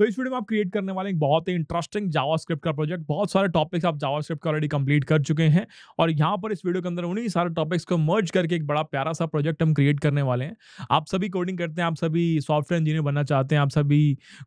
तो इस वीडियो में आप क्रिएट करने वाले एक बहुत ही इंटरेस्टिंग जावास्क्रिप्ट का प्रोजेक्ट बहुत सारे टॉपिक्स आप जावास्क्रिप्ट का ऑलरेडी कंप्लीट कर चुके हैं और यहाँ पर इस वीडियो के अंदर उन्हीं सारे टॉपिक्स को मर्ज करके एक बड़ा प्यारा सा प्रोजेक्ट हम क्रिएट करने वाले हैं आप सभी कोडिंग करते हैं आप सभी सॉफ्टवेयर इंजीनियर बनना चाहते हैं आप सभी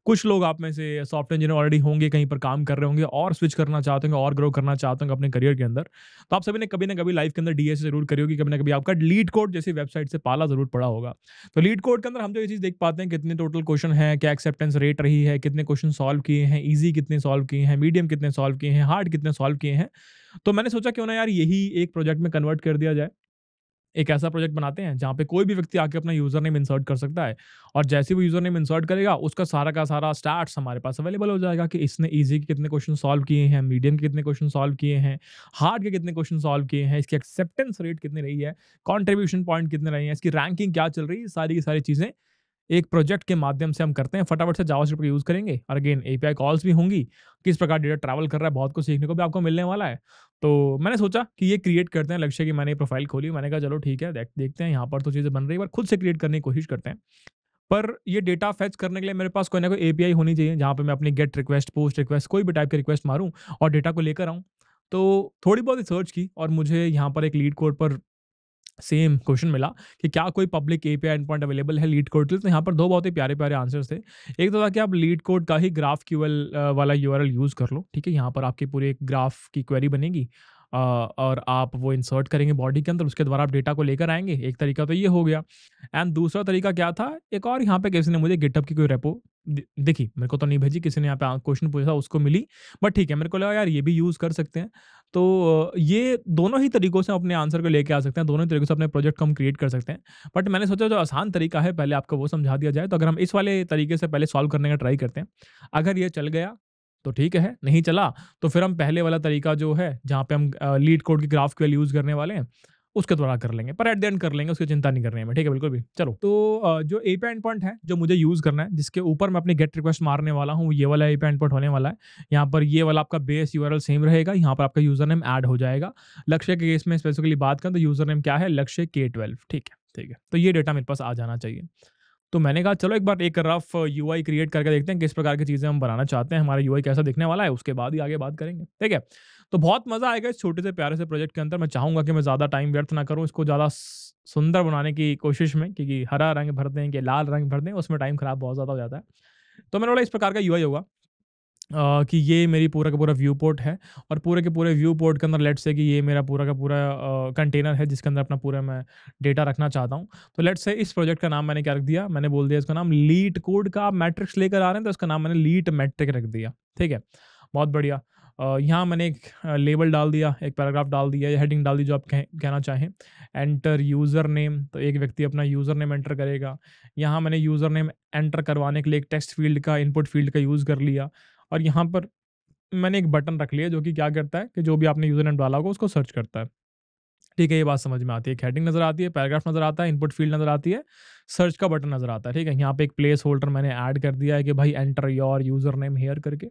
कुछ लोग आप में से सॉफ्टवेयर इंजीनियर ऑलरेडी होंगे कहीं पर काम कर रहे होंगे और स्विच करना चाहते होंगे और ग्रो करना चाहते होंगे अपने करियर के अंदर तो आप सभी ने कभी ना कभी लाइफ के अंदर डी जरूर करी होगी कभी ना कभी आपका लीड कोड जैसी वेबसाइट से पाला जरूर पड़ा होगा तो लीड कोड के अंदर हम जो ये चीज़ देख पाते हैं कितने टोटल क्वेश्चन है क्या एक्सेप्टेंस रेट रही है कितने क्वेश्चन सॉल्व किए हैं ईजी कितने सॉल्व किए हैं मीडियम कितने सॉल्व किए हैं हार्ड कितने सॉल्व किए हैं तो मैंने सोचा क्यों ना यार यही एक प्रोजेक्ट में कन्वर्ट कर दिया जाए एक ऐसा प्रोजेक्ट बनाते हैं जहाँ पे कोई भी व्यक्ति आके अपना यूजर नेम इंसर्ट कर सकता है और जैसे वो यूजर नेम इंसर्ट करेगा उसका सारा का सारा स्टार्ट हमारे पास अवेलेबल हो जाएगा कि इसने ईजी के कितने क्वेश्चन सॉल्व किए हैं मीडियम के कितने क्वेश्चन सॉल्व किए हैं हार्ड के कितने क्वेश्चन सॉल्व किए हैं इसकी एक्सेप्टेंस रेट कितनी रही है कॉन्ट्रीब्यूशन पॉइंट कितने रही हैं इसकी रैंकिंग क्या चल रही है सारी की सारी चीज़ें एक प्रोजेक्ट के माध्यम से हम करते हैं फटाफट से जावा का यूज़ करेंगे और अगेन ए कॉल्स भी होंगी किस प्रकार डेटा ट्रैवल कर रहा है बहुत कुछ सीखने को भी आपको मिलने वाला है तो मैंने सोचा कि ये क्रिएट करते हैं लक्ष्य की मैंने प्रोफाइल खोली मैंने कहा चलो ठीक है देख, देखते हैं यहाँ पर तो चीज़ें बन रही है पर खुद से क्रिएट करने की कोशिश करते हैं पर ये डेटा फैच करने के लिए मेरे पास कोई ना कोई एपीआई होनी चाहिए जहाँ पे मैं अपनी गेट रिक्वेस्ट पोस्ट रिक्वेस्ट कोई भी टाइप की रिक्वेस्ट मारूँ और डेटा को लेकर आऊँ तो थोड़ी बहुत सर्च की और मुझे यहाँ पर एक लीड कोड पर सेम क्वेश्चन मिला कि क्या कोई public A P endpoint available है लीड कोड के लिए तो यहाँ पर दो बहुत ही प्यारे प्यारे आंसर्स थे एक तो था कि आप लीड कोड का ही ग्राफ क्यूएल वाला यू यूज़ कर लो ठीक है यहाँ पर आपकी पूरी एक ग्राफ की क्वेरी बनेगी और आप वो इंसर्ट करेंगे बॉडी के अंदर उसके द्वारा आप डेटा को लेकर आएंगे एक तरीका तो ये हो गया एंड दूसरा तरीका क्या था एक और यहाँ पे किसी ने मुझे गिटअप की कोई रेपो देखी मेरे को तो नहीं भेजी किसी ने यहाँ पे क्वेश्चन पूछा उसको मिली बट ठीक है मेरे को लगा यार ये भी यूज़ कर सकते हैं तो ये दोनों ही तरीकों से अपने आंसर को लेके आ सकते हैं दोनों ही तरीकों से अपने प्रोजेक्ट को हम क्रिएट कर सकते हैं बट मैंने सोचा जो आसान तरीका है पहले आपको वो समझा दिया जाए तो अगर हम इस वाले तरीके से पहले सॉल्व करने का ट्राई करते हैं अगर ये चल गया तो ठीक है नहीं चला तो फिर हम पहले वाला तरीका जो है जहाँ पे हम लीड कोड की ग्राफ क्वेल यूज़ करने वाले हैं उसके द्वारा कर लेंगे पर एट द एंड कर लेंगे उसकी चिंता नहीं करने में ठीक है बिल्कुल भी चलो तो जो ए पे एंड पॉइंट है जो मुझे यूज़ करना है जिसके ऊपर मैं अपनी गेट रिक्वेस्ट मारने वाला हूँ ये वाला ए पे एंड पॉइंट होने वाला है यहाँ पर ये वाला आपका बेस यू सेम रहेगा यहाँ पर आपका यूज़र नेम ऐड हो जाएगा लक्ष्य के केस में स्पेसिफिकली बात करें तो यूज़र नेम क्या है लक्ष्य के ट्वेल्व ठीक है ठीक है तो ये डेटा मेरे पास आ जाना चाहिए तो मैंने कहा चलो एक बार एक रफ यू क्रिएट करके देखते हैं किस प्रकार की चीज़ें हम बनाना चाहते हैं हमारा यू कैसा दिखने वाला है उसके बाद ही आगे बात करेंगे ठीक है तो बहुत मज़ा आएगा इस छोटे से प्यारे से प्रोजेक्ट के अंदर मैं चाहूँगा कि मैं ज़्यादा टाइम व्यर्थ ना करूँ इसको ज़्यादा सुंदर बनाने की कोशिश में क्योंकि हरा रंग भर दें कि लाल रंग भर दें उसमें टाइम ख़राब बहुत ज़्यादा हो जाता है तो मैंने बोला इस प्रकार का यू होगा कि ये मेरी पूरा का पूरा व्यू पोर्ट है और पूरे के पूरे व्यू पोर्ट के अंदर लेट से कि ये मेरा पूरा का पूरा कंटेनर है जिसके अंदर अपना पूरा मैं डेटा रखना चाहता हूँ तो लेट से इस प्रोजेक्ट का नाम मैंने क्या रख दिया मैंने बोल दिया इसका नाम लीट कोड का आप मैट्रिक्स लेकर आ रहे हैं तो इसका नाम मैंने लीट मैट्रिक रख दिया ठीक है बहुत बढ़िया यहाँ मैंने एक लेबल डाल दिया एक पैराग्राफ डाल दिया या हेडिंग डाल दी जो आप कह, कहना चाहें एंटर यूज़र नेम तो एक व्यक्ति अपना यूज़र नेम एंटर करेगा यहाँ मैंने यूज़र नेम एंटर करवाने के लिए एक टेक्स्ट फील्ड का इनपुट फील्ड का यूज़ कर लिया और यहाँ पर मैंने एक बटन रख लिया जो कि क्या करता है कि जो भी आपने यूज़र नेम डाला होगा उसको सर्च करता है ठीक है ये बात समझ में आती है एक हेडिंग नज़र आती है पैराग्राफ नज़र आता है इनपुट फील्ड नज़र आती है सर्च का बटन नज़र आता है ठीक है यहाँ पे एक प्लेस होल्डर मैंने ऐड कर दिया है कि भाई enter your username here करके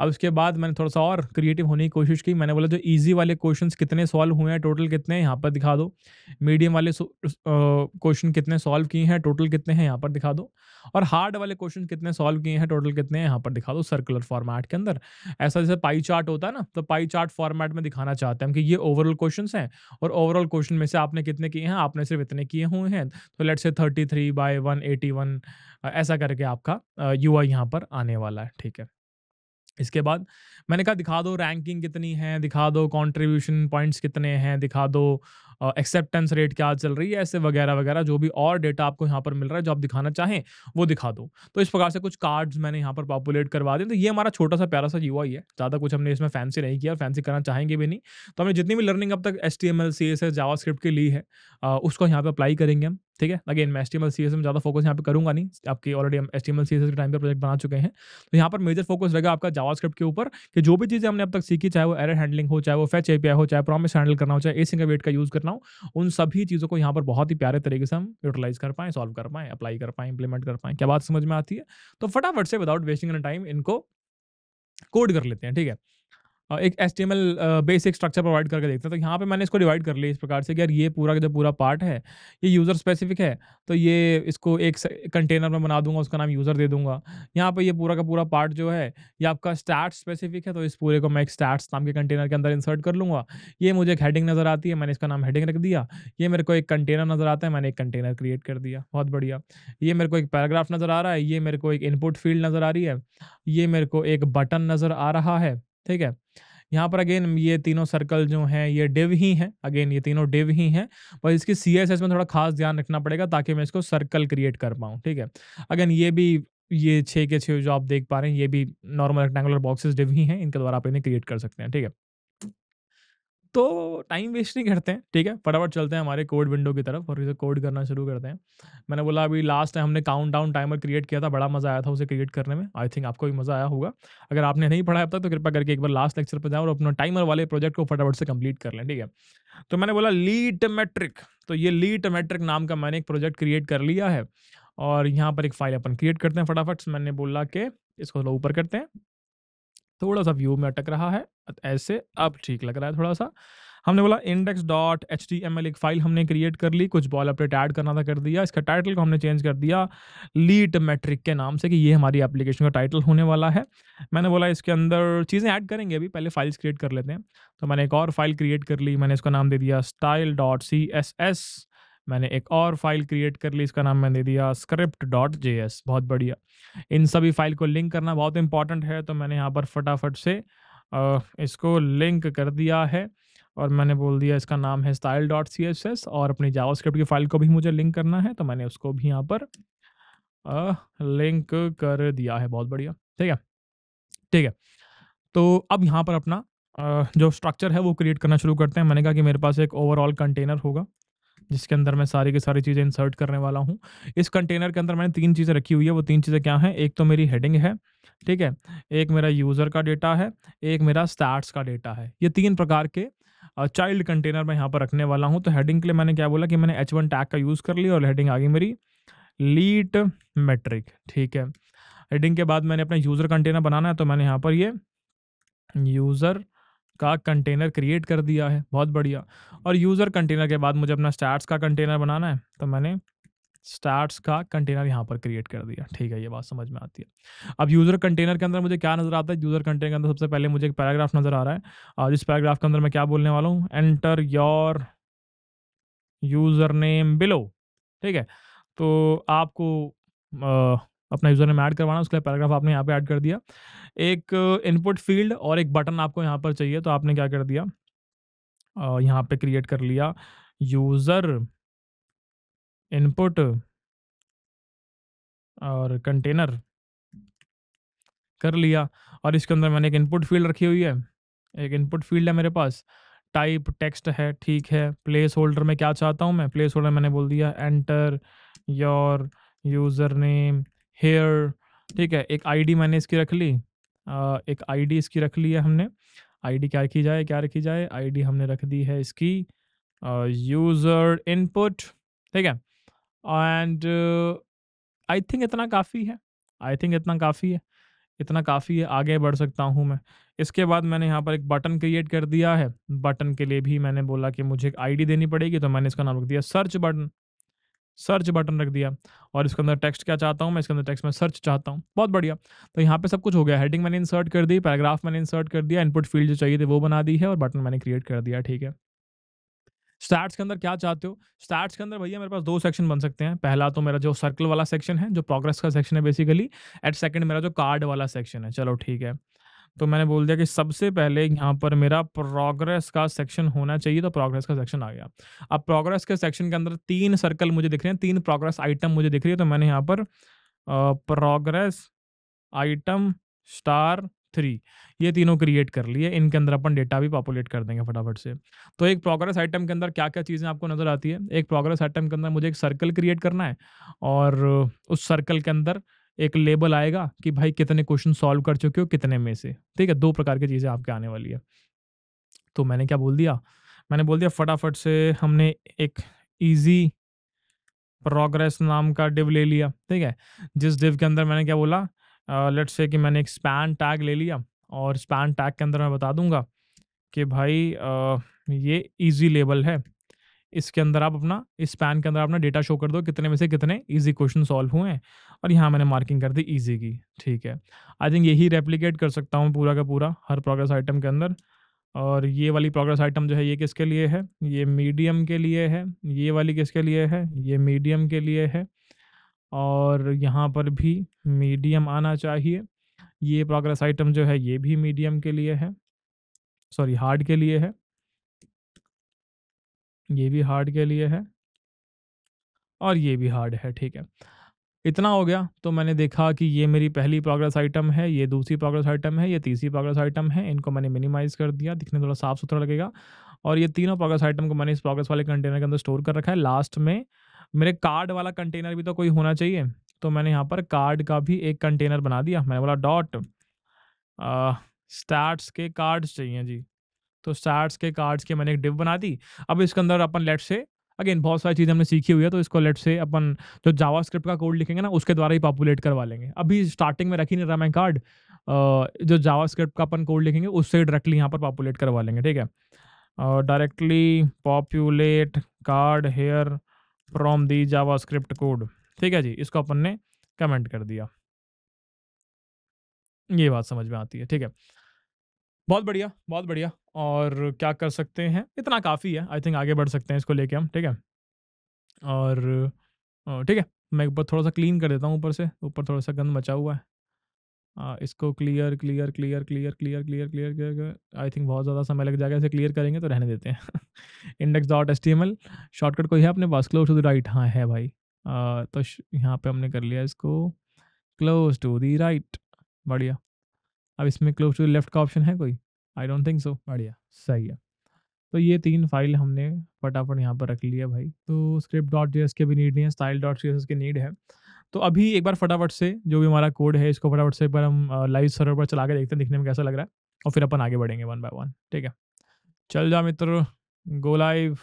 अब उसके बाद मैंने थोड़ा सा और क्रिएटिव होने की कोशिश की मैंने बोला जो ईजी वाले क्वेश्चन कितने सॉल्व हुए हैं टोटल कितने यहाँ पर दिखा दो मीडियम वाले क्वेश्चन कितने सॉल्व किए हैं टोटल कितने हैं यहाँ पर दिखा दो और हार्ड वाले क्वेश्चन कितने सॉल्व किए हैं टोटल कितने हैं यहाँ पर दिखा दो सर्कुलर फॉर्मेट के अंदर ऐसा जैसे पाई चार्ट होता है ना तो पाई चार्ट फॉर्मेट में दिखाना चाहते हैं कि ये ओवरऑल क्वेश्चन हैं और ओवरऑल क्वेश्चन में से आपने कितने किए हैं आपने सिर्फ इतने किए हुए हैं तो let's say thirty three by one eighty one ऐसा करके आपका युवा यहाँ पर आने वाला है ठीक है इसके बाद मैंने कहा दिखा दो रैंकिंग कितनी है दिखा दो कॉन्ट्रीब्यूशन पॉइंट्स कितने हैं दिखा दो एक्सेप्टेंस रेट क्या चल रही है ऐसे वगैरह वगैरह जो भी और डेटा आपको यहाँ पर मिल रहा है जो आप दिखाना चाहें वो दिखा दो तो इस प्रकार से कुछ कार्ड्स मैंने यहाँ पर पॉपुलेट करवा दें तो ये हमारा छोटा सा प्यारा सा युवा ही है ज़्यादा कुछ हमने इसमें फैंसी नहीं किया और फैंसी करना चाहेंगे भी नहीं तो हमने जितनी भी लर्निंग अब तक S T M L C S S JavaScript की ली है उसको यहाँ पर अप्लाई करेंगे हम ठीक है अगेन मैं एस सी में ज़्यादा फोकस यहाँ पे करूँगा नहीं आपके ऑलरेडी हम एस्टीमल सी के टाइम पर प्रोजेक्ट बना चुके हैं तो यहाँ पर मेजर फोकस रहेगा आपका जावास्क्रिप्ट के ऊपर कि जो भी चीज़ें हमने अब तक सीखी चाहे वो एरर हैंडलिंग हो चाहे वो फैच एपीआई हो चाहे प्रॉमिस हैंडल करना हो चाहे ए सिंगल वेट का यूज़ करना हो उन सभी चीज़ों को यहाँ पर बहुत ही प्यारे तरीके से हम यूटिलाइज कर पाएँ सॉल्व कर पाएँ अप्लाई कर पाएँ इंप्लीमेंट कर पाएँ क्या बात समझ में आती है तो फटाफट से विदाउट वेस्टिंग टाइम इनको कोड कर लेते हैं ठीक है एक S T basic structure provide करके देखते हैं तो यहाँ पे मैंने इसको डिवाइड कर लिया इस प्रकार से कि यार ये पूरा का जो पूरा पार्ट है ये यूज़र स्पेसिफिक है तो ये इसको एक कंटेनर में बना दूंगा उसका नाम यूज़र दे दूंगा यहाँ पे ये पूरा का पूरा पार्ट जो है ये आपका स्टार्ट स्पेसिफिक है तो इस पूरे को मैं एक स्टैट्स नाम के कंटेनर के अंदर इंसर्ट कर लूँगा ये मुझे एक हेडिंग नज़र आती है मैंने इसका नाम हेडिंग रख दिया ये मेरे को एक कंटेनर नज़र आता है मैंने एक कंटेनर क्रिएट कर दिया बहुत बढ़िया ये मेरे को एक पैराग्राफ नज़र आ रहा है ये मेरे को एक इनपुट फील्ड नज़र आ रही है ये मेरे को एक बटन नज़र आ रहा है ठीक है यहाँ पर अगेन ये तीनों सर्कल जो हैं ये डिव ही हैं अगेन ये तीनों डिव ही हैं पर इसकी सी में थोड़ा खास ध्यान रखना पड़ेगा ताकि मैं इसको सर्कल क्रिएट कर पाऊँ ठीक है अगेन ये भी ये छः के छः जो आप देख पा रहे हैं ये भी नॉर्मल रेक्टेंगुलर बॉक्सेस डिव ही हैं इनके द्वारा आप इन्हें क्रिएट कर सकते हैं ठीक है तो टाइम वेस्ट नहीं करते हैं ठीक है फटाफट चलते हैं हमारे कोड विंडो की तरफ और इसे कोड करना शुरू करते हैं मैंने बोला अभी लास्ट टाइम हमने काउंट डाउन टाइमर क्रिएट किया था बड़ा मज़ा आया था उसे क्रिएट करने में आई थिंक आपको भी मज़ा आया होगा अगर आपने नहीं पढ़ा अब तक तो कृपया करके एक बार लास्ट लेक्चर पर जाओ और अपना टाइमर वाले प्रोजेक्ट को फटाफट से कंप्लीट कर लें ठीक है तो मैंने बोला लीट मेट्रिक तो ये लीट मेट्रिक नाम का मैंने एक प्रोजेक्ट क्रिएट कर लिया है और यहाँ पर एक फाइल अपन क्रिएट करते हैं फटाफट मैंने बोला कि इसको थोड़ा ऊपर करते हैं थोड़ा सा व्यू में अटक रहा है ऐसे अब ठीक लग रहा है थोड़ा सा हमने बोला index dot H D M L एक फाइल हमने क्रिएट कर ली कुछ बॉल अपडेट ऐड करना था कर दिया इसका टाइटल को हमने चेंज कर दिया लीट मैट्रिक के नाम से कि ये हमारी एप्लीकेशन का टाइटल होने वाला है मैंने बोला इसके अंदर चीज़ें ऐड करेंगे अभी पहले फाइल्स क्रिएट कर लेते हैं तो मैंने एक और फाइल क्रिएट कर ली मैंने इसका नाम दे दिया style dot C S S मैंने एक और फाइल क्रिएट कर ली इसका नाम मैंने दे दिया स्क्रिप्ट डॉट जे एस बहुत बढ़िया इन सभी फाइल को लिंक करना बहुत इंपॉर्टेंट है तो मैंने यहाँ पर फटाफट से इसको लिंक कर दिया है और मैंने बोल दिया इसका नाम है style dot C S S और अपनी जावा स्क्रिप्ट की फाइल को भी मुझे लिंक करना है तो मैंने उसको भी यहाँ पर लिंक कर दिया है बहुत बढ़िया ठीक है ठीक है तो अब यहाँ पर अपना जो स्ट्रक्चर है वो क्रिएट करना शुरू करते हैं मैंने कहा कि मेरे पास एक ओवरऑल कंटेनर होगा जिसके अंदर मैं सारी की सारी चीज़ें इंसर्ट करने वाला हूँ इस कंटेनर के अंदर मैंने तीन चीज़ें रखी हुई है वो तीन चीज़ें क्या हैं एक तो मेरी हेडिंग है ठीक है एक मेरा यूज़र का डेटा है एक मेरा स्टार्ट्स का डेटा है ये तीन प्रकार के चाइल्ड कंटेनर मैं यहाँ पर रखने वाला हूँ तो हेडिंग के लिए मैंने क्या बोला कि मैंने एच वन टैग का यूज़ कर लिया और हेडिंग आ गई मेरी लीट मेट्रिक ठीक है हेडिंग के बाद मैंने अपना यूज़र कंटेनर बनाना है तो मैंने यहाँ पर ये यूज़र का कंटेनर क्रिएट कर दिया है बहुत बढ़िया और यूज़र कंटेनर के बाद मुझे अपना स्टार्ट का कंटेनर बनाना है तो मैंने स्टार्ट का कंटेनर यहाँ पर क्रिएट कर दिया ठीक है ये बात समझ में आती है अब यूज़र कंटेनर के अंदर मुझे क्या नज़र आता है यूज़र कंटेनर के अंदर सबसे पहले मुझे एक पैराग्राफ नज़र आ रहा है और इस पैराग्राफ के अंदर मैं क्या बोलने वाला हूँ enter your username below ठीक है तो आपको अपना यूजर नेम ऐड करवाना उसके लिए पैराग्राफ आपने यहाँ पे ऐड कर दिया एक इनपुट फील्ड और एक बटन आपको यहाँ पर चाहिए तो आपने क्या कर दिया यहाँ पे क्रिएट कर लिया यूज़र इनपुट और कंटेनर कर लिया और इसके अंदर मैंने एक इनपुट फील्ड रखी हुई है एक इनपुट फील्ड है मेरे पास टाइप टेक्स्ट है ठीक है प्लेस होल्डर में क्या चाहता हूँ मैं प्लेस होल्डर मैंने बोल दिया enter your username here ठीक है एक आईडी मैंने इसकी रख ली आ, एक आईडी इसकी रख ली है हमने आईडी क्या रखी जाए क्या रखी जाए आईडी हमने रख दी है इसकी यूज़र इनपुट ठीक है एंड आई थिंक इतना काफ़ी है आई थिंक इतना काफ़ी है इतना काफ़ी है आगे बढ़ सकता हूँ मैं इसके बाद मैंने यहाँ पर एक बटन क्रिएट कर दिया है बटन के लिए भी मैंने बोला कि मुझे एक आईडी देनी पड़ेगी तो मैंने इसका नाम रख दिया सर्च बटन सर्च बटन रख दिया और इसके अंदर टेक्स्ट क्या चाहता हूँ मैं इसके अंदर टेक्स्ट में सर्च चाहता हूँ बहुत बढ़िया तो यहाँ पे सब कुछ हो गया हेडिंग मैंने इंसर्ट कर दी पैराग्राफ मैंने इंसर्ट कर दिया इनपुट फील्ड जो चाहिए थे वो बना दी है और बटन मैंने क्रिएट कर दिया ठीक है स्टार्ट्स के अंदर क्या चाहते हो स्टार्ट्स के अंदर भैया मेरे पास दो सेक्शन बन सकते हैं पहला तो मेरा जो सर्कल वाला सेक्शन है जो प्रोग्रेस का सेक्शन है बेसिकली एट सेकंड मेरा जो कार्ड वाला सेक्शन है चलो ठीक है तो मैंने बोल दिया कि सबसे पहले यहाँ पर मेरा प्रोग्रेस का सेक्शन होना चाहिए तो प्रोग्रेस का सेक्शन आ गया अब प्रोग्रेस के सेक्शन के अंदर तीन सर्कल मुझे दिख रहे हैं तीन प्रोग्रेस आइटम मुझे दिख रही है तो मैंने यहाँ पर प्रोग्रेस आइटम स्टार थ्री ये तीनों क्रिएट कर लिए इनके अंदर अपन डेटा भी पॉपुलेट कर देंगे फटाफट से तो एक प्रोग्रेस आइटम के अंदर क्या क्या चीज़ें आपको नज़र आती है एक प्रोग्रेस आइटम के अंदर मुझे एक सर्कल क्रिएट करना है और उस सर्कल के अंदर एक लेबल आएगा कि भाई कितने क्वेश्चन सॉल्व कर चुके हो कितने में से ठीक है दो प्रकार की चीज़ें आपके आने वाली है तो मैंने क्या बोल दिया मैंने बोल दिया फटाफट से हमने एक ईजी प्रोग्रेस नाम का डिव ले लिया ठीक है जिस डिव के अंदर मैंने क्या बोला लेट्स uh, से कि मैंने एक स्पैन टैग ले लिया और स्पैन टैग के अंदर मैं बता दूंगा कि भाई uh, ये इजी लेबल है इसके अंदर आप अपना इस पैन के अंदर अपना डेटा शो कर दो कितने में से कितने इजी क्वेश्चन सॉल्व हुए हैं और यहाँ मैंने मार्किंग कर दी इजी की ठीक है आई थिंक यही रेप्लीकेट कर सकता हूँ पूरा का पूरा हर प्रोग्रेस आइटम के अंदर और ये वाली प्रोग्रेस आइटम जो है ये किसके लिए है ये मीडियम के लिए है ये वाली किसके लिए है ये मीडियम के लिए है और यहाँ पर भी मीडियम आना चाहिए ये प्रोग्रेस आइटम जो है ये भी मीडियम के लिए है सॉरी हार्ड के लिए है ये भी हार्ड के लिए है और ये भी हार्ड है ठीक है इतना हो गया तो मैंने देखा कि ये मेरी पहली प्रोग्रेस आइटम है ये दूसरी प्रोग्रेस आइटम है ये तीसरी प्रोग्रेस आइटम है इनको मैंने मिनिमाइज़ कर दिया दिखने थोड़ा साफ सुथरा लगेगा और ये तीनों प्रोग्रेस आइटम को मैंने इस प्रोग्रेस वाले कंटेनर के अंदर स्टोर कर रखा है लास्ट में मेरे कार्ड वाला कंटेनर भी तो कोई होना चाहिए तो मैंने यहाँ पर कार्ड का भी एक कंटेनर बना दिया मैंने बोला डॉट स्टैट्स के कार्ड्स चाहिए जी तो स्टार्स के कार्ड्स के मैंने एक डिव बना दी अब इसके अंदर अपन लेट से अगेन बहुत सारी चीज़ें हमने सीखी हुई है तो इसको लेट से अपन जो जावा स्क्रिप्ट का कोड लिखेंगे ना उसके द्वारा ही पॉपुलेट करवा लेंगे अभी स्टार्टिंग में रखी नहीं रहा मैं कार्ड जो जावा स्क्रिप्ट का अपन कोड लिखेंगे उससे डायरेक्टली यहाँ पर पॉपुलेट करवा लेंगे ठीक है directly populate card here from the JavaScript code ठीक है जी इसको अपन ने कमेंट कर दिया ये बात समझ में आती है ठीक है बहुत बढ़िया बहुत बढ़िया और क्या कर सकते हैं इतना काफ़ी है आई थिंक आगे बढ़ सकते हैं इसको लेके हम ठीक है और ठीक है मैं ऊपर थोड़ा सा क्लीन कर देता हूँ ऊपर से ऊपर थोड़ा सा गंद मचा हुआ है आ, इसको clear clear clear clear clear clear clear clear I think बहुत ज़्यादा समय लग जाएगा इसे क्लियर करेंगे तो रहने देते हैं index dot S T M L shortcut कोई है अपने पास क्लोज टू द राइट हाँ है भाई आ, तो यहाँ पे हमने कर लिया इसको क्लोज टू द राइट बढ़िया अब इसमें क्लोज टू लेफ्ट का ऑप्शन है कोई आई डोंट थिंक सो बढ़िया सही है तो ये तीन फाइल हमने फटाफट यहाँ पर रख लिया भाई तो स्क्रिप्ट डॉट जी के भी नीड नहीं है स्टाइल डॉट जी के नीड है तो अभी एक बार फटाफट से जो भी हमारा कोड है इसको फटाफट से एक बार हम लाइव सर्वर पर चला के देखते हैं दिखने में कैसा लग रहा है और फिर अपन आगे बढ़ेंगे वन बाय वन ठीक है चल जा मित्र गो लाइव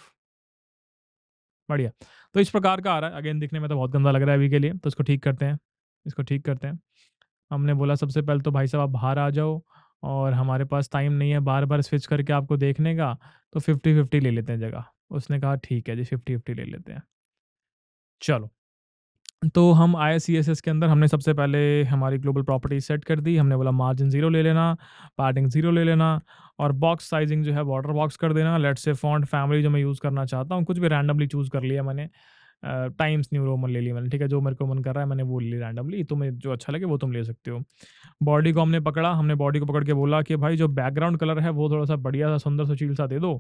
बढ़िया तो इस प्रकार का आ रहा है अगेन दिखने में तो बहुत गंदा लग रहा है अभी के लिए तो इसको ठीक करते हैं इसको ठीक करते हैं हमने बोला सबसे पहले तो भाई साहब आप बाहर आ जाओ और हमारे पास टाइम नहीं है बार बार स्विच करके आपको देखने का तो फिफ्टी फिफ्टी ले लेते हैं जगह उसने कहा ठीक है जी फिफ्टी फिफ्टी ले लेते हैं चलो तो हम आई के अंदर हमने सबसे पहले हमारी ग्लोबल प्रॉपर्टी सेट कर दी हमने बोला मार्जिन ज़ीरो ले लेना पैडिंग ज़ीरो ले लेना और बॉक्स साइजिंग जो है वाटर बॉक्स कर देना लेट्स से फॉन्ट फैमिली जो मैं यूज़ करना चाहता हूँ कुछ भी रैंडमली चूज़ कर लिया मैंने टाइम्स न्यू रोमन ले ली मैंने ठीक है जो मेरे को मन कर रहा है मैंने वो ले ली रैंडमली तुम्हें जो अच्छा लगे वो तुम ले सकते हो बॉडी को हमने पकड़ा हमने बॉडी को पकड़ के बोला कि भाई जो बैकग्राउंड कलर है वो थोड़ा सा बढ़िया सा सुंदर सुशील सा दे दो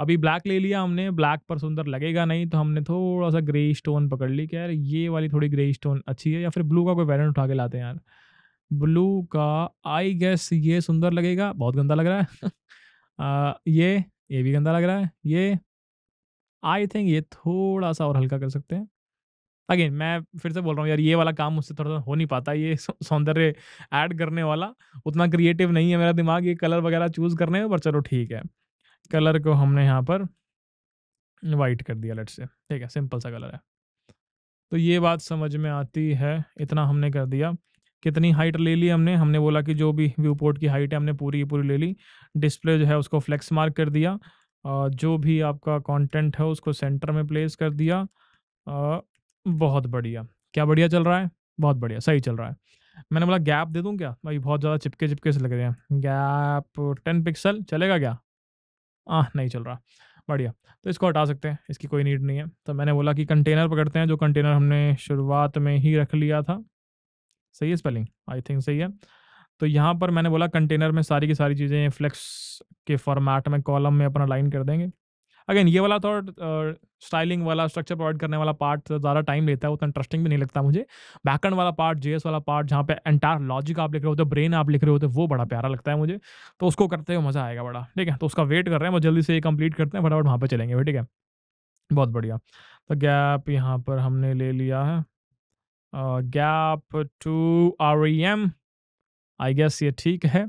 अभी ब्लैक ले लिया हमने ब्लैक पर सुंदर लगेगा नहीं तो हमने थोड़ा सा ग्रे स्टोन पकड़ ली कि यार ये वाली थोड़ी ग्रे स्टोन अच्छी है या फिर ब्लू का कोई वैरेंट उठा के लाते हैं यार ब्लू का आई गेस ये सुंदर लगेगा बहुत गंदा लग रहा है आ, ये ये भी गंदा लग रहा है ये आई थिंक ये थोड़ा सा और हल्का कर सकते हैं अगेन मैं फिर से बोल रहा हूँ यार ये वाला काम मुझसे थोड़ा सा हो नहीं पाता ये सौंदर्य ऐड करने वाला उतना क्रिएटिव नहीं है मेरा दिमाग ये कलर वगैरह चूज़ करने में पर चलो ठीक है कलर को हमने यहाँ पर वाइट कर दिया लट से ठीक है सिंपल सा कलर है तो ये बात समझ में आती है इतना हमने कर दिया कितनी हाइट ले ली हमने हमने बोला कि जो भी व्यू पोर्ट की हाइट है हमने पूरी पूरी ले ली डिस्प्ले जो है उसको फ्लेक्स मार्क कर दिया जो भी आपका कंटेंट है उसको सेंटर में प्लेस कर दिया बहुत बढ़िया क्या बढ़िया चल रहा है बहुत बढ़िया सही चल रहा है मैंने बोला गैप दे दूँ क्या भाई बहुत ज़्यादा चिपके चिपके से लग रहे हैं गैप टेन पिक्सल चलेगा क्या आ नहीं चल रहा बढ़िया तो इसको हटा सकते हैं इसकी कोई नीड नहीं है तो मैंने बोला कि कंटेनर पकड़ते हैं जो कंटेनर हमने शुरुआत में ही रख लिया था सही है स्पेलिंग आई थिंक सही है तो यहाँ पर मैंने बोला कंटेनर में सारी की सारी चीज़ें फ्लेक्स के फॉर्मेट में कॉलम में अपना लाइन कर देंगे अगेन ये वाला थोड़ा स्टाइलिंग वाला स्ट्रक्चर प्रोवाइड करने वाला पार्ट तो ज़्यादा टाइम लेता है उतना इंटरेस्टिंग भी नहीं लगता मुझे बैकएंड वाला पार्ट जेएस वाला पार्ट जहाँ पे एंटायर लॉजिक आप लिख रहे होते हो ब्रेन आप लिख रहे होते हो वो बड़ा प्यारा लगता है मुझे तो उसको करते हुए मज़ा आएगा बड़ा ठीक है तो उसका वेट कर रहे हैं वो जल्दी से कम्प्लीट करते हैं फटाफट वहाँ पर चलेंगे ठीक है बहुत बढ़िया तो गैप यहाँ पर हमने ले लिया है gap two R E M I guess ये ठीक है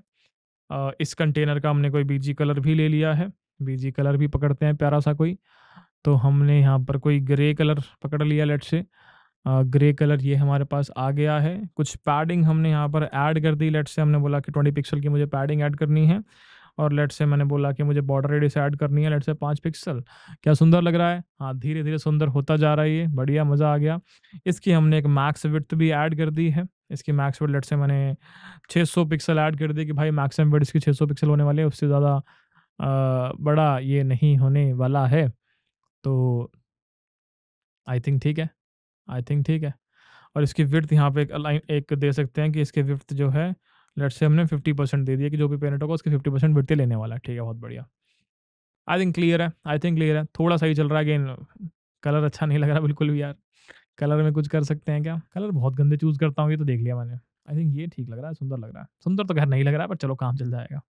आ, इस कंटेनर का हमने कोई बीजी कलर भी ले लिया है बीजी कलर भी पकड़ते हैं प्यारा सा कोई तो हमने यहाँ पर कोई ग्रे कलर पकड़ लिया लेट से ग्रे कलर ये हमारे पास आ गया है कुछ पैडिंग हमने यहाँ पर ऐड कर दी लेट से हमने बोला कि ट्वेंटी पिक्सल की मुझे पैडिंग ऐड करनी है और लेट से मैंने बोला कि मुझे बॉर्डर रेडियस ऐड करनी है लेट से पाँच पिक्सल क्या सुंदर लग रहा है हाँ धीरे धीरे सुंदर होता जा रहा है ये बढ़िया मज़ा आ गया इसकी हमने एक मैक्स विथ भी ऐड कर दी है इसकी मैक्स वर्ड लेट से मैंने 600 पिक्सल ऐड कर दी कि भाई मैक्सिमम वर्ड इसकी 600 पिक्सल होने वाले उससे ज़्यादा बड़ा ये नहीं होने वाला है तो आई थिंक ठीक है आई थिंक ठीक है और इसकी विर्थ यहाँ पे एक एक दे सकते हैं कि इसके विर्थ जो है लेट से हमने फिफ्टी परसेंट दे दिया कि जो भी पेरेंट होगा उसके फिफ्टी परसेंट विर्थ लेने वाला है ठीक है बहुत बढ़िया आई थिंक क्लियर है आई थिंक क्लियर है थोड़ा सा ही चल रहा है गेन कलर अच्छा नहीं लग रहा बिल्कुल भी यार कलर में कुछ कर सकते हैं क्या कलर बहुत गंदे चूज करता हूँ ये तो देख लिया मैंने आई थिंक ये ठीक लग रहा है सुंदर लग रहा है सुंदर तो घर नहीं लग रहा है पर चलो काम चल जाएगा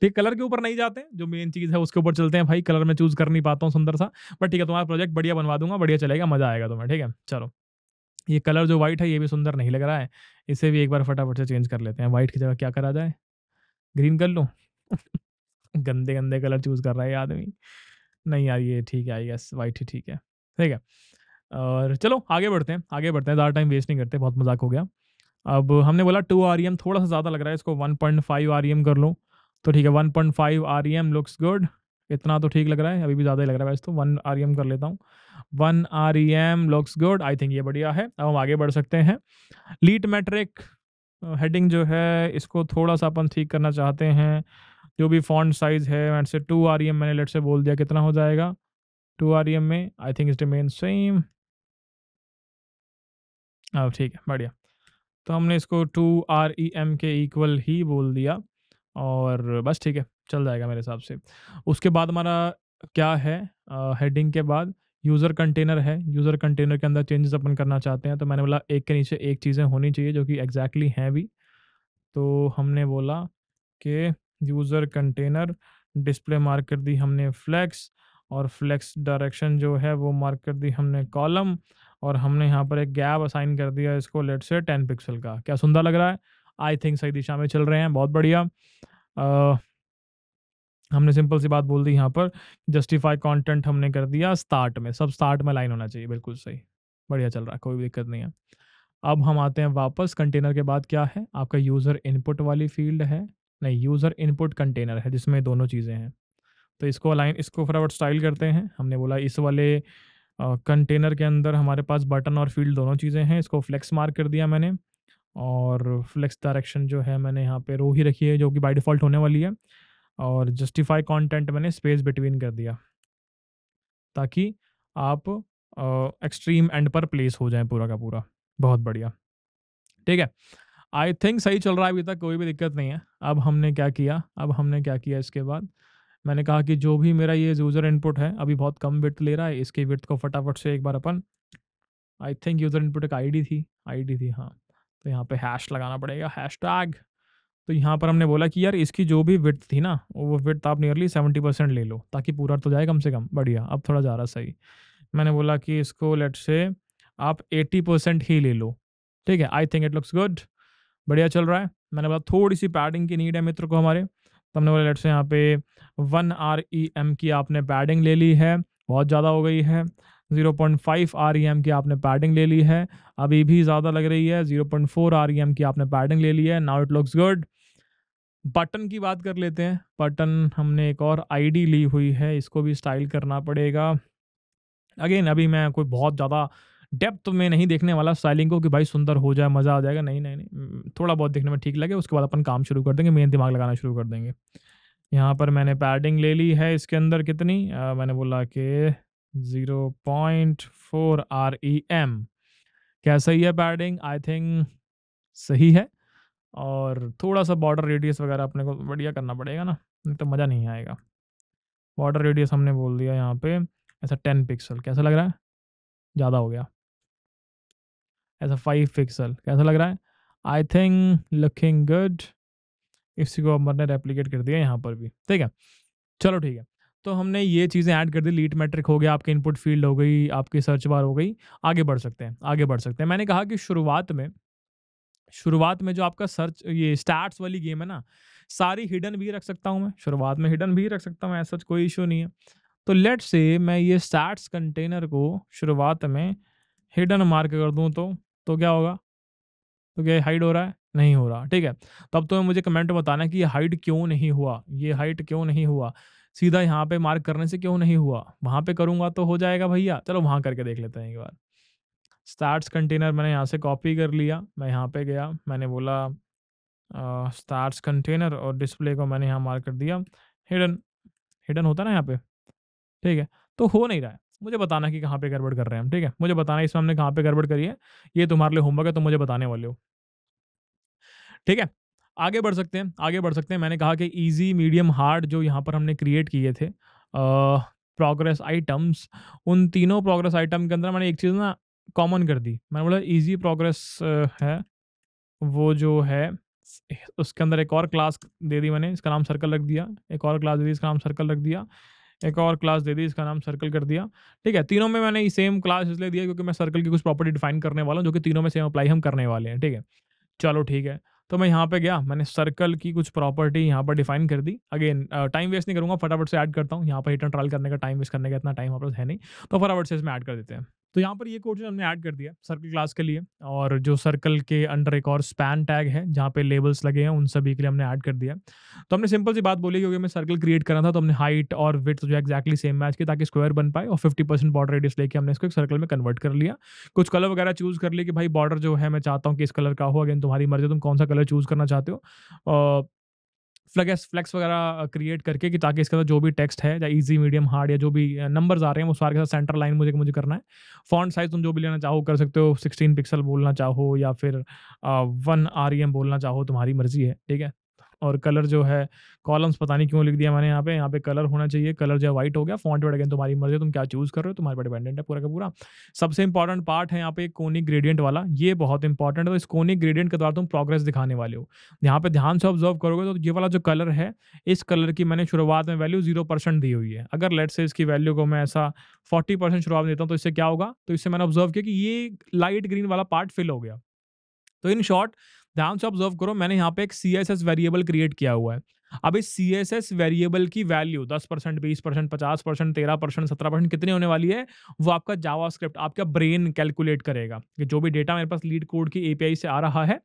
ठीक कलर के ऊपर नहीं जाते जो मेन चीज़ है उसके ऊपर चलते हैं भाई कलर में चूज कर नहीं पाता हूँ सुंदर सा बट ठीक है तुम्हारा प्रोजेक्ट बढ़िया बनवा दूंगा बढ़िया चलेगा मजा आएगा तुम्हें ठीक है चलो ये कलर जो व्हाइट है ये भी सुंदर नहीं लग रहा है इसे भी एक बार फटाफट से चेंज कर लेते हैं व्हाइट की जगह क्या करा जाए ग्रीन कर लो गंदे गंदे कलर चूज कर रहा है आदमी नहीं यार ये ठीक है आई गेस वाइट ही ठीक है ठीक है और चलो आगे बढ़ते हैं आगे बढ़ते हैं ज़्यादा टाइम वेस्ट नहीं करते बहुत मजाक हो गया अब हमने बोला टू आर e थोड़ा सा ज़्यादा लग रहा है इसको वन पॉइंट फाइव आर कर लो तो ठीक है one point five R looks good इतना तो ठीक लग रहा है अभी भी ज़्यादा ही लग रहा है वैसे तो वन आर e कर लेता हूँ one R looks good I think ये बढ़िया है अब हम आगे बढ़ सकते हैं लीट मैट्रिक हेडिंग जो है इसको थोड़ा सा अपन ठीक करना चाहते हैं जो भी फॉन्ट साइज़ है वैसे टू आर मैंने लेट से बोल दिया कितना हो जाएगा टू आर e में I think it remain same अब ठीक है बढ़िया तो हमने इसको टू आर ई एम के इक्वल ही बोल दिया और बस ठीक है चल जाएगा मेरे हिसाब से उसके बाद हमारा क्या है हेडिंग के बाद यूज़र कंटेनर है यूज़र कंटेनर के अंदर चेंजेस अपन करना चाहते हैं तो मैंने बोला एक के नीचे एक चीज़ें होनी चाहिए जो कि एग्जैक्टली exactly हैं भी तो हमने बोला कि यूज़र कंटेनर डिस्प्ले मार्क कर दी हमने फ्लैक्स और फ्लैक्स डायरेक्शन जो है वो मार्क कर दी हमने कॉलम और हमने यहाँ पर एक गैप असाइन कर दिया इसको लेट से टेन पिक्सल का क्या सुंदर लग रहा है आई थिंक सही दिशा में चल रहे हैं बहुत बढ़िया हमने सिंपल सी बात बोल दी यहाँ पर जस्टिफाई कंटेंट हमने कर दिया स्टार्ट में सब स्टार्ट में लाइन होना चाहिए बिल्कुल सही बढ़िया चल रहा है कोई दिक्कत नहीं है अब हम आते हैं वापस कंटेनर के बाद क्या है आपका यूज़र इनपुट वाली फील्ड है नहीं यूज़र इनपुट कंटेनर है जिसमें दोनों चीज़ें हैं तो इसको अलाइन इसको फटाफट स्टाइल करते हैं हमने बोला इस वाले कंटेनर के अंदर हमारे पास बटन और फील्ड दोनों चीज़ें हैं इसको फ्लेक्स मार्क कर दिया मैंने और फ्लेक्स डायरेक्शन जो है मैंने यहाँ पे रो ही रखी है जो कि बाय डिफ़ॉल्ट होने वाली है और जस्टिफाई कंटेंट मैंने स्पेस बिटवीन कर दिया ताकि आप एक्सट्रीम एंड पर प्लेस हो जाए पूरा का पूरा बहुत बढ़िया ठीक है आई थिंक सही चल रहा है अभी तक कोई भी दिक्कत नहीं है अब हमने क्या किया अब हमने क्या किया इसके बाद मैंने कहा कि जो भी मेरा ये यूज़र इनपुट है अभी बहुत कम विथ ले रहा है इसके विथ को फटाफट से एक बार अपन आई थिंक यूज़र इनपुट एक आईडी थी आईडी थी हाँ तो यहाँ पे हैश लगाना पड़ेगा हैश टैग तो यहाँ पर हमने बोला कि यार इसकी जो भी विथ थी ना वो विथ आप नियरली सेवेंटी परसेंट ले लो ताकि पूरा तो जाए कम से कम बढ़िया अब थोड़ा जा रहा सही मैंने बोला कि इसको लेट से आप एटी परसेंट ही ले लो ठीक है I think it looks good बढ़िया चल रहा है मैंने बोला थोड़ी सी पैडिंग की नीड है मित्र को हमारे तो हमने बोला लेट से यहाँ पे वन आर ई एम की आपने पैडिंग ले ली है बहुत ज़्यादा हो गई है 0.5 आर ई एम की आपने पैडिंग ले ली है अभी भी ज़्यादा लग रही है 0.4 आर ई एम की आपने पैडिंग ले ली है now it looks good button की बात कर लेते हैं बटन हमने एक और आईडी ली हुई है इसको भी स्टाइल करना पड़ेगा अगेन अभी मैं कोई बहुत ज़्यादा डेप्थ में नहीं देखने वाला स्टाइलिंग को कि भाई सुंदर हो जाए मज़ा आ जाएगा नहीं नहीं नहीं थोड़ा बहुत देखने में ठीक लगे उसके बाद अपन काम शुरू कर देंगे मेन दिमाग लगाना शुरू कर देंगे यहाँ पर मैंने पैडिंग ले ली है इसके अंदर कितनी आ, मैंने बोला कि zero point four R E M क्या सही है पैडिंग आई थिंक सही है और थोड़ा सा बॉर्डर रेडियस वगैरह अपने को बढ़िया करना पड़ेगा ना नहीं तो मज़ा नहीं आएगा बॉर्डर रेडियस हमने बोल दिया यहाँ पे ऐसा टेन पिक्सल कैसा लग रहा है ज़्यादा हो गया ऐसा फाइव पिक्सल कैसा लग रहा है आई थिंक लुकिंग गुड इसी को अमर ने रेप्लीकेट कर दिया यहाँ पर भी ठीक है चलो ठीक है तो हमने ये चीज़ें ऐड कर दी लीड मैट्रिक हो गया आपके इनपुट फील्ड हो गई आपकी सर्च बार हो गई आगे बढ़ सकते हैं आगे बढ़ सकते हैं मैंने कहा कि शुरुआत में शुरुआत में जो आपका सर्च ये स्टार्ट वाली गेम है ना सारी हिडन भी रख सकता हूँ मैं शुरुआत में हिडन भी रख सकता हूँ ऐसा कोई इशू नहीं है तो लेट से मैं ये स्टार्ट कंटेनर को शुरुआत में हिडन मार्क कर दूँ तो तो क्या होगा तो क्या हाइड हो रहा है नहीं हो रहा ठीक है तब तो मुझे कमेंट में बताना कि ये हाइट क्यों नहीं हुआ ये हाइट क्यों नहीं हुआ सीधा यहाँ पे मार्क करने से क्यों नहीं हुआ वहाँ पे करूँगा तो हो जाएगा भैया चलो वहाँ करके देख लेते हैं एक बार स्टार्ट कंटेनर मैंने यहाँ से कॉपी कर लिया मैं यहाँ पे गया मैंने बोला स्टार्ट्स कंटेनर और डिस्प्ले को मैंने यहाँ मार्क कर दिया हिडन हिडन होता ना यहाँ पे ठीक है तो हो नहीं रहा है मुझे बताना कि कहाँ पे गड़बड़ कर रहे हैं हम ठीक है मुझे बताना इसमें हमने कहाँ पे गड़बड़ करी है ये तुम्हारे लिए होमवर्क है तुम मुझे बताने वाले हो ठीक है आगे बढ़ सकते हैं आगे बढ़ सकते हैं मैंने कहा कि ईजी मीडियम हार्ड जो यहाँ पर हमने क्रिएट किए थे प्रोग्रेस आइटम्स उन तीनों प्रोग्रेस आइटम के अंदर मैंने एक चीज़ ना कॉमन कर दी मैंने बोला ईजी प्रोग्रेस है वो जो है उसके अंदर एक और क्लास दे दी मैंने इसका नाम सर्कल रख दिया एक और क्लास दे दी इसका नाम सर्कल रख दिया एक और क्लास दे दी इसका नाम सर्कल कर दिया ठीक है तीनों में मैंने सेम क्लास इसलिए दिया क्योंकि मैं सर्कल की कुछ प्रॉपर्टी डिफाइन करने वाला हूँ जो कि तीनों में सेम अप्लाई हम करने वाले हैं ठीक है चलो ठीक है तो मैं यहाँ पे गया मैंने सर्कल की कुछ प्रॉपर्टी यहाँ पर डिफाइन कर दी अगेन टाइम वेस्ट नहीं करूँगा फटाफट से ऐड करता हूँ यहाँ पर रिटर्न ट्रायल करने का टाइम वेस्ट करने का इतना टाइम हमारे पास है नहीं तो फटाफट से इसमें ऐड कर देते हैं तो यहाँ पर ये कोर्सेज हमने ऐड कर दिया सर्कल क्लास के लिए और जो सर्कल के अंडर एक और स्पैन टैग है जहाँ पे लेबल्स लगे हैं उन सभी के लिए हमने ऐड कर दिया तो हमने सिंपल सी बात बोली क्योंकि हमें सर्कल क्रिएट करना था तो हमने हाइट और विथ जो एक्जैक्टली सेम मैच की ताकि स्क्वायर बन पाए और फिफ्टी परसेंट बॉर्डर रेडियस लेके हमने इसको एक सर्कल में कन्वर्ट कर लिया कुछ कलर वगैरह चूज़ कर लिए कि भाई बॉर्डर जो है मैं चाहता हूँ कि इस कलर का हो अगेन तुम्हारी मर्जी तुम कौन सा कलर चूज़ करना चाहते हो फ्लैक्स फ्लैक्स वगैरह क्रिएट uh, करके कि ताकि इसके अंदर जो भी टेक्स्ट है या ईजी मीडियम हार्ड या जो भी नंबर्स uh, आ रहे हैं वो सारे के साथ सेंटर लाइन मुझे मुझे करना है फॉन्ट साइज तुम जो भी लेना चाहो कर सकते हो सिक्सटीन पिक्सल बोलना चाहो या फिर वन uh, आर e बोलना चाहो तुम्हारी मर्जी है ठीक है और कलर जो है कॉलम्स पता नहीं क्यों लिख दिया मैंने यहाँ पे यहाँ पे कलर होना चाहिए कलर जो है वाइट हो गया फॉन्ट वर्ड अगेन तुम्हारी मर्जी तुम क्या चूज कर रहे हो तुम्हारे पर डिपेंडेंट है पूरा का पूरा सबसे इंपॉर्टेंट पार्ट है यहाँ पे कोनिक ग्रेडियंट वाला ये बहुत इंपॉर्टेंट है तो इस कोनिक ग्रेडियंट के द्वारा तुम प्रोग्रेस दिखाने वाले हो यहाँ पे ध्यान से ऑब्जर्व करोगे तो ये वाला जो कलर है इस कलर की मैंने शुरुआत में वैल्यू जीरो परसेंट दी हुई है अगर लेट से इसकी वैल्यू को मैं ऐसा फोर्टी परसेंट शुरुआत देता हूँ तो इससे क्या होगा तो इससे मैंने ऑब्जर्व किया कि ये लाइट ग्रीन वाला पार्ट फिल हो गया तो इन शॉर्ट ध्यान से ऑब्जर्व करो मैंने यहाँ पे एक C S S variable create किया हुआ है अब इस सी एस एस वेरिएबल की वैल्यू दस परसेंट बीस परसेंट पचास परसेंट तेरह परसेंट सत्रह परसेंट कितनी होने वाली है वो आपका जावा स्क्रिप्ट आपका ब्रेन कैलकुलेट करेगा कि जो भी डेटा मेरे पास लीड कोड की एपीआई से आ रहा है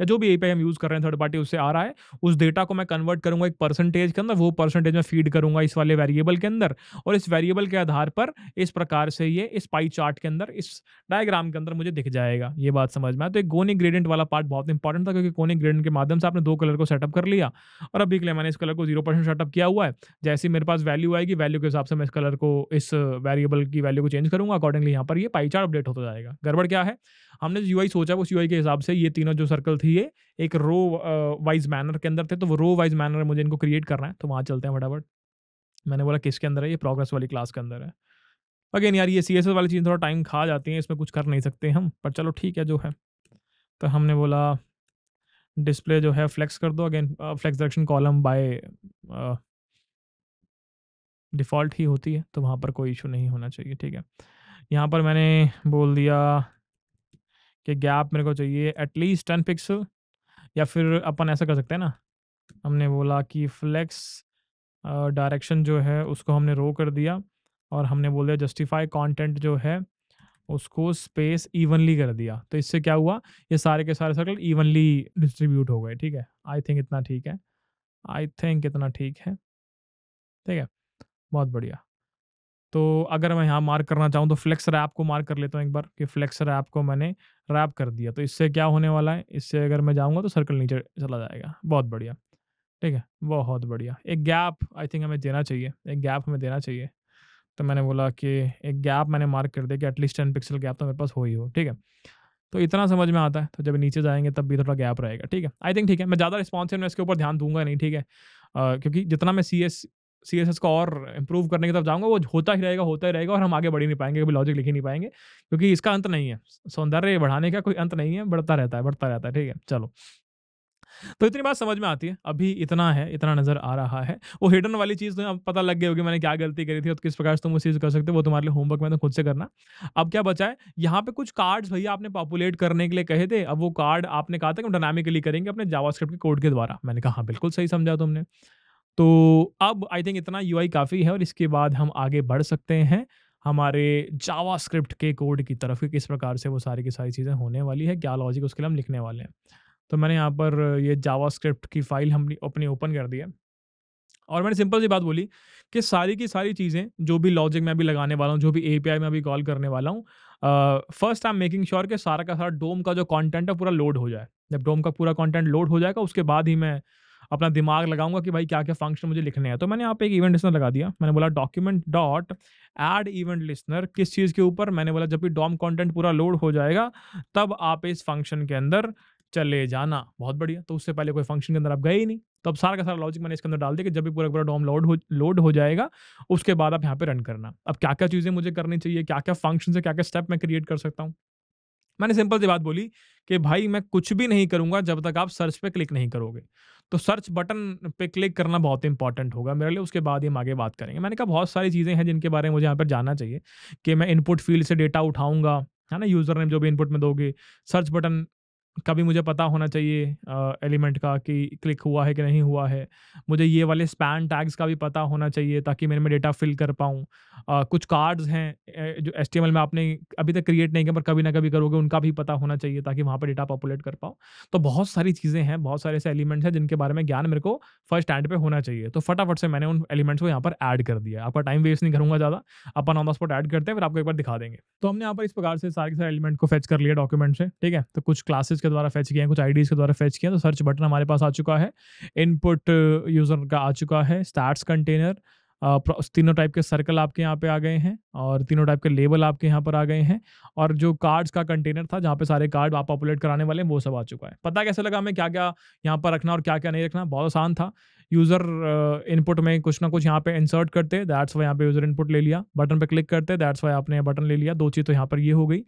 या जो भी ए हम यूज़ कर रहे हैं थर्ड पार्टी उससे आ रहा है उस डेटा को मैं कन्वर्ट करूंगा एक परसेंटेज के अंदर वो परसेंटेज में फीड करूंगा इस वाले वेरिएबल के अंदर और इस वेरिएबल के आधार पर इस प्रकार से ये इस पाई चार्ट के अंदर इस डायग्राम के अंदर मुझे दिख जाएगा ये बात समझ में आए तो एक गोनिक ग्रेडेंट वाला पार्ट बहुत इंपॉर्टेंट था क्योंकि गोनिक ग्रेडेंट के माध्यम से आपने दो कलर को सेटअप कर लिया और अभी के लिए मैंने इस कलर को जीरो परसेंट सेटअप किया हुआ है जैसे मेरे पास वैल्यू आएगी वैल्यू के हिसाब से मैं इस कलर को इस वेरिएबल की वैल्यू को चेंज करूंगा अकॉर्डिंगली यहाँ पर ये पाई चार्ट अपडेट होता जाएगा गड़बड़ क्या है हमने जो यू सोचा उस यू के हिसाब से ये तीनों जो सर्कल थी ये एक रो वाइज मैनर के अंदर थे तो वो रो वाइज मैनर मुझे इनको क्रिएट करना है तो वहाँ चलते हैं फटाफट मैंने बोला किसके अंदर है ये प्रोग्रेस वाली क्लास के अंदर है अगेन यार ये सी एस वाली चीज़ थोड़ा टाइम खा जाती है इसमें कुछ कर नहीं सकते हम पर चलो ठीक है जो है तो हमने बोला डिस्प्ले जो है फ्लेक्स कर दो again flex direction column by default ही होती है तो वहाँ पर कोई इशू नहीं होना चाहिए ठीक है यहाँ पर मैंने बोल दिया कि गैप मेरे को चाहिए एटलीस्ट टेन पिक्सल या फिर अपन ऐसा कर सकते हैं ना हमने बोला कि फ्लेक्स डायरेक्शन जो है उसको हमने रो कर दिया और हमने बोल दिया जस्टिफाई कंटेंट जो है उसको स्पेस इवनली कर दिया तो इससे क्या हुआ ये सारे के सारे सर्कल इवनली डिस्ट्रीब्यूट हो गए ठीक है आई थिंक इतना ठीक है आई थिंक इतना ठीक है ठीक है बहुत बढ़िया तो अगर मैं यहाँ मार्क करना चाहूँ तो फ्लेक्स रैप को मार्क कर लेता हूँ एक बार कि फ्लेक्स रैप को मैंने रैप कर दिया तो इससे क्या होने वाला है इससे अगर मैं जाऊँगा तो सर्कल नीचे चला जाएगा बहुत बढ़िया ठीक है बहुत बढ़िया एक गैप आई थिंक हमें देना चाहिए एक गैप हमें देना चाहिए तो मैंने बोला कि एक गैप मैंने मार्क कर दिया कि एटलीस्ट टेन पिक्सल गैप तो मेरे पास हो ही हो ठीक है तो इतना समझ में आता है तो जब नीचे जाएंगे तब भी थोड़ा गैप रहेगा ठीक है आई थिंक ठीक है मैं ज़्यादा रिस्पॉन्सिव मैं इसके ऊपर ध्यान दूंगा नहीं ठीक है क्योंकि जितना मैं C S C S S को और इम्प्रूव करने की तरफ जाऊंगा वो होता ही रहेगा होता ही रहेगा और हम आगे बढ़ ही नहीं पाएंगे कभी लॉजिक लिख ही नहीं पाएंगे क्योंकि इसका अंत नहीं है सौंदर्य बढ़ाने का कोई अंत नहीं है बढ़ता रहता है बढ़ता रहता है ठीक है चलो तो इतनी बात समझ में आती है अभी इतना है इतना नज़र आ रहा है वो हिडन वाली चीज़ तो पता लग गई होगी मैंने क्या गलती करी थी और किस प्रकार से तुम उस चीज़ कर सकते हो वो तुम्हारे लिए होमवर्क में तो खुद से करना अब क्या बचा है यहाँ पे कुछ कार्ड्स भैया आपने पॉपुलेट करने के लिए कहे थे अब वो कार्ड आपने कहा था कि हम डायनामिकली करेंगे अपने जावास्क्रिप्ट के कोड के द्वारा मैंने कहा हाँ, बिल्कुल सही समझा तुमने तो अब आई थिंक इतना यू काफ़ी है और इसके बाद हम आगे बढ़ सकते हैं हमारे जावा स्क्रिप्ट के कोड की तरफ किस प्रकार से वो सारी की सारी चीज़ें होने वाली है क्या लॉजिक उसके लिए हम लिखने वाले हैं तो मैंने यहाँ पर ये जावा स्क्रिप्ट की फ़ाइल हमने अपनी ओपन कर दी है और मैंने सिंपल सी बात बोली कि सारी की सारी चीज़ें जो भी लॉजिक मैं अभी लगाने वाला हूँ जो भी ए मैं अभी कॉल करने वाला हूँ first I am making sure कि सारा का सारा डोम का जो कॉन्टेंट है पूरा लोड हो जाए जब डोम का पूरा कॉन्टेंट लोड हो जाएगा उसके बाद ही मैं अपना दिमाग लगाऊंगा कि भाई क्या क्या फंक्शन मुझे लिखने हैं तो मैंने यहाँ पे एक इवेंट लिस्नर लगा दिया मैंने बोला document dot add event listener किस चीज़ के ऊपर मैंने बोला जब भी डॉम कॉन्टेंट पूरा लोड हो जाएगा तब आप इस फंक्शन के अंदर चले जाना बहुत बढ़िया तो उससे पहले कोई फंक्शन के अंदर आप गए ही नहीं तो अब सारा का सारा लॉजिक मैंने इसके अंदर डाल दिया कि जब भी पूरा पूरा डॉम लोड हो लोड हो जाएगा उसके बाद आप यहाँ पे रन करना अब क्या क्या चीज़ें मुझे करनी चाहिए क्या क्या फंक्शन से क्या क्या स्टेप मैं क्रिएट कर सकता हूँ मैंने सिंपल सी बात बोली कि भाई मैं कुछ भी नहीं करूंगा जब तक आप सर्च पे क्लिक नहीं करोगे तो सर्च बटन पे क्लिक करना बहुत इंपॉर्टेंट होगा मेरे लिए उसके बाद ही हम आगे बात करेंगे मैंने कहा बहुत सारी चीज़ें हैं जिनके बारे में मुझे यहाँ पर जानना चाहिए कि मैं इनपुट फील्ड से डेटा उठाऊंगा है ना यूज़र नेम जो भी इनपुट में दोगे सर्च बटन का भी मुझे पता होना चाहिए एलिमेंट का कि क्लिक हुआ है कि नहीं हुआ है मुझे ये वाले स्पैन टैग्स का भी पता होना चाहिए ताकि मेरे में डेटा फिल कर पाऊँ कुछ कार्ड्स हैं जो एस में आपने अभी तक क्रिएट नहीं किया पर कभी ना कभी करोगे उनका भी पता होना चाहिए ताकि वहाँ पर डेटा पॉपुलेट कर पाओ तो बहुत सारी चीज़ें हैं बहुत सारे ऐसे एलिमेंट्स हैं जिनके बारे में ज्ञान मेरे को फर्स्ट हैंड पर होना चाहिए तो फटाफट से मैंने उन एलिमेंट्स को यहाँ पर ऐड कर दिया आपका टाइम वेस्ट नहीं करूँगा ज़्यादा अपन ऑन द स्पॉट ऐड करते हैं फिर आपको एक बार दिखा देंगे तो हमने यहाँ पर इस प्रकार से सारे सारे एलिमेंट को फैच कर लिया डॉक्यूमेंट से ठीक है तो कुछ क्लासेस के द्वारा फैच किया हैं कुछ आईडीज के द्वारा फैच किया तो सर्च बटन हमारे पास आ चुका है इनपुट यूज़र uh, का आ चुका है स्टार्ट कंटेनर uh, तीनों टाइप के सर्कल आपके यहाँ पे आ गए हैं और तीनों टाइप के लेबल आपके यहाँ पर आ गए हैं और जो कार्ड्स का कंटेनर था जहाँ पे सारे कार्ड आप पॉपुलेट कराने वाले हैं वो सब आ चुका है पता कैसे लगा हमें क्या क्या यहाँ पर रखना और क्या क्या नहीं रखना बहुत आसान था यूज़र इनपुट uh, में कुछ ना कुछ यहाँ पे इंसर्ट करते दैट्स वाई यहाँ पे यूज़र इनपुट ले लिया बटन पर क्लिक करते दैट्स वाई आपने बटन ले लिया दो चीज़ तो यहाँ पर ये यह हो गई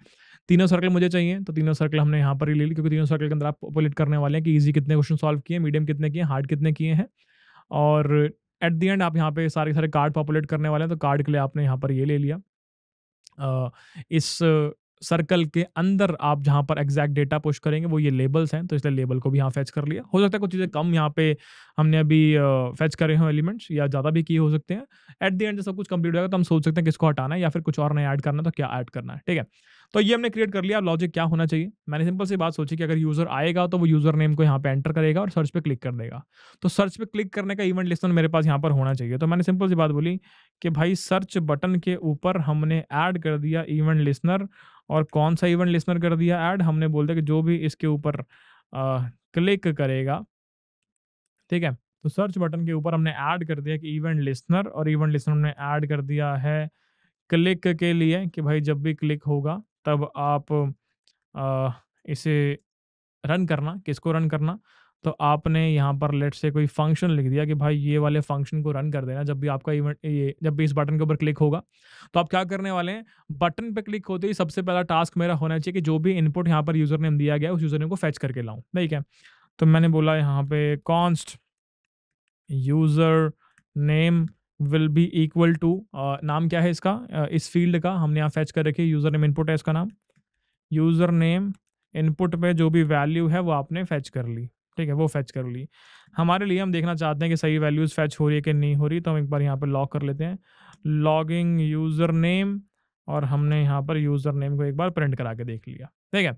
तीनों सर्कल मुझे चाहिए तो तीनों सर्कल हमने यहाँ पर ही ले ली क्योंकि तीनों सर्कल के अंदर आप पोलिट करने वाले हैं कि ईजी कितने क्वेश्चन सॉल्व किए मीडियम कितने किए हार्ड कितने किए हैं और एट दी एंड आप यहाँ पे सारे सारे कार्ड पॉपुलेट करने वाले हैं तो कार्ड के लिए आपने यहाँ पर ये ले लिया इस सर्कल के अंदर आप जहाँ पर एग्जैक्ट डेटा पुश करेंगे वो ये लेबल्स हैं तो इसलिए लेबल को भी यहाँ फैच कर लिया हो सकता है कुछ चीज़ें कम यहाँ पे हमने अभी फैच करे हों एलिमेंट्स या ज़्यादा भी किए हो सकते हैं एट दी एंड जब सब कुछ कंप्लीट हो जाएगा तो हम सोच सकते हैं किसको हटाना है या फिर कुछ और नहीं ऐड करना है तो क्या ऐड करना है ठीक है तो ये हमने क्रिएट कर लिया लॉजिक क्या होना चाहिए मैंने सिंपल से बात सोची कि अगर यूजर आएगा तो वो यूजर नेम को यहाँ पे एंटर करेगा और सर्च पे क्लिक कर देगा तो सर्च पे क्लिक करने का इवेंट लिस्टन तो मेरे पास यहाँ पर होना चाहिए तो मैंने सिंपल सी बात बोली कि भाई सर्च बटन के ऊपर हमने ऐड कर दिया इवेंट लिस्नर और कौन सा इवेंट लिस्नर कर दिया ऐड हमने बोल दिया कि जो भी इसके ऊपर क्लिक करेगा ठीक है तो सर्च बटन के ऊपर हमने ऐड कर दिया कि इवेंट लिस्नर और इवेंट लिस्नर हमने ऐड कर दिया है क्लिक के लिए कि भाई जब भी क्लिक होगा तब आप आ, इसे रन करना किसको रन करना तो आपने यहाँ पर लेट से कोई फंक्शन लिख दिया कि भाई ये वाले फंक्शन को रन कर देना जब भी आपका इवेंट ये जब भी इस बटन के ऊपर क्लिक होगा तो आप क्या करने वाले हैं बटन पे क्लिक होते ही सबसे पहला टास्क मेरा होना चाहिए कि जो भी इनपुट यहाँ पर यूज़र नेम दिया गया उस यूज़र नेम को फैच करके लाऊं ठीक है तो मैंने बोला यहाँ पे const username will be equal to नाम क्या है इसका uh, इस फील्ड का हमने यहाँ फैच कर रखी यूज़र नेम इनपुट है इसका नाम यूज़र नेम इनपुट पे जो भी वैल्यू है वो आपने फैच कर ली ठीक है वो फैच कर ली हमारे लिए हम देखना चाहते हैं कि सही वैल्यूज़ फैच हो रही है कि नहीं हो रही तो हम एक बार यहाँ पर लॉग कर लेते हैं लॉगिंग यूज़र नेम और हमने यहाँ पर यूज़र नेम को एक बार प्रिंट करा के देख लिया ठीक है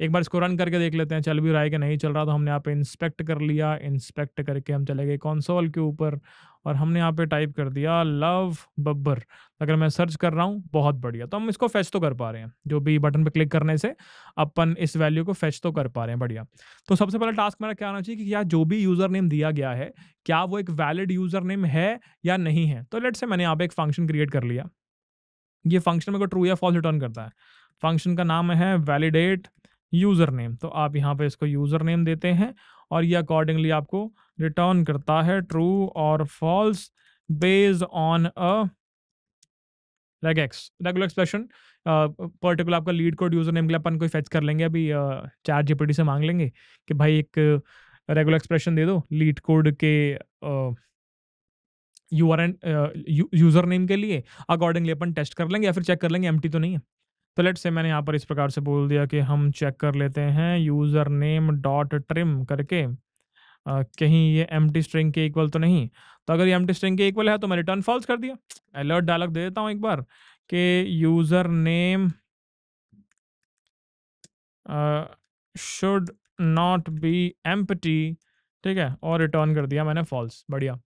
एक बार इसको रन करके देख लेते हैं चल भी रहा है कि नहीं चल रहा तो हमने यहाँ पे इंस्पेक्ट कर लिया इंस्पेक्ट करके हम चले गए कॉन्सोल के ऊपर और हमने यहाँ पे टाइप कर दिया लव बब्बर अगर मैं सर्च कर रहा हूँ बहुत बढ़िया तो हम इसको फेच तो कर पा रहे हैं जो भी बटन पे क्लिक करने से अपन इस वैल्यू को फेच तो कर पा रहे हैं बढ़िया तो सबसे पहला टास्क मेरा क्या होना चाहिए कि यार जो भी यूज़र नेम दिया गया है क्या वो एक वैलिड यूज़र नेम है या नहीं है तो लेट से मैंने यहाँ पे एक फंक्शन क्रिएट कर लिया ये फंक्शन मेरे को ट्रू या फॉल्स रिटर्न करता है फंक्शन का नाम है वैलिडेट यूज़र नेम तो आप यहाँ पे इसको यूज़र नेम देते हैं और ये अकॉर्डिंगली आपको रिटर्न करता है ट्रू और false based on a regex regular expression particular आपका लीड कोड यूज़र नेम के लिए अपन कोई फैच कर लेंगे अभी चार पी टी से मांग लेंगे कि भाई एक रेगुलर एक्सप्रेशन दे दो लीड कोड के uh, U R and username के लिए अकॉर्डिंगली अपन टेस्ट कर लेंगे या फिर चेक कर लेंगे एम तो नहीं है तो लेट से मैंने यहाँ पर इस प्रकार से बोल दिया कि हम चेक कर लेते हैं यूज़र नेम डॉट ट्रिम करके Uh, कहीं ये एम स्ट्रिंग के इक्वल तो नहीं तो अगर ये एम स्ट्रिंग के इक्वल है तो मैं रिटर्न फॉल्स कर दिया अलर्ट डायलॉग दे देता हूँ एक बार कि user name should not be एम ठीक है और रिटर्न कर दिया मैंने फॉल्स बढ़िया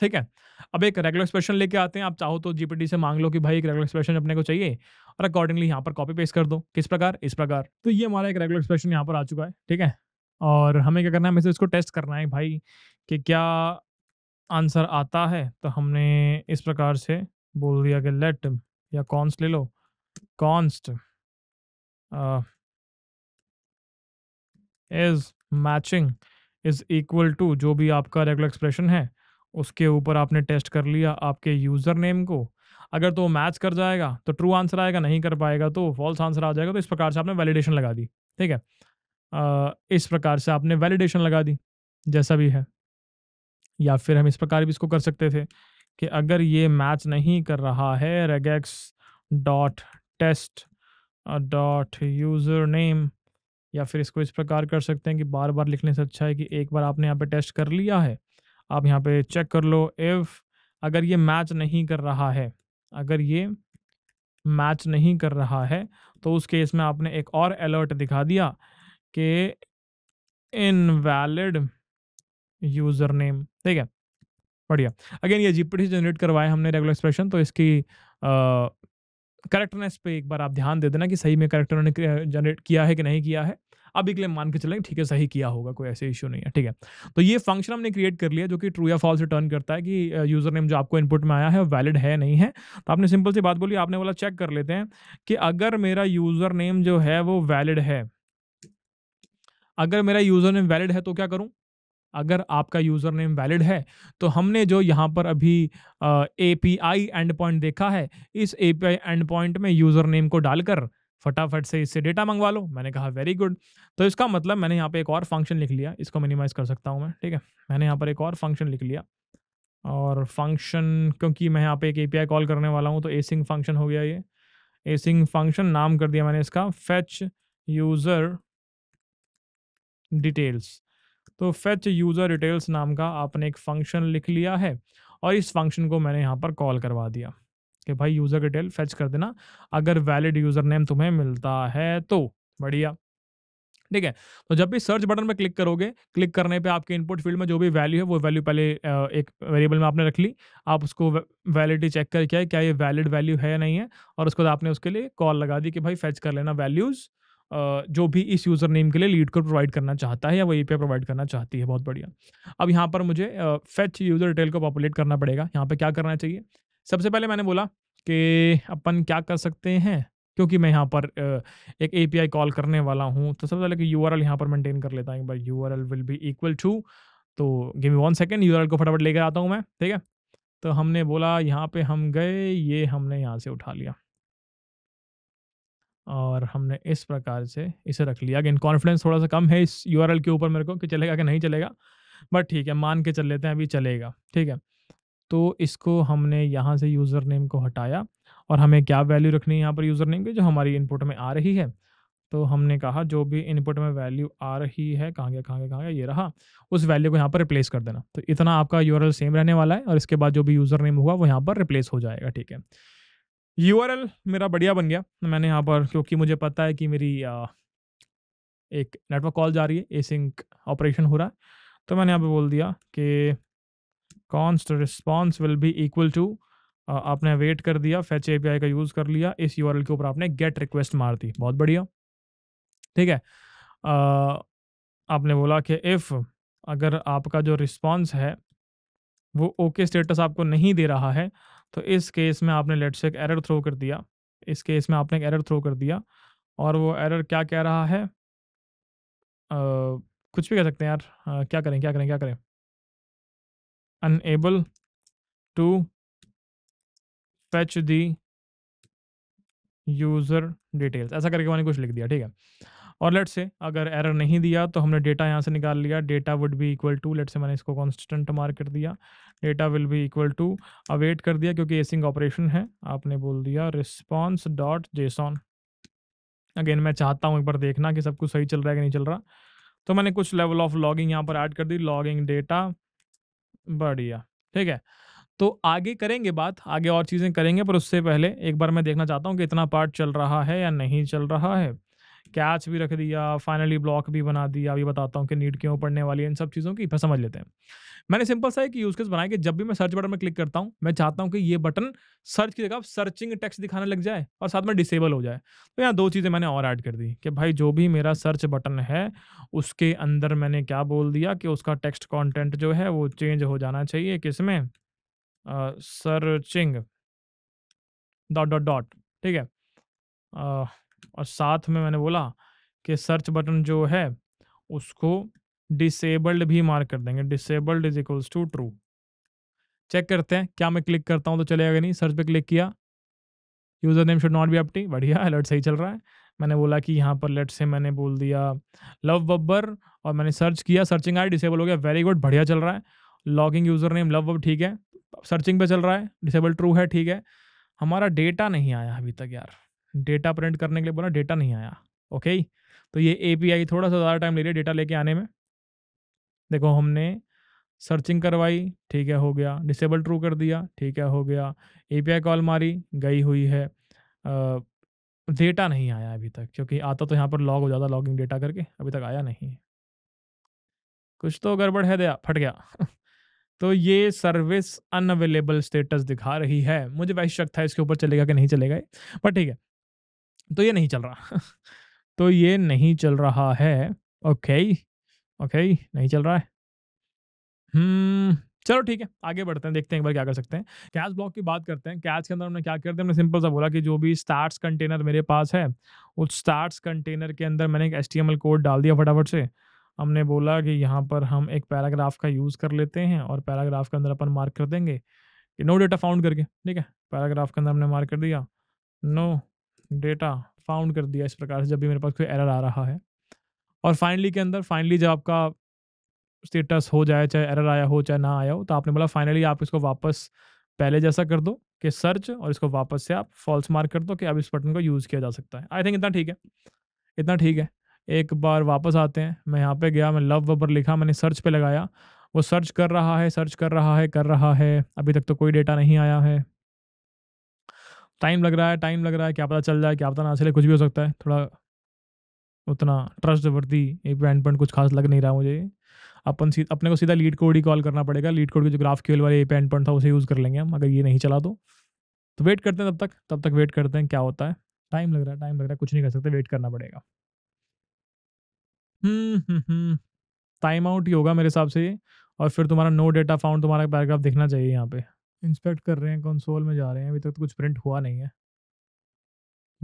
ठीक है अब एक रेगुलर एक्सप्रेशन लेके आते हैं आप चाहो तो जीपीटी से मांग लो कि भाई एक रेगुलर एक्सप्रेशन अपने को चाहिए और अकॉर्डिंगली यहाँ पर कॉपी पेस्ट कर दो किस प्रकार इस प्रकार तो ये हमारा एक रेगुलर एक्सप्रेशन यहाँ पर आ चुका है ठीक है और हमें क्या करना है हमें इसको टेस्ट करना है भाई कि क्या आंसर आता है तो हमने इस प्रकार से बोल दिया कि लेट या कॉन्स्ट ले लो const is matching is equal to जो भी आपका रेगुलर एक्सप्रेशन है उसके ऊपर आपने टेस्ट कर लिया आपके यूज़र नेम को अगर तो मैच कर जाएगा तो ट्रू आंसर आएगा नहीं कर पाएगा तो फॉल्स आंसर आ जाएगा तो इस प्रकार से आपने वैलिडेशन लगा दी ठीक है आ, इस प्रकार से आपने वैलिडेशन लगा दी जैसा भी है या फिर हम इस प्रकार भी इसको कर सकते थे कि अगर ये मैच नहीं कर रहा है regex dot test dot username या फिर इसको इस प्रकार कर सकते हैं कि बार बार लिखने से अच्छा है कि एक बार आपने यहाँ पे टेस्ट कर लिया है आप यहाँ पे चेक कर लो इफ़ अगर ये मैच नहीं कर रहा है अगर ये मैच नहीं कर रहा है तो उस केस में आपने एक और अलर्ट दिखा दिया कि इनवैलिड यूज़र नेम ठीक है बढ़िया अगेन ये जीपीटी जनरेट करवाए हमने रेगुलर एक्सप्रेशन तो इसकी करेक्टनेस पे एक बार आप ध्यान दे देना कि सही में करेक्टर ने जनरेट किया है कि नहीं किया है अभी के लिए मान के चलेंगे ठीक है सही किया होगा कोई ऐसे इशू नहीं है ठीक है तो ये फंक्शन हमने क्रिएट कर लिया जो कि ट्रू या फॉल्स रिटर्न करता है कि यूजर नेम जो आपको इनपुट में आया है वैलिड है नहीं है तो आपने सिंपल सी बात बोली आपने बोला चेक कर लेते हैं कि अगर मेरा यूजर नेम जो है वो वैलिड है अगर मेरा यूजर नेम वैलिड है तो क्या करूं अगर आपका यूज़र नेम वैलिड है तो हमने जो यहां पर अभी A P I endpoint देखा है इस A P I endpoint में यूज़र नेम को डालकर फटाफट से इससे डेटा मंगवा लो मैंने कहा वेरी गुड तो इसका मतलब मैंने यहाँ पे एक और फंक्शन लिख लिया इसको मिनिमाइज़ कर सकता हूँ मैं ठीक है मैंने यहाँ पर एक और फंक्शन लिख लिया और फंक्शन क्योंकि मैं यहाँ पे एक एपीआई कॉल करने वाला हूँ तो एसिंग फंक्शन हो गया ये एसिंग फंक्शन नाम कर दिया मैंने इसका फैच यूज़र डिटेल्स तो फैच यूज़र डिटेल्स नाम का आपने एक फंक्शन लिख लिया है और इस फंक्शन को मैंने यहाँ पर कॉल करवा दिया कि भाई यूज़र डिटेल फेच कर देना अगर वैलिड यूज़र नेम तुम्हें मिलता है तो बढ़िया ठीक है तो जब भी सर्च बटन पर क्लिक करोगे क्लिक करने पे आपके इनपुट फील्ड में जो भी वैल्यू है वो वैल्यू पहले एक वेरिएबल में आपने रख ली आप उसको वैलिडिटी चेक करके आए क्या ये वैलिड वैल्यू है या नहीं है और उसके बाद आपने उसके लिए कॉल लगा दी कि भाई फेच कर लेना वैल्यूज़ जो भी इस यूज़र नेम के लिए लीड को प्रोवाइड करना चाहता है या वो ई प्रोवाइड करना चाहती है बहुत बढ़िया अब यहाँ पर मुझे फेच यूज़र डिटेल को पॉपुलेट करना पड़ेगा यहाँ पर क्या करना चाहिए सबसे पहले मैंने बोला कि अपन क्या कर सकते हैं क्योंकि मैं यहाँ पर एक ए कॉल करने वाला हूँ तो सबसे पहले कि यू आर एल यहाँ पर मेनटेन कर लेता हूँ एक बार U will be equal to तो गिव वन सेकेंड यू को फटाफट लेकर आता हूँ मैं ठीक है तो हमने बोला यहाँ पे हम गए ये हमने यहाँ से उठा लिया और हमने इस प्रकार से इसे रख लिया अगेन कॉन्फिडेंस थोड़ा सा कम है इस यू के ऊपर मेरे को कि चलेगा कि नहीं चलेगा बट ठीक है मान के चल लेते हैं अभी चलेगा ठीक है तो इसको हमने यहाँ से यूज़र नेम को हटाया और हमें क्या वैल्यू रखनी है यहाँ पर यूज़र नेम की जो हमारी इनपुट में आ रही है तो हमने कहा जो भी इनपुट में वैल्यू आ रही है कहाँ गया कहाँ गया कहाँ गया ये रहा उस वैल्यू को यहाँ पर रिप्लेस कर देना तो इतना आपका यू सेम रहने वाला है और इसके बाद जो भी यूज़र नेम हुआ वो यहाँ पर रिप्लेस हो जाएगा ठीक है यू मेरा बढ़िया बन गया मैंने यहाँ पर क्योंकि मुझे पता है कि मेरी आ, एक नेटवर्क कॉल जा रही है एसिंक ऑपरेशन हो रहा है तो मैंने यहाँ पर बोल दिया कि const response will be equal to आपने वेट कर दिया फैच एपीआई का यूज़ कर लिया इस यू के ऊपर आपने गेट रिक्वेस्ट मार दी बहुत बढ़िया ठीक है आ, आपने बोला कि इफ़ अगर आपका जो रिस्पॉन्स है वो ओके okay स्टेटस आपको नहीं दे रहा है तो इस केस में आपने लेट्स एक एरर थ्रो कर दिया इस केस में आपने एक एरर थ्रो कर दिया और वो एरर क्या कह रहा है आ, कुछ भी कह सकते हैं यार आ, क्या करें क्या करें क्या करें unable to fetch the user details ऐसा करके मैंने कुछ लिख दिया ठीक है और लेट से अगर एरर नहीं दिया तो हमने डेटा यहाँ से निकाल लिया data would be equal to let से मैंने इसको कॉन्स्टेंट मार्क कर दिया data will be equal to await कर दिया क्योंकि एसिंग ऑपरेशन है आपने बोल दिया रिस्पॉन्स डॉट जेसॉन अगेन मैं चाहता हूँ एक बार देखना कि सब कुछ सही चल रहा है कि नहीं चल रहा तो मैंने कुछ लेवल ऑफ लॉगिंग यहाँ पर ऐड कर दी लॉगिंग डेटा बढ़िया ठीक है तो आगे करेंगे बात आगे और चीज़ें करेंगे पर उससे पहले एक बार मैं देखना चाहता हूँ कि इतना पार्ट चल रहा है या नहीं चल रहा है कैच भी रख दिया फाइनली ब्लॉक भी बना दिया अभी बताता हूँ कि नीट क्यों पढ़ने वाली है इन सब चीज़ों की फिर समझ लेते हैं मैंने सिंपल सा एक यूज केस बनाया कि जब भी मैं सर्च बटन में क्लिक करता हूँ मैं चाहता हूँ कि ये बटन सर्च की जगह सर्चिंग टेक्स्ट दिखाने लग जाए और साथ में डिसेबल हो जाए तो यहाँ दो चीज़ें मैंने और ऐड कर दी कि भाई जो भी मेरा सर्च बटन है उसके अंदर मैंने क्या बोल दिया कि उसका टेक्स्ट कॉन्टेंट जो है वो चेंज हो जाना चाहिए किसमें सर्चिंग डॉट डॉट डॉट ठीक है और साथ में मैंने बोला कि सर्च बटन जो है उसको डिसेबल्ड भी मार्क कर देंगे disabled is equals to true check करते हैं क्या मैं क्लिक करता हूँ तो चले कि नहीं सर्च पे क्लिक किया user name should not be empty बढ़िया अलर्ट सही चल रहा है मैंने बोला कि यहाँ पर लेट से मैंने बोल दिया लव बब्बर और मैंने सर्च किया सर्चिंग आई डिसेबल हो गया वेरी गुड बढ़िया चल रहा है लॉगिंग यूज़र नेम लव बब ठीक है सर्चिंग पे चल रहा है डिसेबल ट्रू है ठीक है हमारा डेटा नहीं आया अभी तक यार डेटा प्रिंट करने के लिए बोला डेटा नहीं आया ओके तो ये ए थोड़ा सा ज़्यादा टाइम ले रही है डेटा लेके आने में देखो हमने सर्चिंग करवाई ठीक है हो गया डिसेबल ट्रू कर दिया ठीक है हो गया ए कॉल मारी गई हुई है डेटा नहीं आया अभी तक क्योंकि आता तो यहाँ पर लॉग हो जाता लॉगिंग डेटा करके अभी तक आया नहीं कुछ तो गड़बड़ है दया फट गया तो ये सर्विस अनअवेलेबल स्टेटस दिखा रही है मुझे वैसे शक था इसके ऊपर चलेगा कि नहीं चलेगा बट ठीक है तो ये नहीं चल रहा तो ये नहीं चल रहा है ओके ओके नहीं चल रहा है हम्म चलो ठीक है आगे बढ़ते हैं देखते हैं एक बार क्या कर सकते हैं कैश ब्लॉक की बात करते हैं कैश के अंदर हमने क्या कर दिया हमने सिंपल सा बोला कि जो भी स्टार्ट्स कंटेनर मेरे पास है उस स्टार्ट्स कंटेनर के अंदर मैंने एक एस कोड डाल दिया फटाफट से हमने बोला कि यहाँ पर हम एक पैराग्राफ का यूज़ कर लेते हैं और पैराग्राफ के अंदर अपन मार्क कर देंगे कि नो डेटा फाउंड करके ठीक है पैराग्राफ के अंदर हमने मार्क कर दिया नो डेटा फाउंड कर दिया इस प्रकार से जब भी मेरे पास कोई एरर आ रहा है और फाइनली के अंदर फाइनली जब आपका स्टेटस हो जाए चाहे एरर आया हो चाहे ना आया हो तो आपने बोला फाइनली आप इसको वापस पहले जैसा कर दो कि सर्च और इसको वापस से आप फॉल्स मार्क कर दो कि अब इस बटन को यूज़ किया जा सकता है आई थिंक इतना ठीक है इतना ठीक है एक बार वापस आते हैं मैं यहाँ पे गया मैं लव वबर लिखा मैंने सर्च पे लगाया वो सर्च कर रहा है सर्च कर रहा है कर रहा है अभी तक तो कोई डेटा नहीं आया है टाइम लग रहा है टाइम लग रहा है क्या पता चल जाए क्या पता ना चले कुछ भी हो सकता है थोड़ा उतना ट्रस्ट वर्दी एक एंड पॉइंट कुछ खास लग नहीं रहा मुझे अपन सी अपने को सीधा लीड कोड ही कॉल करना पड़ेगा लीड कोड के जो ग्राफ क्यूएल वाले ए पेंट पॉइंट था उसे यूज़ कर लेंगे हम अगर ये नहीं चला तो तो वेट करते हैं तब तक तब तक वेट करते हैं क्या होता है टाइम लग रहा है टाइम लग रहा है कुछ नहीं कर सकते वेट करना पड़ेगा टाइम हम्म, आउट हम्म, हम्म। ही होगा मेरे हिसाब से और फिर तुम्हारा नो डेटा फाउंड तुम्हारा पैराग्राफ देखना चाहिए यहाँ पे इंस्पेक्ट कर रहे हैं कंसोल में जा रहे हैं अभी तक तो कुछ प्रिंट हुआ नहीं है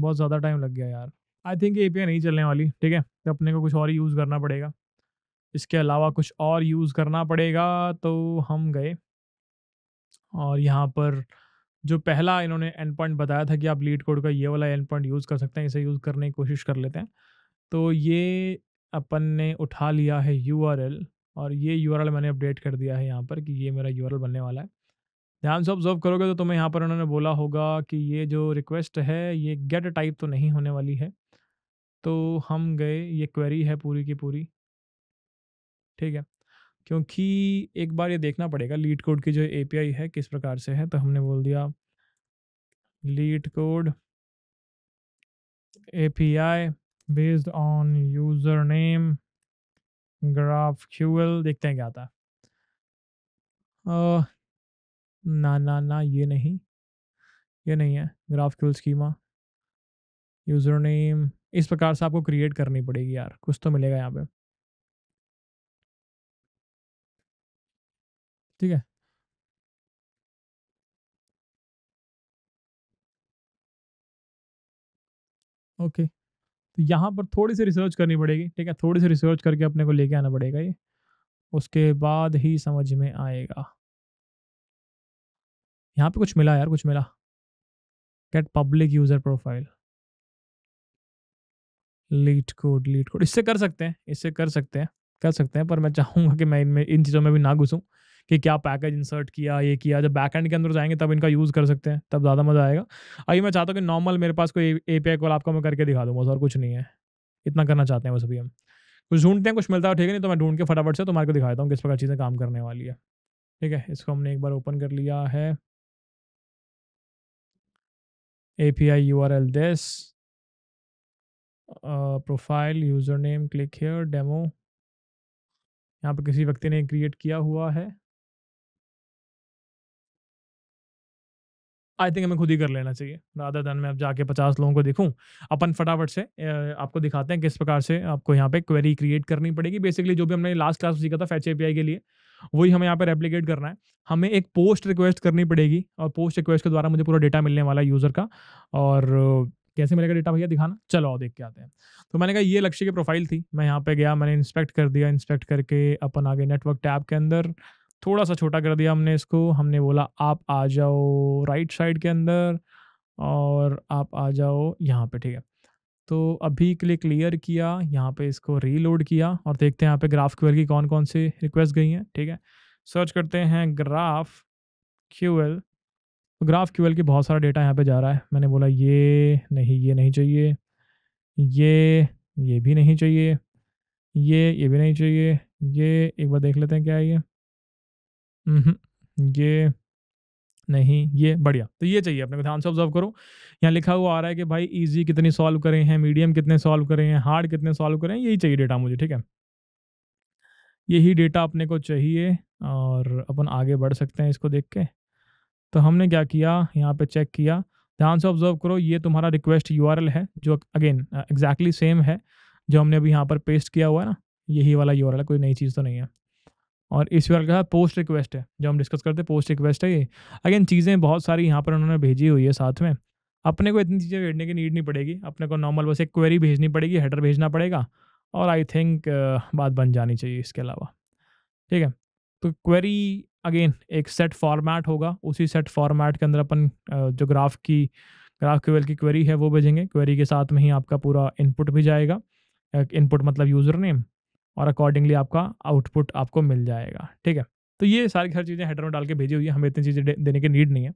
बहुत ज़्यादा टाइम लग गया यार आई थिंक ये ए नहीं चलने वाली ठीक है तो अपने को कुछ और यूज़ करना पड़ेगा इसके अलावा कुछ और यूज़ करना पड़ेगा तो हम गए और यहाँ पर जो पहला इन्होंने एंड पॉइंट बताया था कि आप लीड कोड का ये वाला एंड पॉइंट यूज़ कर सकते हैं इसे यूज़ करने की कोशिश कर लेते हैं तो ये अपन ने उठा लिया है यू और ये यू मैंने अपडेट कर दिया है यहाँ पर कि ये मेरा यू बनने वाला है ध्यान से ऑब्जर्व करोगे तो तुम्हें यहाँ पर उन्होंने बोला होगा कि ये जो रिक्वेस्ट है ये गेट टाइप तो नहीं होने वाली है तो हम गए ये क्वेरी है पूरी की पूरी ठीक है क्योंकि एक बार ये देखना पड़ेगा लीड कोड की जो एपीआई है किस प्रकार से है तो हमने बोल दिया LeetCode API based on user name GraphQL देखते हैं क्या आता है ना ना ना ये नहीं ये नहीं है graph graphical schema user name इस प्रकार से आपको क्रिएट करनी पड़ेगी यार कुछ तो मिलेगा यहाँ पे ठीक है ओके तो यहाँ पर थोड़ी सी रिसर्च करनी पड़ेगी ठीक है थोड़ी सी रिसर्च करके अपने को लेके आना पड़ेगा ये उसके बाद ही समझ में आएगा यहाँ पे कुछ मिला यार कुछ मिला get public user profile LeetCode LeetCode इससे कर सकते हैं इससे कर सकते हैं कर सकते हैं पर मैं चाहूँगा कि मैं इनमें इन चीज़ों में भी ना घुसूँ कि क्या पैकेज इंसर्ट किया ये किया जब बैकहेंड के अंदर जाएंगे तब इनका यूज़ कर सकते हैं तब ज़्यादा मज़ा आएगा अभी मैं चाहता हूँ कि नॉर्मल मेरे पास कोई ए पी आई कॉल आपको मैं करके दिखा दूँ बस और कुछ नहीं है इतना करना चाहते हैं बस अभी हम कुछ ढूंढते हैं कुछ मिलता है ठीक है नहीं तो मैं ढूंढ के फटाफट से तुम्हारे को दिखाता हूँ किस प्रकार चीज़ें काम करने वाली है ठीक है इसको हमने एक बार ओपन कर लिया है API URL this uh, profile username click here demo यहाँ पर किसी व्यक्ति ने create किया हुआ है आई थिंक हमें खुद ही कर लेना चाहिए राधा धन में अब जाके पचास लोगों को देखूं अपन फटाफट से आपको दिखाते हैं किस प्रकार से आपको यहाँ पे क्वेरी क्रिएट करनी पड़ेगी बेसिकली जो भी हमने लास्ट क्लास में सीखा था फैच एपीआई के लिए वही हमें यहाँ पर रेप्लीकेट करना है हमें एक पोस्ट रिक्वेस्ट करनी पड़ेगी और पोस्ट रिक्वेस्ट के द्वारा मुझे पूरा डेटा मिलने वाला है यूज़र का और कैसे मिलेगा डेटा भैया दिखाना चलो आओ देख के आते हैं तो मैंने कहा ये लक्ष्य की प्रोफाइल थी मैं यहाँ पे गया मैंने इंस्पेक्ट कर दिया इंस्पेक्ट करके अपन आगे नेटवर्क टैब के अंदर थोड़ा सा छोटा कर दिया हमने इसको हमने बोला आप आ जाओ राइट साइड के अंदर और आप आ जाओ यहाँ पे ठीक है तो अभी के लिए क्लियर किया यहाँ पे इसको रीलोड किया और देखते हैं यहाँ पे ग्राफ क्यूएल की कौन कौन सी रिक्वेस्ट गई हैं ठीक है सर्च करते हैं ग्राफ क्यूएल तो ग्राफ क्यूएल की बहुत सारा डेटा यहाँ पे जा रहा है मैंने बोला ये नहीं ये नहीं चाहिए ये ये भी नहीं चाहिए ये ये भी नहीं चाहिए ये एक बार देख लेते हैं क्या है ये हम्म, ये नहीं ये बढ़िया तो ये चाहिए अपने को ध्यान से ऑब्जर्व करो यहाँ लिखा हुआ आ रहा है कि भाई ईजी कितनी सॉल्व करें हैं मीडियम कितने सॉल्व करें हैं हार्ड कितने सॉल्व करें यही चाहिए डेटा मुझे ठीक है यही डेटा अपने को चाहिए और अपन आगे बढ़ सकते हैं इसको देख के तो हमने क्या किया यहाँ पे चेक किया ध्यान से ऑब्जर्व करो ये तुम्हारा रिक्वेस्ट यू है जो अगेन एग्जैक्टली सेम है जो हमने अभी यहाँ पर पेस्ट किया हुआ है ना यही वाला यू कोई नई चीज़ तो नहीं है और इस वाले का पोस्ट रिक्वेस्ट है जो हम डिस्कस करते हैं पोस्ट रिक्वेस्ट है ये अगेन चीज़ें बहुत सारी यहाँ पर उन्होंने भेजी हुई है साथ में अपने को इतनी चीज़ें भेजने की नीड नहीं पड़ेगी अपने को नॉर्मल बस एक क्वेरी भेजनी पड़ेगी हेडर भेजना पड़ेगा और आई थिंक बात बन जानी चाहिए इसके अलावा ठीक है तो क्वेरी अगेन एक सेट फॉर्मेट होगा उसी सेट फॉर्मेट के अंदर अपन जो ग्राफ की ग्राफ क्यूएल की क्वेरी है वो भेजेंगे क्वेरी के साथ में ही आपका पूरा इनपुट भी जाएगा इनपुट मतलब यूज़र नेम और अकॉर्डिंगली आपका आउटपुट आपको मिल जाएगा ठीक है तो ये सारी सारी चीज़ें हेडर में डाल के भेजी हुई है हमें इतनी चीज़ें दे, देने की नीड नहीं है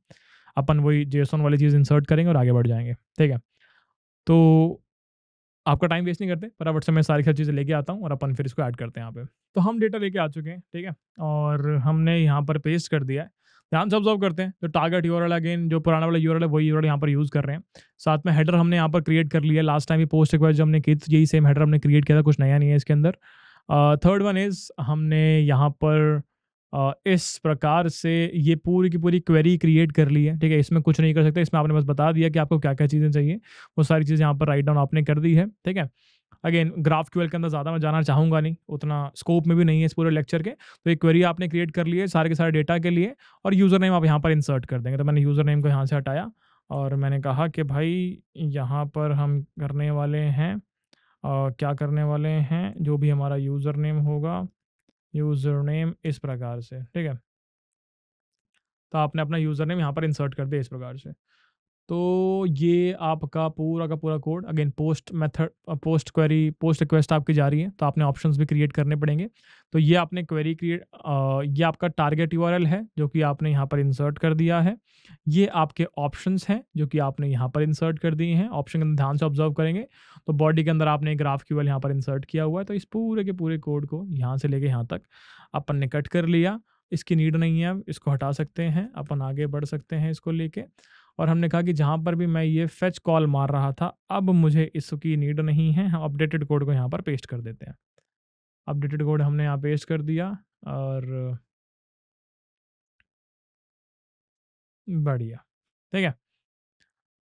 अपन वही जेसन वाली चीज़ इंसर्ट करेंगे और आगे बढ़ जाएंगे ठीक है तो आपका टाइम वेस्ट नहीं करते बराबर से मैं सारी सारी चीज़ें लेके आता हूँ और अपन फिर इसको ऐड करते हैं यहाँ पे तो हम डेटा लेके आ चुके हैं ठीक है और हमने यहाँ पर पेस्ट कर दिया है ध्यान से ऑब्जर्व करते हैं जो टारगेट यूआरएल अगेन जो पुराना वाला यूर है वही यूर यहाँ पर यूज़ कर रहे हैं साथ में हेडर हमने यहाँ पर क्रिएट कर लिया लास्ट टाइम भी पोस्ट बार जो हमने की यही सेम हेडर हमने क्रिएट किया था कुछ नया नहीं है इसके अंदर थर्ड वन इज़ हमने यहाँ पर uh, इस प्रकार से ये पूरी की पूरी क्वेरी क्रिएट कर ली है ठीक है इसमें कुछ नहीं कर सकते इसमें आपने बस बता दिया कि आपको क्या क्या चीज़ें चाहिए वो सारी चीज़ें यहाँ पर राइट डाउन आपने कर दी है ठीक है अगेन ग्राफ क्यूएल के अंदर ज़्यादा मैं जाना चाहूँगा नहीं उतना स्कोप में भी नहीं है इस पूरे लेक्चर के तो एक क्वेरी आपने क्रिएट कर लिए सारे के सारे डेटा के लिए और यूज़र नेम आप यहाँ पर इंसर्ट कर देंगे तो मैंने यूज़र नेम को यहाँ से हटाया और मैंने कहा कि भाई यहाँ पर हम करने वाले हैं आ, क्या करने वाले हैं जो भी हमारा यूज़र नेम होगा यूज़र नेम इस प्रकार से ठीक है तो आपने अपना यूज़र नेम यहाँ पर इंसर्ट कर दिया इस प्रकार से तो ये आपका पूरा का पूरा code again post method post query post request आपकी जा रही है तो आपने ऑप्शंस भी क्रिएट करने पड़ेंगे तो ये आपने क्वेरी क्रिएट ये आपका टारगेट यू है जो कि आपने यहाँ पर इंसर्ट कर दिया है ये आपके ऑप्शंस हैं जो कि आपने यहाँ पर इंसर्ट कर दिए हैं ऑप्शन के अंदर ध्यान से ऑब्जर्व करेंगे तो बॉडी के अंदर आपने ग्राफ क्यूएल यहाँ पर इंसर्ट किया हुआ है तो इस पूरे के पूरे कोड को यहाँ से लेके यहाँ तक अपन ने कट कर लिया इसकी नीड नहीं है इसको हटा सकते हैं अपन आगे बढ़ सकते हैं इसको लेके और हमने कहा कि जहाँ पर भी मैं ये फेच कॉल मार रहा था अब मुझे इसकी नीड नहीं है हम अपडेटेड कोड को यहाँ पर पेस्ट कर देते हैं अपडेटेड कोड हमने यहाँ पेस्ट कर दिया और बढ़िया ठीक है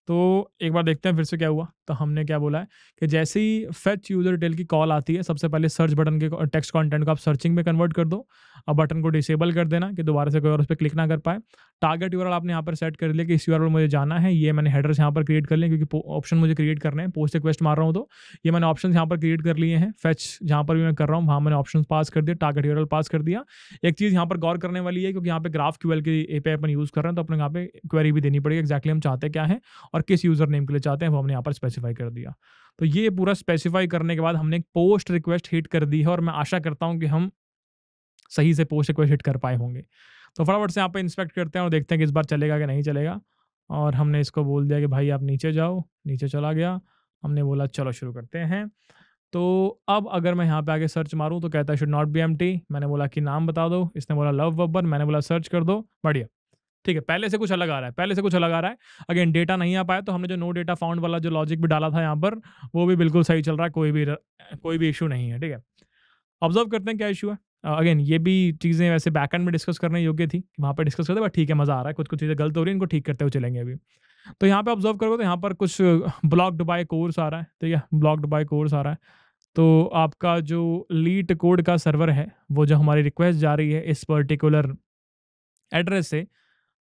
तो एक बार देखते हैं फिर से क्या हुआ तो हमने क्या बोला है कि जैसे ही फेच यूजर डिटेल की कॉल आती है सबसे पहले सर्च बटन के टेक्स्ट कंटेंट को आप सर्चिंग में कन्वर्ट कर दो अब बटन को डिसेबल कर देना कि दोबारा से कोई और उस पर क्लिक ना कर पाए टारगेट यूर आपने यहाँ पर सेट कर लिया कि इस यूर मुझे जाना है ये मैंने हेडर्स यहाँ पर क्रिएट कर लिए क्योंकि ऑप्शन मुझे क्रिएट करने हैं पोस्ट रिक्वेस्ट मार रहा हूँ तो ये मैंने ऑप्शन यहाँ पर क्रिएट कर लिए हैं फेच जहाँ पर भी मैं कर रहा हूँ वहाँ मैंने ऑप्शन पास कर दिया टारगेट यूर पास कर दिया एक चीज़ यहाँ पर गौर करने वाली है क्योंकि यहाँ पर ग्राफ क्यूएल की ए अपन यूज़ कर रहे हैं तो अपने यहाँ पे क्वेरी भी देनी पड़ेगी एक्जैक्टली हम चाहते क्या है और किस यूज़र नेम के लिए चाहते हैं वो हमने यहाँ पर स्पेसिफाई कर दिया तो ये पूरा स्पेसिफाई करने के बाद हमने एक पोस्ट रिक्वेस्ट हिट कर दी है और मैं आशा करता हूँ कि हम सही से पोस्ट रिक्वेस्ट हिट कर पाए होंगे तो फटाफट से यहाँ पर इंस्पेक्ट करते हैं और देखते हैं कि इस बार चलेगा कि नहीं चलेगा और हमने इसको बोल दिया कि भाई आप नीचे जाओ नीचे चला गया हमने बोला चलो शुरू करते हैं तो अब अगर मैं यहाँ पे आगे सर्च मारूँ तो कहता है शुड नॉट बी एम मैंने बोला कि नाम बता दो इसने बोला लव बब्बर मैंने बोला सर्च कर दो बढ़िया ठीक है पहले से कुछ अलग आ रहा है पहले से कुछ अलग आ रहा है अगेन डेटा नहीं आ पाया तो हमने जो नो डेटा फाउंड वाला जो लॉजिक भी डाला था यहाँ पर वो भी बिल्कुल सही चल रहा है कोई भी कोई भी इशू नहीं है ठीक है ऑब्जर्व करते हैं क्या इशू है अगेन uh, ये भी चीज़ें वैसे बैकएंड में डिस्कस करने योग्य थी वहाँ पर डिस्कस करते बट ठीक है मज़ा आ रहा है कुछ कुछ चीज़ें गलत हो रही है इनको ठीक करते हुए चलेंगे अभी तो यहाँ पे ऑब्जर्व करोगे तो यहाँ पर कुछ ब्लॉक्ड बाय कोर्स आ रहा है ठीक है ब्लॉक्ड बाय कोर्स आ रहा है तो आपका जो लीट कोड का सर्वर है वो जो हमारी रिक्वेस्ट जा रही है इस पर्टिकुलर एड्रेस से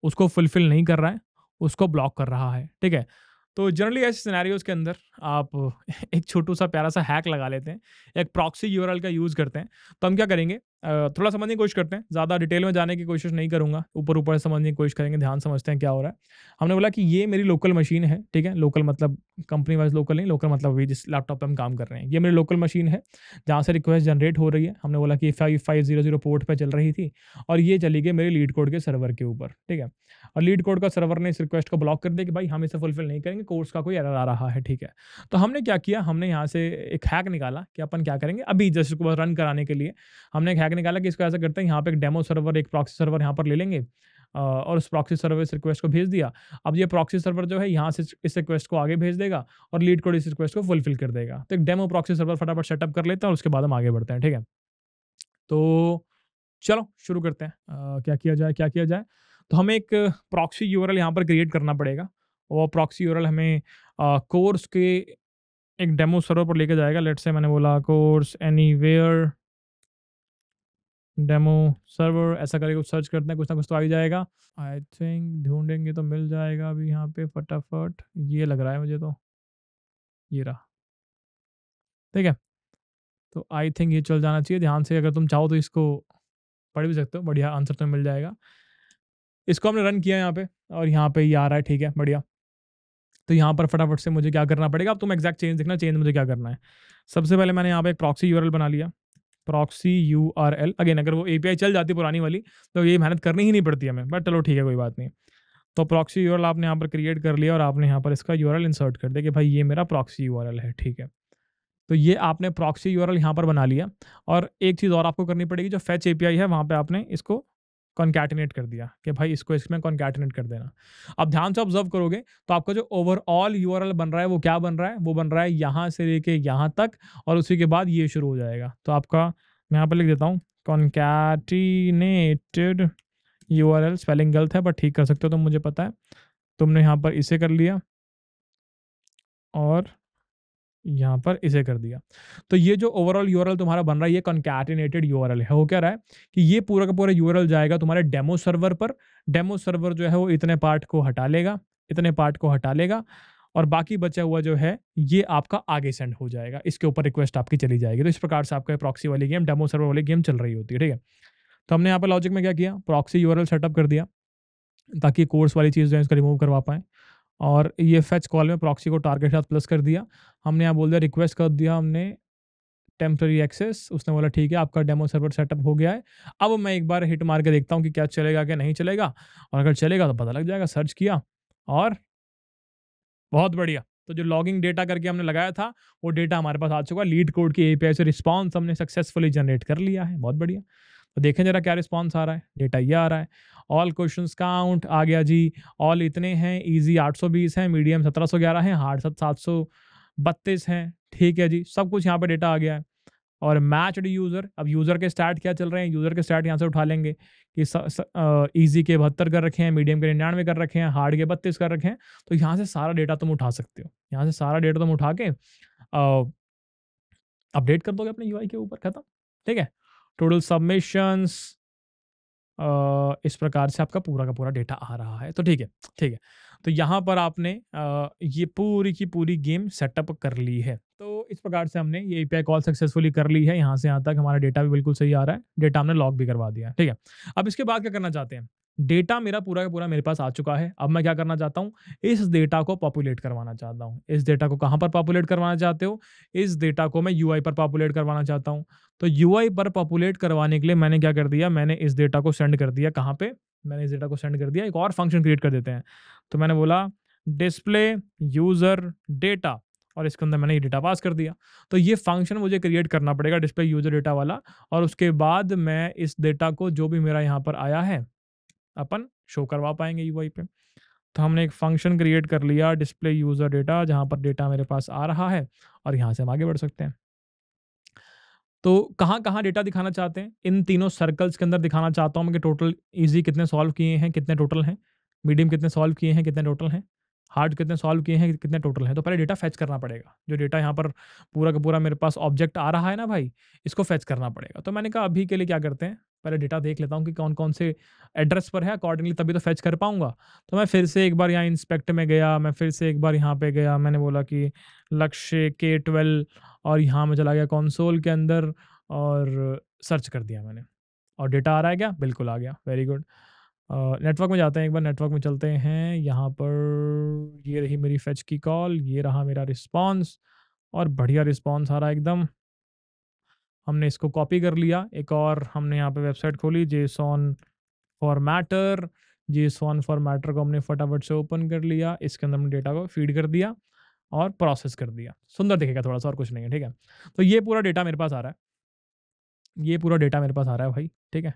उसको फुलफिल नहीं कर रहा है उसको ब्लॉक कर रहा है ठीक है तो जनरली ऐसे सिनेरियोज के अंदर आप एक छोटू सा प्यारा सा हैक लगा लेते हैं एक प्रॉक्सी यूआरएल का यूज़ करते हैं तो हम क्या करेंगे थोड़ा समझने की कोशिश करते हैं ज़्यादा डिटेल में जाने की कोशिश नहीं करूँगा ऊपर ऊपर समझने की कोशिश करेंगे ध्यान समझते हैं क्या हो रहा है हमने बोला कि ये मेरी लोकल मशीन है ठीक है लोकल मतलब कंपनी वाइज लोकल नहीं लोकल मतलब अभी जिस लैपटॉप पर हम काम कर रहे हैं ये मेरी लोकल मशीन है जहाँ से रिक्वेस्ट जनरेट हो रही है हमने बोला कि five five zero zero port पर चल रही थी और ये चली गई मेरे लीड कोड के सर्वर के ऊपर ठीक है और लीड कोड का सर्वर ने इस रिक्वेस्ट को ब्लॉक कर दिया कि भाई हम इसे फुलफिल नहीं करेंगे कोर्स का कोई एरर आ रहा है ठीक है तो हमने क्या किया हमने यहाँ से एक हैक निकाला कि अपन क्या करेंगे अभी जस्ट को रन कराने के लिए हमने एक हैक ने निकाला कि इसको ऐसा करते हैं यहाँ पे एक डेमो सर्वर एक प्रॉक्सी सर्वर यहाँ पर ले लेंगे और उस प्रॉक्सी सर्वर इस रिक्वेस्ट को भेज दिया अब ये प्रॉक्सी सर्वर जो है यहाँ से इस रिक्वेस्ट को आगे भेज देगा और लीड कोड इस रिक्वेस्ट को फुलफिल कर देगा तो एक डेमो प्रॉक्सी सर्वर फटाफट सेटअप कर लेते हैं और उसके बाद हम आगे बढ़ते हैं ठीक है तो चलो शुरू करते हैं क्या किया जाए क्या किया जाए तो हमें एक प्रॉक्सी यू यहाँ पर क्रिएट करना पड़ेगा वो प्रॉक्सी यू हमें कोर्स के एक डेमो सर्वर पर लेके जाएगा लेट से मैंने बोला CORS anywhere demo server ऐसा करके कुछ सर्च करते हैं कुछ ना कुछ तो आ ही जाएगा आई थिंक ढूंढेंगे तो मिल जाएगा अभी यहाँ पे फटाफट ये लग रहा है मुझे तो ये रहा ठीक है तो आई थिंक ये चल जाना चाहिए ध्यान से अगर तुम चाहो तो इसको पढ़ भी सकते हो बढ़िया आंसर तुम्हें मिल जाएगा इसको हमने रन किया यहाँ पे और यहाँ पे ये आ रहा है ठीक है बढ़िया तो यहाँ पर फटाफट से मुझे क्या करना पड़ेगा अब तुम एग्जैक्ट चेंज देखना चेंज मुझे क्या करना है सबसे पहले मैंने यहाँ पे एक प्रॉक्सी यूरल बना लिया proxy U R L again अगर वो ए पी आई चल जाती पुरानी वाली तो ये मेहनत करनी ही नहीं पड़ती हमें बट चलो ठीक है कोई बात नहीं तो प्रॉक्सी यू आपने यहाँ पर क्रिएट कर लिया और आपने यहाँ पर इसका यू इंसर्ट कर दिया कि भाई ये मेरा प्रॉक्सी यू आर एल है ठीक है तो ये आपने प्रॉक्सी यू आर एल यहाँ पर बना लिया और एक चीज़ और आपको करनी पड़ेगी जो फैच ए पी आई है वहाँ पर आपने इसको कॉन्कैटिनेट कर दिया कि भाई इसको इसमें कॉन्कैटिनेट कर देना अब ध्यान से ऑब्जर्व करोगे तो आपका जो ओवरऑल यू बन रहा है वो क्या बन रहा है वो बन रहा है यहाँ से लेके यहाँ तक और उसी के बाद ये शुरू हो जाएगा तो आपका मैं यहाँ पर लिख देता हूँ कॉन्कैटिनेटेड यू स्पेलिंग गलत है बट ठीक कर सकते हो तो मुझे पता है तुमने यहाँ पर इसे कर लिया और यहाँ पर इसे कर दिया तो ये जो ओवरऑल यू तुम्हारा बन रहा है ये कॉन्कैटिनेटेड यू है हो क्या रहा है कि ये पूरा का पूरा यू जाएगा तुम्हारे डेमो सर्वर पर डेमो सर्वर जो है वो इतने पार्ट को हटा लेगा इतने पार्ट को हटा लेगा और बाकी बचा हुआ जो है ये आपका आगे सेंड हो जाएगा इसके ऊपर रिक्वेस्ट आपकी चली जाएगी तो इस प्रकार से आपका प्रॉक्सी वाली गेम डेमो सर्वर वाली गेम चल रही होती है ठीक है तो हमने यहाँ पर लॉजिक में क्या किया प्रॉक्सी यू सेटअप कर दिया ताकि कोर्स वाली चीज़ जो है इसका रिमूव करवा पाएँ और ये फैच कॉल में प्रॉक्सी को टारगेट साथ प्लस कर दिया हमने यहाँ बोल दिया रिक्वेस्ट कर दिया हमने टेम्प्रेरी एक्सेस उसने बोला ठीक है आपका डेमो सर्वर सेटअप हो गया है अब मैं एक बार हिट मार के देखता हूँ कि क्या चलेगा क्या नहीं चलेगा और अगर चलेगा तो पता लग जाएगा सर्च किया और बहुत बढ़िया तो जो लॉगिंग डेटा करके हमने लगाया था वो डेटा हमारे पास आ चुका लीड कोड की एपीआई से रिस्पॉन्स हमने सक्सेसफुली जनरेट कर लिया है बहुत बढ़िया तो देखें जरा क्या रिस्पॉन्स आ रहा है डेटा ये आ रहा है ऑल क्वेश्चन काउंट आ गया जी ऑल इतने हैं इजी 820 है मीडियम 1711 है हार्ड सत सात सौ बत्तीस है ठीक है जी सब कुछ यहाँ पे डेटा आ गया है और मैचड यूज़र अब यूज़र के स्टार्ट क्या चल रहे हैं यूज़र के स्टार्ट यहाँ से उठा लेंगे कि स, स, आ, इजी के बहत्तर कर रखे हैं मीडियम के निन्यानवे कर रखे हैं हार्ड के बत्तीस कर रखे हैं तो यहाँ से सारा डेटा तुम उठा सकते हो यहाँ से सारा डेटा तुम उठा के अपडेट कर दोगे अपने यू के ऊपर खत्म ठीक है टोटल सबमिशंस इस प्रकार से आपका पूरा का पूरा डेटा आ रहा है तो ठीक है ठीक है तो यहाँ पर आपने ये पूरी की पूरी गेम सेटअप कर ली है तो इस प्रकार से हमने ये ए कॉल सक्सेसफुली कर ली है यहाँ से यहाँ तक हमारा डेटा भी बिल्कुल सही आ रहा है डेटा हमने लॉक भी करवा दिया है ठीक है अब इसके बाद क्या करना चाहते हैं डेटा मेरा पूरा का पूरा मेरे पास आ चुका है अब मैं क्या करना चाहता हूँ इस डेटा को पॉपुलेट करवाना चाहता हूँ इस डेटा को कहाँ पर पॉपुलेट करवाना चाहते हो इस डेटा को मैं यू पर पॉपुलेट करवाना चाहता हूँ तो यू पर पॉपुलेट करवाने के लिए मैंने क्या कर दिया मैंने इस डेटा को सेंड कर दिया कहाँ पर मैंने इस डेटा को सेंड कर दिया एक और फंक्शन क्रिएट कर देते हैं तो मैंने बोला डिस्प्ले यूज़र डेटा और इसके अंदर मैंने ये डेटा पास कर दिया तो ये फंक्शन मुझे क्रिएट करना पड़ेगा डिस्प्ले यूज़र डेटा वाला और उसके बाद मैं इस डेटा को जो भी मेरा यहाँ पर आया है अपन शो करवा पाएंगे यूआई पे तो हमने एक फंक्शन क्रिएट कर लिया डिस्प्ले यूज़र डेटा जहाँ पर डेटा मेरे पास आ रहा है और यहाँ से हम आगे बढ़ सकते हैं तो कहाँ कहाँ डेटा दिखाना चाहते हैं इन तीनों सर्कल्स के अंदर दिखाना चाहता हूँ मैं कि टोटल इजी कितने सॉल्व किए हैं कितने टोटल हैं मीडियम कितने सॉल्व किए हैं कितने टोटल हैं हार्ड कितने सॉल्व किए हैं कितने टोटल हैं तो पहले डेटा फैच करना पड़ेगा जो डेटा यहाँ पर पूरा का पूरा मेरे पास ऑब्जेक्ट आ रहा है ना भाई इसको फैच करना पड़ेगा तो मैंने कहा अभी के लिए क्या करते हैं पहले डेटा देख लेता हूँ कि कौन कौन से एड्रेस पर है अकॉर्डिंगली तभी तो फैच कर पाऊंगा तो मैं फिर से एक बार यहाँ इंस्पेक्ट में गया मैं फिर से एक बार यहाँ पे गया मैंने बोला कि लक्ष्य के ट्वेल्व और यहाँ मैं चला गया कॉन्सोल के अंदर और सर्च कर दिया मैंने और डेटा आ रहा है क्या बिल्कुल आ गया वेरी गुड नेटवर्क में जाते हैं एक बार नेटवर्क में चलते हैं यहाँ पर ये रही मेरी फेच की कॉल ये रहा मेरा रिस्पॉन्स और बढ़िया रिस्पॉन्स आ रहा एकदम हमने इसको कॉपी कर लिया एक और हमने यहाँ पे वेबसाइट खोली J formatter J formatter को हमने फटाफट से ओपन कर लिया इसके अंदर हमने डेटा को फीड कर दिया और प्रोसेस कर दिया सुंदर दिखेगा थोड़ा सा और कुछ नहीं है ठीक है तो ये पूरा डेटा मेरे पास आ रहा है ये पूरा डेटा मेरे पास आ रहा है भाई ठीक है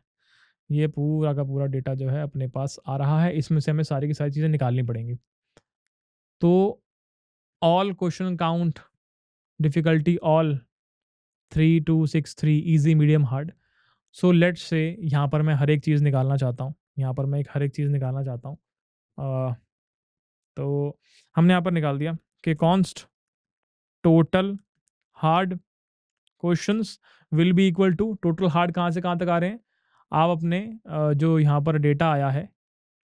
ये पूरा का पूरा डेटा जो है अपने पास आ रहा है इसमें से हमें सारी की सारी चीज़ें निकालनी पड़ेंगी तो all question count difficulty all three two six three easy medium hard so let से यहाँ पर मैं हर एक चीज़ निकालना चाहता हूँ यहाँ पर मैं एक हर एक चीज़ निकालना चाहता हूँ तो हमने यहाँ पर निकाल दिया कि const total hard questions will be equal to total hard कहाँ से कहाँ तक आ रहे हैं आप अपने जो यहाँ पर डेटा आया है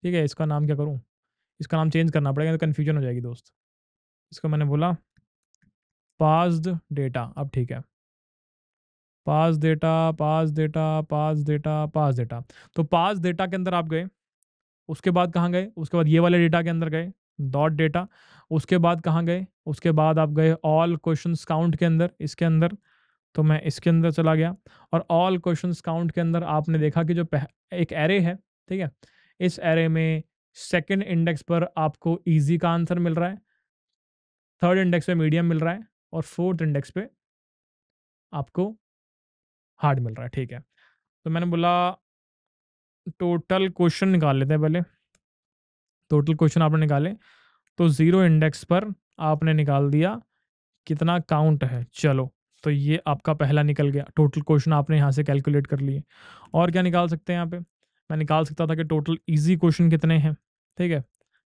ठीक है इसका नाम क्या करूँ इसका नाम चेंज करना पड़ेगा तो कन्फ्यूजन हो जाएगी दोस्त इसको मैंने बोला पास्ड डेटा अब ठीक है pass data pass data pass data pass data तो पास डेटा के अंदर आप गए उसके बाद कहाँ गए उसके बाद ये वाले डेटा के अंदर गए डॉट डेटा उसके बाद कहाँ गए उसके बाद आप गए ऑल क्वेश्चंस काउंट के अंदर इसके अंदर तो मैं इसके अंदर चला गया और ऑल क्वेश्चन काउंट के अंदर आपने देखा कि जो एक एरे है ठीक है इस एरे में सेकेंड इंडेक्स पर आपको ईजी का आंसर मिल रहा है थर्ड इंडेक्स पे मीडियम मिल रहा है और फोर्थ इंडेक्स पे आपको हार्ड मिल रहा है ठीक है तो मैंने बोला टोटल क्वेश्चन निकाल लेते हैं पहले टोटल क्वेश्चन आपने निकाले तो ज़ीरो इंडेक्स पर आपने निकाल दिया कितना काउंट है चलो तो ये आपका पहला निकल गया टोटल क्वेश्चन आपने यहाँ से कैलकुलेट कर लिए और क्या निकाल सकते हैं यहाँ पे मैं निकाल सकता था कि टोटल इजी क्वेश्चन कितने हैं ठीक है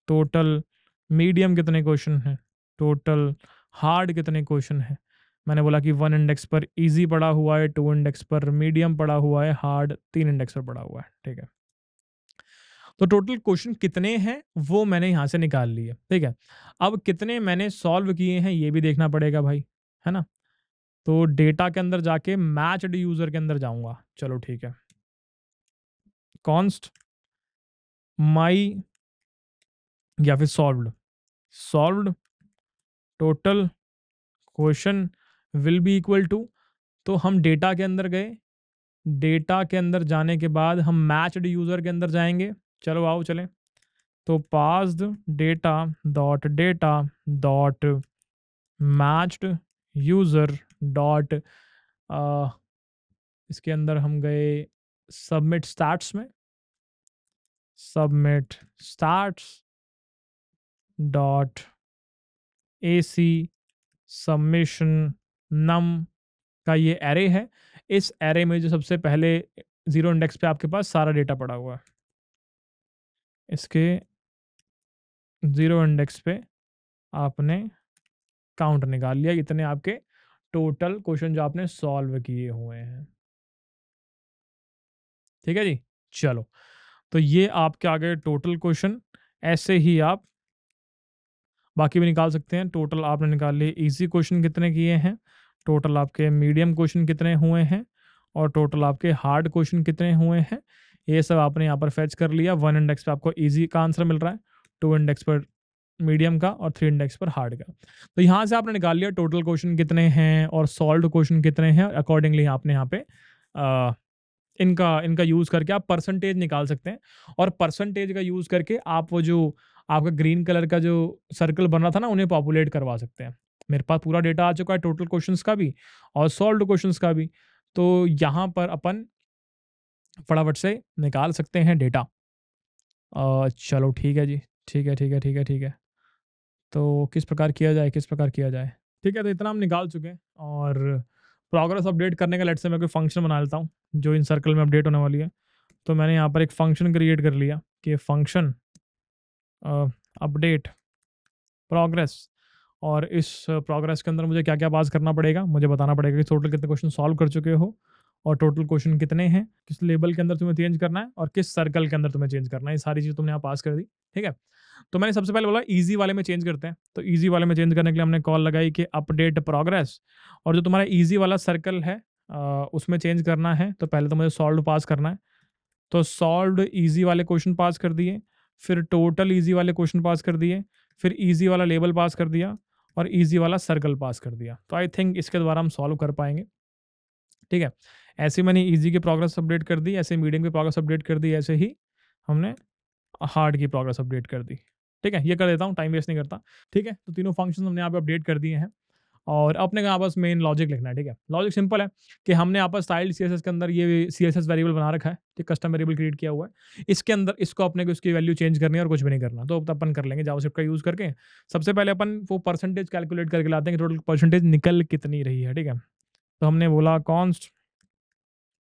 टोटल मीडियम कितने क्वेश्चन हैं टोटल हार्ड कितने क्वेश्चन हैं मैंने बोला कि वन इंडेक्स पर इजी पड़ा हुआ है टू इंडेक्स पर मीडियम पड़ा हुआ है हार्ड तीन इंडेक्स पर पड़ा हुआ है ठीक है तो टोटल क्वेश्चन कितने हैं वो मैंने यहाँ से निकाल लिए ठीक है अब कितने मैंने सॉल्व किए हैं ये भी देखना पड़ेगा भाई है ना तो डेटा के अंदर जाके मैचड यूजर के अंदर जाऊंगा चलो ठीक है कॉन्स्ट माई या फिर solve solve total question will be equal to तो हम डेटा के अंदर गए डेटा के अंदर जाने के बाद हम मैचड यूज़र के अंदर जाएंगे चलो आओ चलें तो pass data dot data dot matched user dot uh, इसके अंदर हम गए सबमिट स्टार्ट में submit start dot A C submission num का ये एरे है इस एरे में जो सबसे पहले ज़ीरो इंडेक्स पे आपके पास सारा डेटा पड़ा हुआ है इसके ज़ीरो इंडेक्स पे आपने काउंट निकाल लिया इतने आपके टोटल क्वेश्चन जो आपने सॉल्व किए हुए हैं ठीक है जी चलो तो ये आपके आगे टोटल क्वेश्चन ऐसे ही आप बाकी भी निकाल सकते हैं टोटल आपने निकाल लिए इजी क्वेश्चन कितने किए हैं टोटल आपके मीडियम क्वेश्चन कितने हुए हैं और टोटल आपके हार्ड क्वेश्चन कितने हुए हैं ये सब आपने यहाँ पर फेच कर लिया वन इंडेक्स पे आपको इजी का आंसर मिल रहा है टू इंडेक्स पर मीडियम का और थ्री इंडेक्स पर हार्ड का तो यहाँ से आपने निकाल लिया टोटल क्वेश्चन कितने हैं और सॉल्व क्वेश्चन कितने हैं अकॉर्डिंगली आपने यहाँ पे आ, इनका इनका यूज़ करके आप परसेंटेज निकाल सकते हैं और परसेंटेज का यूज़ करके आप वो जो आपका ग्रीन कलर का जो सर्कल बन रहा था ना उन्हें पॉपुलेट करवा सकते हैं मेरे पास पूरा डेटा आ चुका है टोटल क्वेश्चन का भी और सॉल्व क्वेश्चन का भी तो यहाँ पर अपन फटाफट से निकाल सकते हैं डेटा चलो ठीक है जी ठीक है ठीक है ठीक है ठीक है तो किस प्रकार किया जाए किस प्रकार किया जाए ठीक है तो इतना हम निकाल चुके हैं और प्रोग्रेस अपडेट करने का लेट से मैं कोई फंक्शन बना लेता हूँ जो इन सर्कल में अपडेट होने वाली है तो मैंने यहाँ पर एक फंक्शन क्रिएट कर लिया कि फंक्शन अपडेट प्रोग्रेस और इस प्रोग्रेस के अंदर मुझे क्या क्या पास करना पड़ेगा मुझे बताना पड़ेगा कि टोटल कितने क्वेश्चन सॉल्व कर चुके हो और टोटल क्वेश्चन कितने हैं किस लेवल के अंदर तुम्हें चेंज करना है और किस सर्कल के अंदर तुम्हें चेंज करना है ये सारी चीज़ तुमने यहाँ पास कर दी ठीक है तो मैंने सबसे पहले बोला ईजी वाले में चेंज करते हैं तो ईजी वाले में चेंज करने के लिए हमने कॉल लगाई कि अपडेट प्रोग्रेस और जो तुम्हारा ईजी वाला सर्कल है आ, उसमें चेंज करना है तो पहले तो मुझे सॉल्व पास करना है तो सॉल्व ईजी वाले क्वेश्चन पास कर दिए फिर टोटल ईजी वाले क्वेश्चन पास कर दिए फिर ईजी वाला लेवल पास कर दिया और ईजी वाला सर्कल पास कर दिया तो आई थिंक इसके द्वारा हम सॉल्व कर पाएंगे ठीक है ऐसे मैंने ईजी की प्रोग्रेस अपडेट कर दी ऐसे मीडियम की प्रोग्रेस अपडेट कर दी ऐसे ही हमने हार्ड की प्रोग्रेस अपडेट कर दी ठीक है ये कर देता हूँ टाइम वेस्ट नहीं करता ठीक है तो तीनों फंक्शन हमने यहाँ पे अपडेट कर दिए हैं और अपने का आपस मेन लॉजिक लिखना है ठीक है लॉजिक सिंपल है कि हमने आपस स्टाइल सी के अंदर ये सी वेरिएबल बना रखा है ठीक कस्टम वेरिएबल क्रिएट किया हुआ है इसके अंदर इसको अपने को उसकी वैल्यू चेंज करनी है और कुछ भी नहीं करना तो अपन कर लेंगे जावा का यूज़ करके सबसे पहले अपन वो परसेंटेज कैलकुलेट करके लाते हैं कि टोटल परसेंटेज निकल कितनी रही है ठीक है तो हमने बोला const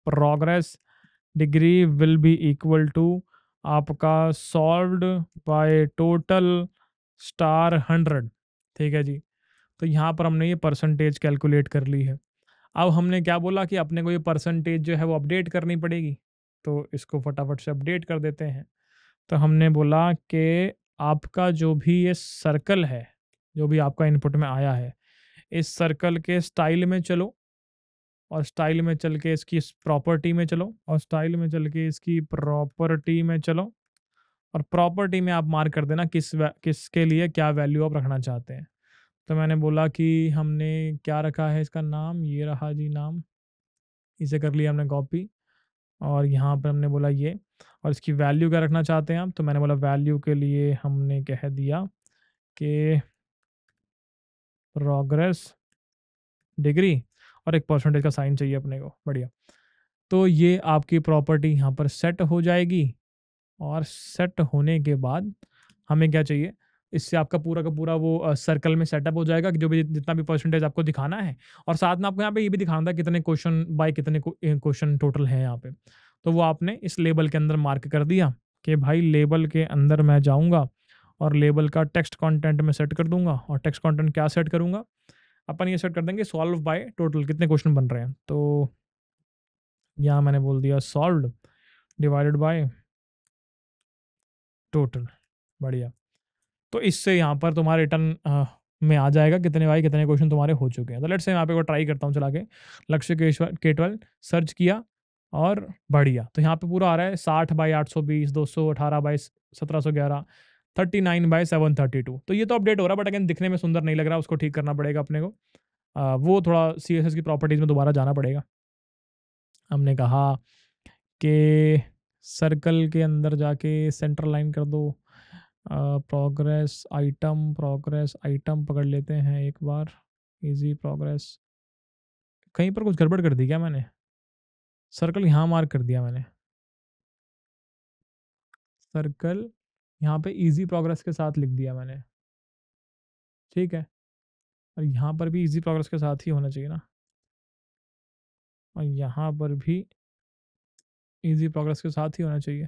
progress degree will be equal to आपका solved by total star hundred ठीक है जी तो यहाँ पर हमने ये परसेंटेज कैलकुलेट कर ली है अब हमने क्या बोला कि अपने को ये परसेंटेज जो है वो अपडेट करनी पड़ेगी तो इसको फटाफट से अपडेट कर देते हैं तो हमने बोला कि आपका जो भी ये सर्कल है जो भी आपका इनपुट में आया है इस सर्कल के स्टाइल में चलो और स्टाइल में चल के इसकी प्रॉपर्टी में चलो और स्टाइल में चल के इसकी प्रॉपर्टी में चलो और प्रॉपर्टी में आप मार्क कर देना किस किसके लिए क्या वैल्यू आप रखना चाहते हैं तो मैंने बोला कि हमने क्या रखा है इसका नाम ये रहा जी नाम इसे कर लिया हमने कॉपी और यहाँ पर हमने बोला ये और इसकी वैल्यू क्या रखना चाहते हैं आप तो मैंने बोला वैल्यू के लिए हमने कह दिया कि प्रोग्रेस डिग्री और एक परसेंटेज का साइन चाहिए अपने को बढ़िया तो ये आपकी प्रॉपर्टी यहाँ पर सेट हो जाएगी और सेट होने के बाद हमें क्या चाहिए इससे आपका पूरा का पूरा वो सर्कल में सेटअप हो जाएगा जो भी जितना भी परसेंटेज आपको दिखाना है और साथ में आपको यहाँ पे ये भी दिखाना था कितने क्वेश्चन बाय कितने क्वेश्चन टोटल हैं यहाँ पे तो वो आपने इस लेबल के अंदर मार्क कर दिया कि भाई लेबल के अंदर मैं जाऊँगा और लेबल का टेक्स्ट कॉन्टेंट में सेट कर दूंगा और टेक्स्ट कॉन्टेंट क्या सेट करूँगा अपन ये सेट कर देंगे सॉल्व बाय टोटल कितने क्वेश्चन बन रहे हैं तो यहाँ मैंने बोल दिया सॉल्व डिवाइडेड बाय टोटल बढ़िया तो इससे यहाँ पर तुम्हारे रिटर्न में आ जाएगा कितने बाई कितने क्वेश्चन तुम्हारे हो चुके हैं तो लेट्स से यहाँ पे एक ट्राई करता हूँ चला के लक्ष्य के ट्वेल्व सर्च किया और बढ़िया तो यहाँ पे पूरा आ रहा है साठ बाई आठ सौ बीस दो सौ अठारह बाई सत्रह सौ ग्यारह thirty nine by seven thirty two तो ये तो अपडेट हो रहा है बट अगेन दिखने में सुंदर नहीं लग रहा उसको ठीक करना पड़ेगा अपने को आ, वो थोड़ा सी एस एस की प्रॉपर्टीज़ में दोबारा जाना पड़ेगा हमने कहा कि सर्कल के अंदर जाके सेंटर लाइन कर दो प्रोग्रेस आइटम प्रोग्रेस आइटम पकड़ लेते हैं एक बार इजी प्रोग्रेस कहीं पर कुछ गड़बड़ कर दी क्या मैंने सर्कल यहाँ मार्क कर दिया मैंने सर्कल यहाँ पे इजी प्रोग्रेस के साथ लिख दिया मैंने ठीक है और यहाँ पर भी इजी प्रोग्रेस के साथ ही होना चाहिए ना और यहाँ पर भी इजी प्रोग्रेस के साथ ही होना चाहिए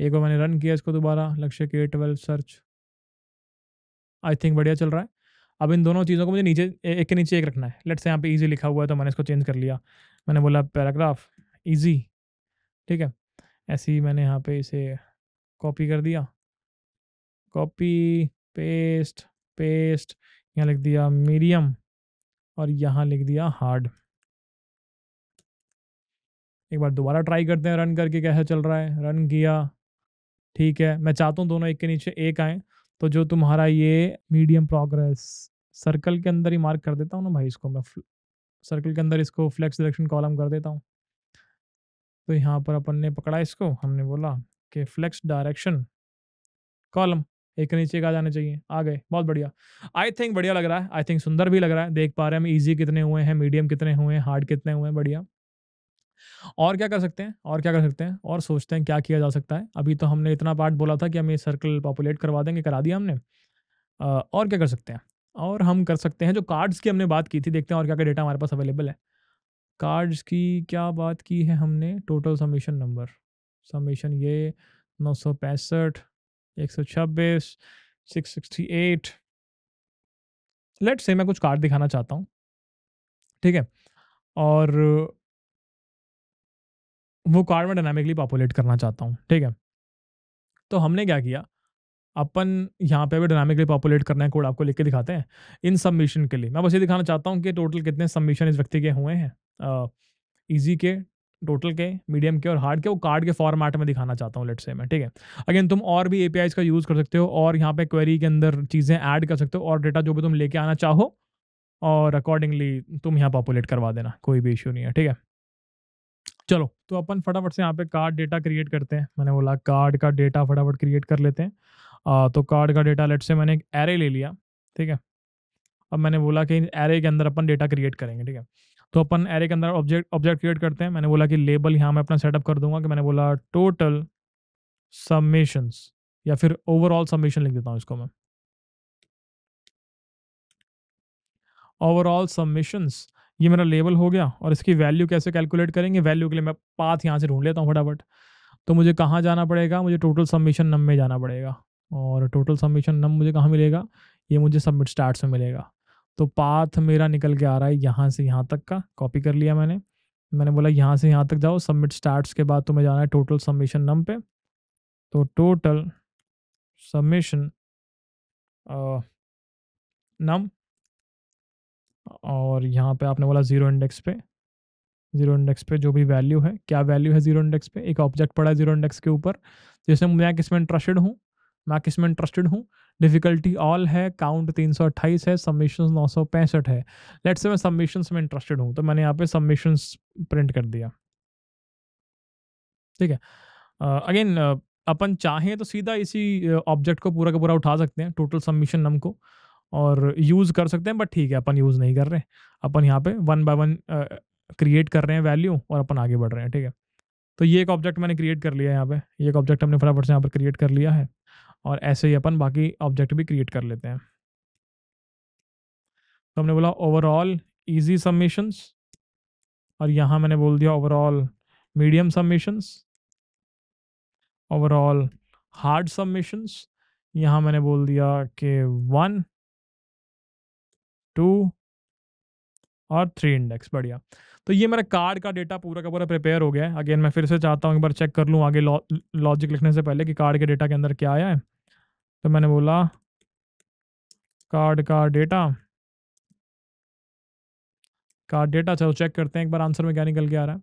एक बार मैंने रन किया इसको दोबारा लक्ष्य के ट्वेल्व सर्च आई थिंक बढ़िया चल रहा है अब इन दोनों चीज़ों को मुझे नीचे एक के नीचे एक रखना है लेट्स से यहाँ पे इजी लिखा हुआ है तो मैंने इसको चेंज कर लिया मैंने बोला पैराग्राफ इजी ठीक है ऐसे ही मैंने यहाँ पे इसे कॉपी कर दिया कॉपी पेस्ट पेस्ट यहाँ लिख दिया मीडियम और यहाँ लिख दिया हार्ड एक बार दोबारा ट्राई करते हैं रन करके कैसा चल रहा है रन किया ठीक है मैं चाहता हूँ दोनों एक के नीचे एक आए तो जो तुम्हारा ये मीडियम प्रोग्रेस सर्कल के अंदर ही मार्क कर देता हूँ ना भाई इसको मैं सर्कल के अंदर इसको फ्लैक्स सिलेक्शन कॉलम कर देता हूँ तो यहाँ पर अपन ने पकड़ा इसको हमने बोला कि फ्लैक्स डायरेक्शन कॉलम एक नीचे का आ जाने चाहिए आ गए बहुत बढ़िया आई थिंक बढ़िया लग रहा है आई थिंक सुंदर भी लग रहा है देख पा रहे हैं हम ईजी कितने हुए हैं मीडियम कितने हुए हैं हार्ड कितने हुए हैं बढ़िया और क्या कर सकते हैं और क्या कर सकते हैं और सोचते हैं क्या किया जा सकता है अभी तो हमने इतना पार्ट बोला था कि हम ये सर्कल पॉपुलेट करवा देंगे करा दिया हमने और क्या कर सकते हैं और हम कर सकते हैं जो कार्ड्स की हमने बात की थी देखते हैं और क्या क्या डेटा हमारे पास अवेलेबल है कार्ड्स की क्या बात की है हमने टोटल समीशन नंबर समीशन ये नौ सौ पैंसठ एक सौ छब्बीस सिक्स सिक्सटी एट लेट से मैं कुछ कार्ड दिखाना चाहता हूँ ठीक है और वो कार्ड में डायनामिकली पॉपुलेट करना चाहता हूँ ठीक है तो हमने क्या किया अपन यहाँ पे भी डायनामिकली पॉपुलेट करना है कोड आपको लिख के दिखाते हैं इन सबमिशन के लिए मैं बस ये दिखाना चाहता हूँ कि टोटल कितने सबमिशन इस व्यक्ति के हुए हैं ईजी के टोटल के मीडियम के और हार्ड के वो कार्ड के फॉर्मेट में दिखाना चाहता हूँ लेट से मैं ठीक है अगेन तुम और भी ए का यूज़ कर सकते हो और यहाँ पे क्वेरी के अंदर चीज़ें ऐड कर सकते हो और डेटा जो भी तुम लेके आना चाहो और अकॉर्डिंगली तुम यहाँ पॉपुलेट करवा देना कोई भी इशू नहीं है ठीक है चलो तो अपन फटाफट से यहाँ पे कार्ड डेटा क्रिएट करते हैं मैंने बोला कार्ड का डेटा फटाफट क्रिएट कर लेते हैं आ, तो कार्ड का डेटा लेट से मैंने एक एरे ले लिया ठीक है अब मैंने बोला कि एरे के अंदर अपन डेटा क्रिएट करेंगे ठीक है तो अपन एरे के अंदर ऑब्जेक्ट ऑब्जेक्ट क्रिएट करते हैं मैंने बोला कि लेबल यहाँ मैं अपना सेटअप कर दूंगा कि मैंने बोला टोटल सबमिशंस या फिर ओवरऑल सबमिशन लिख देता हूँ इसको मैं ओवरऑल सबमिशंस ये मेरा लेबल हो गया और इसकी वैल्यू कैसे कैलकुलेट करेंगे वैल्यू के लिए मैं पाथ यहाँ से ढूंढ लेता हूँ फटाफट तो मुझे कहाँ जाना पड़ेगा मुझे टोटल सबमिशन नम में जाना पड़ेगा और टोटल सबमिशन नम मुझे कहाँ मिलेगा ये मुझे सबमिट स्टार्ट से मिलेगा तो पाथ मेरा निकल के आ रहा है यहाँ से यहाँ तक का कॉपी कर लिया मैंने मैंने बोला यहाँ से यहाँ तक जाओ सबमिट स्टार्ट्स के बाद तुम्हें जाना है टोटल सबमिशन नम पे तो टोटल सबमिशन नम और यहाँ पे आपने बोला ज़ीरो इंडेक्स पे ज़ीरो इंडेक्स पे जो भी वैल्यू है क्या वैल्यू है ज़ीरो इंडेक्स पे एक ऑब्जेक्ट पड़ा है ज़ीरो इंडेक्स के ऊपर जैसे मैं किस में इंटरेस्टेड हूँ मैं किस में इंटरेस्टेड हूँ डिफिकल्टी ऑल है काउंट तीन सौ अट्ठाईस है सबमिशन नौ सौ पैंसठ है लेट से मैं सबमिशंस में इंटरेस्टेड हूँ तो मैंने यहाँ पे सबमिशंस प्रिंट कर दिया ठीक है अगेन uh, uh, अपन चाहें तो सीधा इसी ऑब्जेक्ट को पूरा का पूरा उठा सकते हैं टोटल सबमिशन नम को और यूज़ कर सकते हैं बट ठीक है अपन यूज़ नहीं कर रहे अपन यहाँ पे वन बाय वन क्रिएट कर रहे हैं वैल्यू और अपन आगे बढ़ रहे हैं ठीक है तो ये एक ऑब्जेक्ट मैंने क्रिएट कर लिया है यहाँ पे ये एक ऑब्जेक्ट हमने फटाफट से यहाँ पर क्रिएट कर लिया है और ऐसे ही अपन बाकी ऑब्जेक्ट भी क्रिएट कर लेते हैं तो हमने बोला ओवरऑल इजी सबमिशंस और यहाँ मैंने बोल दिया overall medium submissions overall hard submissions यहाँ मैंने बोल दिया कि वन टू और थ्री इंडेक्स बढ़िया तो ये मेरा कार्ड का डेटा पूरा का पूरा प्रिपेयर हो गया है अगेन मैं फिर से चाहता हूँ एक बार चेक कर लूँ आगे लॉजिक लौ, लिखने से पहले कि कार्ड के डेटा के अंदर क्या आया है तो मैंने बोला कार्ड का डेटा कार्ड डेटा चलो चेक करते हैं एक बार आंसर में क्या निकल के आ रहा है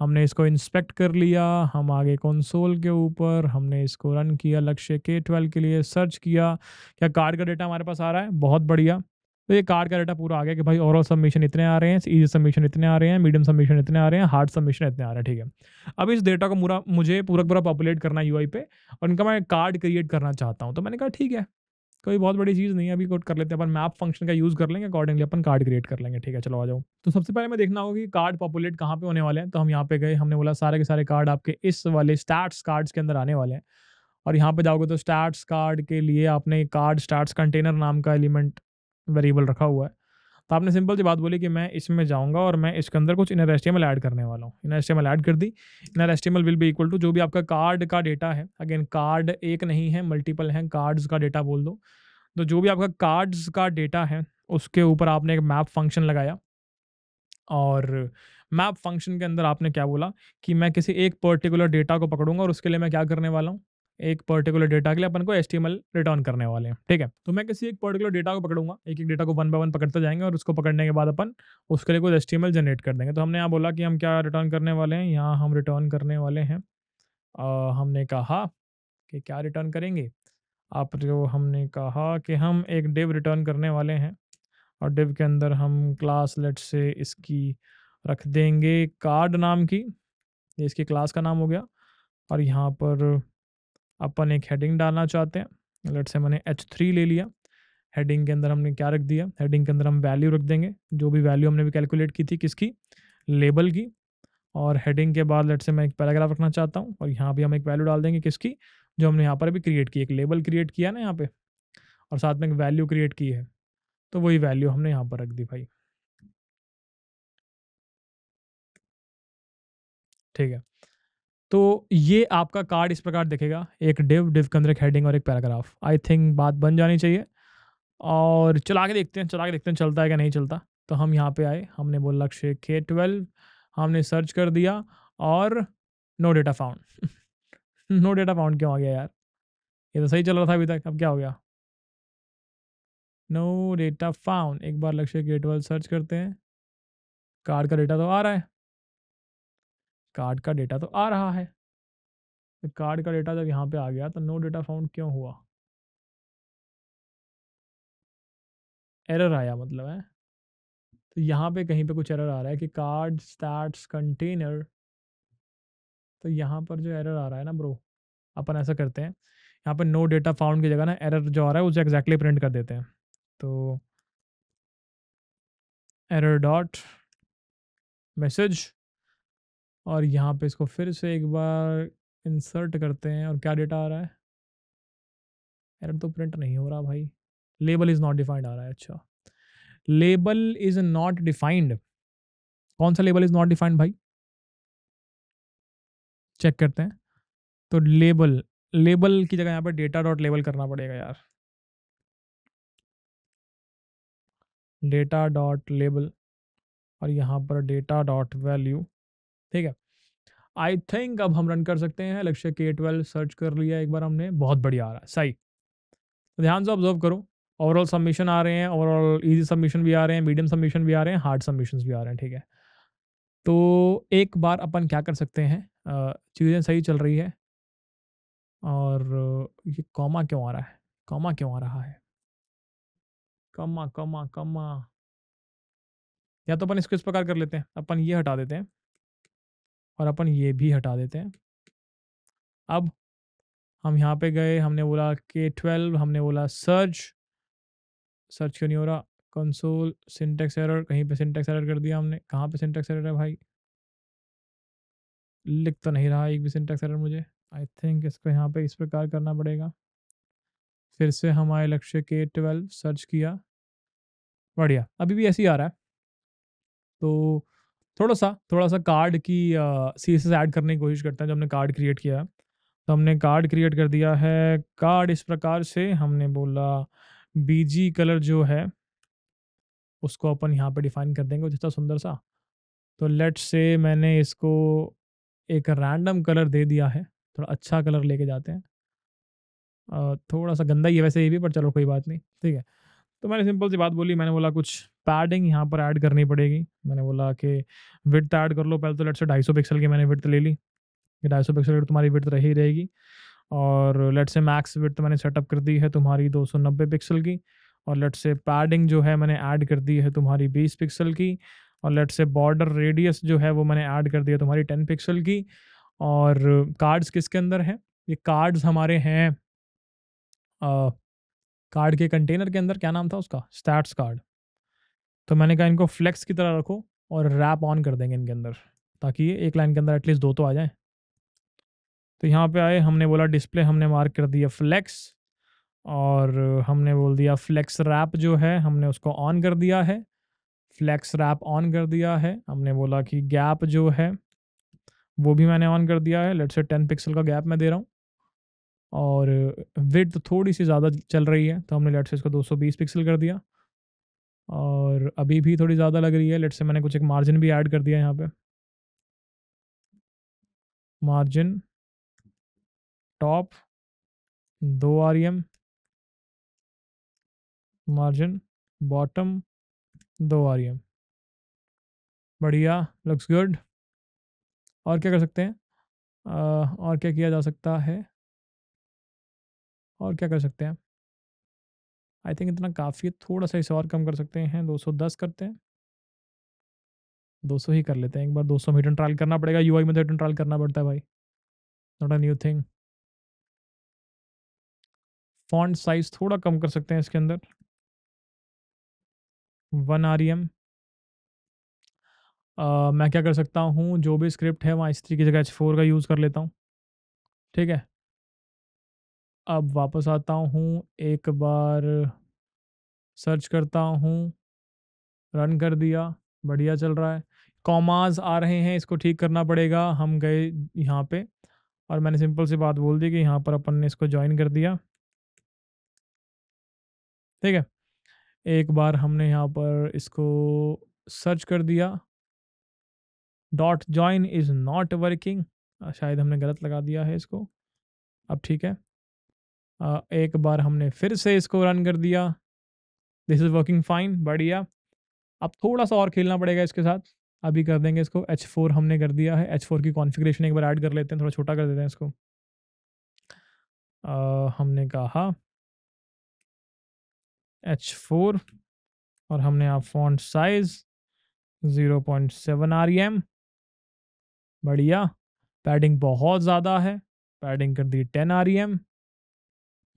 हमने इसको इंस्पेक्ट कर लिया हम आगे कंसोल के ऊपर हमने इसको रन किया लक्ष्य के ट्वेल्व के लिए सर्च किया क्या कार्ड का डेटा हमारे पास आ रहा है बहुत बढ़िया तो ये कार्ड का डाटा पूरा आ गया कि भाई ओवरऑल सबमिशन इतने आ रहे हैं ईजी सबमिशन इतने आ रहे हैं मीडियम सबमिशन इतने आ रहे हैं हार्ड सबमिशन इतने आ रहे हैं ठीक है अब इस डेटा को पूरा मुझे पूरा पूरा पॉपुलेट करना है यू पे और इनका मैं कार्ड क्रिएट करना चाहता हूँ तो मैंने कहा ठीक है कोई बहुत बड़ी चीज़ नहीं है अभी कोट कर लेते हैं अपन मैप फंक्शन का यूज़ कर लेंगे अकॉर्डिंगली अपन कार्ड क्रिएट कर लेंगे ठीक है चलो आ जाओ तो सबसे पहले मैं देखना होगा कि कार्ड पॉपुलेट कहाँ पे होने वाले हैं तो हम यहाँ पे गए हमने बोला सारे के सारे कार्ड आपके इस वाले स्टार्ट कार्ड्स के अंदर आने वाले हैं और यहाँ पे जाओगे तो स्टार्ट कार्ड के लिए आपने कार्ड स्टार्ट कंटेनर नाम का एलिमेंट वेरिएबल रखा हुआ है तो आपने सिंपल सी बात बोली कि मैं इसमें जाऊंगा और मैं इसके अंदर कुछ इनर एस ऐड करने वाला हूँ इनर एस ऐड कर दी inner S will be equal to जो भी आपका कार्ड का डेटा है अगेन कार्ड एक नहीं है मल्टीपल हैं कार्ड्स का डेटा बोल दो तो जो भी आपका कार्ड्स का डेटा है उसके ऊपर आपने एक मैप फंक्शन लगाया और मैप फंक्शन के अंदर आपने क्या बोला कि मैं किसी एक पर्टिकुलर डेटा को पकड़ूंगा और उसके लिए मैं क्या करने वाला हूँ एक पर्टिकुलर डेटा के लिए अपन को एस रिटर्न करने वाले हैं ठीक है तो मैं किसी एक पर्टिकुलर डेटा को पकड़ूंगा एक एक डेटा को वन बाय वन पकड़ते जाएंगे और उसको पकड़ने के बाद अपन उसके लिए कुछ एस जनरेट कर देंगे तो हमने यहाँ बोला कि हम क्या रिटर्न करने वाले हैं यहाँ हम रिटर्न करने वाले हैं हमने कहा कि क्या रिटर्न करेंगे आप जो हमने कहा कि हम एक डिव रिटर्न करने वाले हैं और डिव के अंदर हम क्लास लेट से इसकी रख देंगे कार्ड नाम की इसकी क्लास का नाम हो गया और यहाँ पर अपन एक हेडिंग डालना चाहते हैं लेट से मैंने एच थ्री ले लिया हेडिंग के अंदर हमने क्या रख दिया हेडिंग के अंदर हम वैल्यू रख देंगे जो भी वैल्यू हमने भी कैलकुलेट की थी किसकी लेबल की और हेडिंग के बाद लेट से मैं एक पैराग्राफ रखना चाहता हूँ और यहाँ भी हम एक वैल्यू डाल देंगे किसकी जो हमने यहाँ पर भी क्रिएट की एक लेबल क्रिएट किया ना यहाँ पर और साथ में एक वैल्यू क्रिएट की है तो वही वैल्यू हमने यहाँ पर रख दी भाई ठीक है तो ये आपका कार्ड इस प्रकार दिखेगा एक डिव डिव के अंदर एक हेडिंग और एक पैराग्राफ आई थिंक बात बन जानी चाहिए और चला के देखते हैं चला के देखते हैं चलता है क्या नहीं चलता तो हम यहाँ पे आए हमने बोला लक्ष्य के ट्वेल्व हमने सर्च कर दिया और no data found no data found क्यों आ गया यार ये तो सही चल रहा था अभी तक अब क्या हो गया नो डेटा फाउंड एक बार लक्ष्य के ट्वेल्व सर्च करते हैं कार्ड का डेटा तो आ रहा है कार्ड का डेटा तो आ रहा है तो कार्ड का डेटा जब यहाँ पे आ गया तो नो डेटा फाउंड क्यों हुआ एरर आया मतलब है तो यहाँ पे कहीं पे कुछ एरर आ रहा है कि कार्ड स्टार्ट कंटेनर तो यहाँ पर जो एरर आ रहा है ना ब्रो अपन ऐसा करते हैं यहाँ पर नो डेटा फाउंड की जगह ना एरर जो आ रहा है उसे एग्जैक्टली प्रिंट कर देते हैं तो एरर डॉट मैसेज और यहाँ पे इसको फिर से एक बार इंसर्ट करते हैं और क्या डेटा आ रहा है एरर तो प्रिंट नहीं हो रहा भाई लेबल इज़ नॉट डिफाइंड आ रहा है अच्छा लेबल इज़ नॉट डिफाइंड कौन सा लेबल इज़ नॉट डिफाइंड भाई चेक करते हैं तो लेबल लेबल की जगह यहाँ पर डेटा डॉट लेबल करना पड़ेगा यार डेटा डॉट लेबल और यहाँ पर डेटा डॉट वैल्यू ठीक है आई थिंक अब हम रन कर सकते हैं लक्ष्य के ट्वेल्व सर्च कर लिया एक बार हमने बहुत बढ़िया आ रहा है सही ध्यान से ऑब्जर्व करो ओवरऑल सबमिशन आ रहे हैं ओवरऑल इजी सबमिशन भी आ रहे हैं मीडियम सबमिशन भी आ रहे हैं हार्ड सबमिशन भी आ रहे हैं ठीक है तो एक बार अपन क्या कर सकते हैं चीज़ें सही चल रही है और ये कॉमा क्यों आ रहा है कॉमा क्यों आ रहा है कमा कमा कमा या तो अपन इसको इस प्रकार कर लेते हैं अपन ये हटा देते हैं और अपन ये भी हटा देते हैं अब हम यहाँ पे गए हमने बोला के ट्वेल्व हमने बोला सर्च सर्च क्यों नहीं हो रहा कंसोल सिंटेक्स एरर कहीं पे सिंटेक्स एरर कर दिया हमने कहाँ पे सिंटेक्स एरर है भाई लिख तो नहीं रहा एक भी सिंटेक्स एरर मुझे आई थिंक इसको यहाँ पे इस प्रकार करना पड़ेगा फिर से हमारे लक्ष्य के ट्वेल्व सर्च किया बढ़िया अभी भी ऐसे ही आ रहा है तो थोड़ा सा थोड़ा सा कार्ड की सी एस ऐड करने की कोशिश करते हैं जो हमने कार्ड क्रिएट किया है तो हमने कार्ड क्रिएट कर दिया है कार्ड इस प्रकार से हमने बोला बीजी कलर जो है उसको अपन यहाँ पे डिफाइन कर देंगे जितना सुंदर सा तो लेट से मैंने इसको एक रैंडम कलर दे दिया है थोड़ा अच्छा कलर लेके जाते हैं थोड़ा सा गंदा ही है वैसे ये भी पर चलो कोई बात नहीं ठीक है तो मैंने सिंपल सी बात बोली मैंने बोला कुछ पैडिंग यहाँ पर ऐड करनी पड़ेगी मैंने बोला कि विथ ऐड कर लो पहले तो लेट से ढाई सौ पिक्सल की मैंने विथ ले ली ढाई सौ पिक्सल की तुम्हारी विथ रही रहेगी और लेट से मैक्स विथ मैंने सेटअप कर दी है तुम्हारी दो सौ नब्बे पिक्सल की और लेट से पैडिंग जो है मैंने ऐड कर दी है तुम्हारी बीस पिक्सल की और लेट से बॉर्डर रेडियस जो है वो मैंने ऐड कर दिया तुम्हारी टेन पिक्सल की और कार्ड्स किसके अंदर हैं ये कार्ड्स हमारे हैं कार्ड के कंटेनर के अंदर क्या नाम था उसका स्टैट्स कार्ड तो मैंने कहा इनको फ्लेक्स की तरह रखो और रैप ऑन कर देंगे इनके अंदर ताकि एक लाइन के अंदर एटलीस्ट दो तो आ जाए तो यहाँ पे आए हमने बोला डिस्प्ले हमने मार्क कर दिया फ्लेक्स और हमने बोल दिया फ्लेक्स रैप जो है हमने उसको ऑन कर दिया है फ्लैक्स रैप ऑन कर दिया है हमने बोला कि गैप जो है वो भी मैंने ऑन कर दिया है लेट से टेन पिक्सल का गैप मैं दे रहा हूँ और विथ थोड़ी सी ज़्यादा चल रही है तो हमने लेट से इसको बीस पिक्सल कर दिया और अभी भी थोड़ी ज़्यादा लग रही है लेट से मैंने कुछ एक मार्जिन भी ऐड कर दिया यहाँ पे मार्जिन टॉप दो आर एम मार्जिन बॉटम दो आर एम e बढ़िया लुक्स गुड और क्या कर सकते हैं आ, और क्या किया जा सकता है और क्या कर सकते हैं आई थिंक इतना काफ़ी है थोड़ा सा इसे और कम कर सकते हैं 210 करते हैं 200 ही कर लेते हैं एक बार 200 मीटर ट्रायल करना पड़ेगा यूआई में तो रिटर्न ट्रायल करना पड़ता है भाई not a new thing font size थोड़ा कम कर सकते हैं इसके अंदर वन आर e मैं क्या कर सकता हूँ जो भी स्क्रिप्ट है वहाँ इस थ्री की जगह एच फोर का यूज़ कर लेता हूँ ठीक है अब वापस आता हूँ, एक बार सर्च करता हूँ, रन कर दिया, बढ़िया चल रहा है। कॉमास आ रहे हैं, इसको ठीक करना पड़ेगा। हम गए यहाँ पे और मैंने सिंपल सी बात बोल दी कि यहाँ पर अपन ने इसको जॉइन कर दिया। ठीक है? एक बार हमने यहाँ पर इसको सर्च कर दिया। Dot join is not working शायद हमने गलत लगा दिया है इसको। अब ठीक है। एक बार हमने फिर से इसको रन कर दिया दिस इज़ वर्किंग फाइन बढ़िया अब थोड़ा सा और खेलना पड़ेगा इसके साथ अभी कर देंगे इसको एच फोर हमने कर दिया है एच फोर की कॉन्फ़िगरेशन एक बार ऐड कर लेते हैं थोड़ा छोटा कर देते हैं इसको आ, हमने कहा एच फोर और हमने आप font size zero point seven R M बढ़िया पैडिंग बहुत ज़्यादा है पैडिंग कर दी टेन आर एम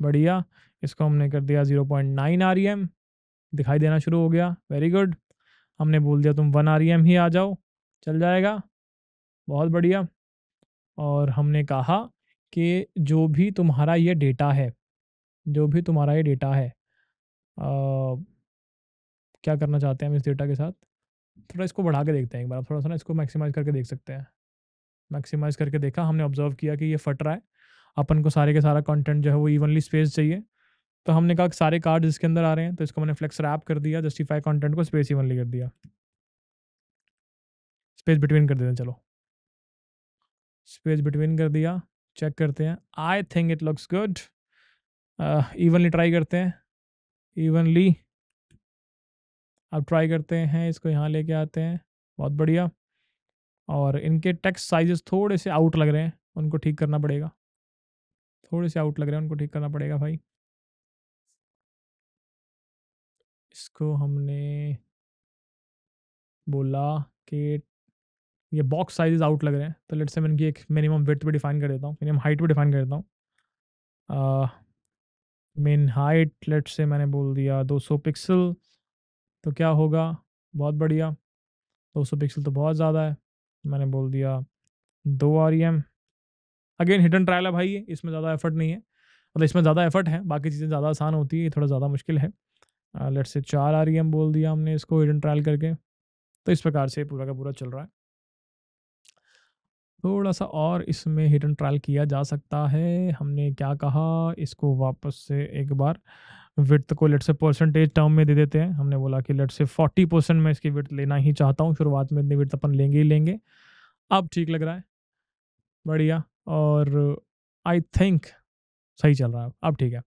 बढ़िया इसको हमने कर दिया जीरो पॉइंट नाइन आर दिखाई देना शुरू हो गया वेरी गुड हमने बोल दिया तुम वन आर e ही आ जाओ चल जाएगा बहुत बढ़िया और हमने कहा कि जो भी तुम्हारा ये डेटा है जो भी तुम्हारा ये डेटा है आ, क्या करना चाहते हैं हम इस डेटा के साथ थोड़ा इसको बढ़ा के देखते हैं एक बार थोड़ा सा ना इसको मैक्सिमाइज करके देख सकते हैं मैक्सिमाइज करके देखा हमने ऑब्जर्व किया कि ये फट रहा है अपन को सारे के सारा कंटेंट जो है वो इवनली स्पेस चाहिए तो हमने कहा कि सारे कार्ड इसके अंदर आ रहे हैं तो इसको मैंने फ्लेक्स रैप कर दिया जस्टिफाई कंटेंट को स्पेस इवनली कर दिया स्पेस बिटवीन कर देते हैं चलो स्पेस बिटवीन कर दिया चेक करते हैं I think it looks good evenly try करते हैं इवनली अब ट्राई करते हैं इसको यहाँ लेके आते हैं बहुत बढ़िया और इनके टेक्स्ट साइजेस थोड़े से आउट लग रहे हैं उनको ठीक करना पड़ेगा थोड़े से आउट लग रहे हैं उनको ठीक करना पड़ेगा भाई इसको हमने बोला कि ये बॉक्स साइजेस आउट लग रहे हैं तो लेट से मैं इनकी एक मिनिमम वेथ पे डिफाइन कर देता हूँ मिनिमम हाइट पे डिफाइन कर देता हूँ मेन हाइट लेट से मैंने बोल दिया 200 पिक्सल तो क्या होगा बहुत बढ़िया 200 पिक्सल तो बहुत ज़्यादा है मैंने बोल दिया दो R E M again hit and trial है भाई ये इसमें ज़्यादा एफर्ट नहीं है मतलब इसमें ज़्यादा एफर्ट है बाकी चीज़ें ज़्यादा आसान होती है ये थोड़ा ज़्यादा मुश्किल है लेट से चार आर ई e बोल दिया हमने इसको हिट एंड ट्रायल करके तो इस प्रकार से पूरा का पूरा चल रहा है थोड़ा सा और इसमें हिट एंड ट्रायल किया जा सकता है हमने क्या कहा इसको वापस से एक बार विथ को लेट से परसेंटेज टर्म में दे देते हैं हमने बोला कि लेट से फोर्टी परसेंट मैं इसकी विथ लेना ही चाहता हूँ शुरुआत में इतनी विथ अपन लेंगे ही लेंगे अब ठीक लग रहा है बढ़िया और आई थिंक सही चल रहा है अब ठीक है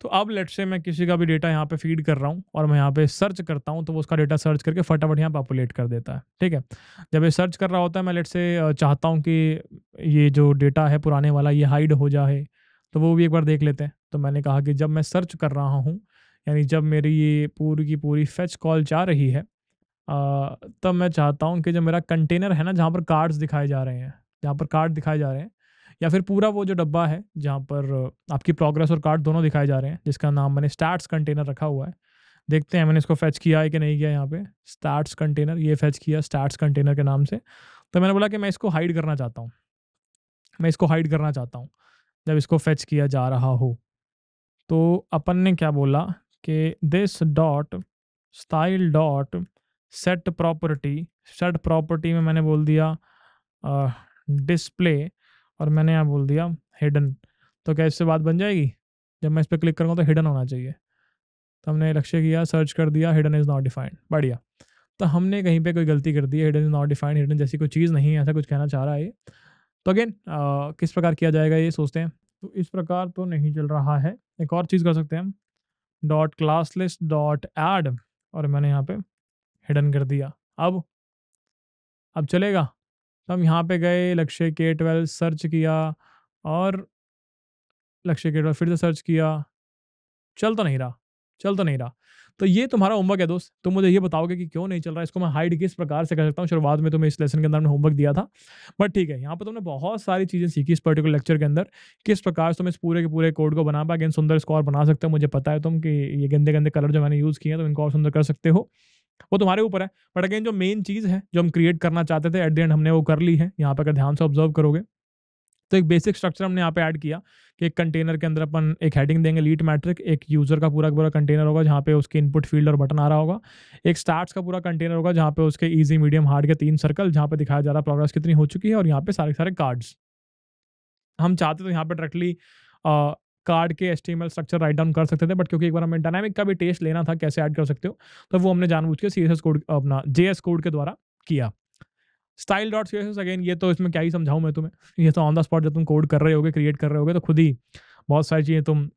तो अब लेट से मैं किसी का भी डेटा यहाँ पे फीड कर रहा हूँ और मैं यहाँ पे सर्च करता हूँ तो वो उसका डेटा सर्च करके फटाफट यहाँ पॉपुलेट कर देता है ठीक है जब ये सर्च कर रहा होता है मैं लेट से चाहता हूँ कि ये जो डेटा है पुराने वाला ये हाइड हो जाए तो वो भी एक बार देख लेते हैं तो मैंने कहा कि जब मैं सर्च कर रहा हूँ यानी जब मेरी ये पूरी की पूरी फेच कॉल जा रही है तब मैं चाहता हूँ कि जो मेरा कंटेनर है ना जहाँ पर कार्ड्स दिखाए जा रहे हैं जहाँ पर कार्ड दिखाए जा रहे हैं या फिर पूरा वो जो डब्बा है जहाँ पर आपकी प्रोग्रेस और कार्ड दोनों दिखाए जा रहे हैं जिसका नाम मैंने स्टार्ट्स कंटेनर रखा हुआ है देखते हैं मैंने इसको फैच किया है कि नहीं किया यहाँ पे स्टार्ट्स कंटेनर ये फैच किया स्टार्ट्स कंटेनर के नाम से तो मैंने बोला कि मैं इसको हाइड करना चाहता हूँ मैं इसको हाइड करना चाहता हूँ जब इसको फैच किया जा रहा हो तो अपन ने क्या बोला कि this dot style dot set property set property में मैंने बोल दिया डिस्प्ले और मैंने यहाँ बोल दिया हिडन तो क्या इससे बात बन जाएगी जब मैं इस पर क्लिक करूँगा तो हिडन होना चाहिए तो हमने लक्ष्य किया सर्च कर दिया हिडन इज़ नॉट डिफाइंड बढ़िया तो हमने कहीं पे कोई गलती कर दी है hidden is not defined hidden जैसी कोई चीज़ नहीं है ऐसा कुछ कहना चाह रहा है तो अगेन किस प्रकार किया जाएगा ये सोचते हैं तो इस प्रकार तो नहीं चल रहा है एक और चीज़ कर सकते हैं हम dot class list dot add और मैंने यहाँ पे हिडन कर दिया अब अब चलेगा तो हम यहाँ पे गए लक्ष्य के ट्वेल्व सर्च किया और लक्ष्य के ट्वेल्व फिर से सर्च किया चल तो नहीं रहा चल तो नहीं रहा तो ये तुम्हारा होमवर्क है दोस्त तुम मुझे ये बताओगे कि क्यों नहीं चल रहा इसको मैं हाइड किस प्रकार से कर सकता हूँ शुरुआत में तुम्हें इस लेसन के अंदर हमने होमवर्क दिया था बट ठीक है यहाँ पर तुमने बहुत सारी चीज़ें सीखी इस पर्टिकुलर लेक्चर के अंदर किस प्रकार से तुम इस पूरे के पूरे कोड को बना पाए गेंद सुंदर स्कोर बना सकते हो मुझे पता है तुम कि ये गंदे गंदे कलर जो मैंने यूज़ किए हैं तो इनको और सुंदर कर सकते हो वो तुम्हारे ऊपर है बट अगेन जो मेन चीज़ है जो हम क्रिएट करना चाहते थे एट द एंड हमने वो कर ली है यहाँ पर अगर ध्यान से ऑब्जर्व करोगे तो एक बेसिक स्ट्रक्चर हमने यहाँ पे ऐड किया कि एक कंटेनर के अंदर अपन एक हेडिंग देंगे लीड मैट्रिक एक यूज़र का पूरा पूरा कंटेनर होगा जहाँ पे उसके इनपुट फील्ड और बटन आ रहा होगा एक स्टार्ट्स का पूरा कंटेनर होगा जहाँ पे उसके ईजी मीडियम हार्ड के तीन सर्कल जहाँ पे दिखाया जा रहा प्रोग्रेस कितनी हो चुकी है और यहाँ पे सारे सारे कार्ड्स हम चाहते तो यहाँ पे डायरेक्टली कार्ड के एस्टीमल स्ट्रक्चर राइट डाउन कर सकते थे बट क्योंकि एक बार हमें डायनामिक का भी टेस्ट लेना था कैसे ऐड कर सकते हो तो वो हमने जानबूझ के सी कोड अपना जे कोड के द्वारा किया स्टाइल डॉट सी अगेन ये तो इसमें क्या ही समझाऊँ मैं तुम्हें ये तो ऑन द स्पॉट जब तुम कोड कर रहे होगे क्रिएट कर रहे होगे तो खुद ही बहुत सारी चीज़ें तुम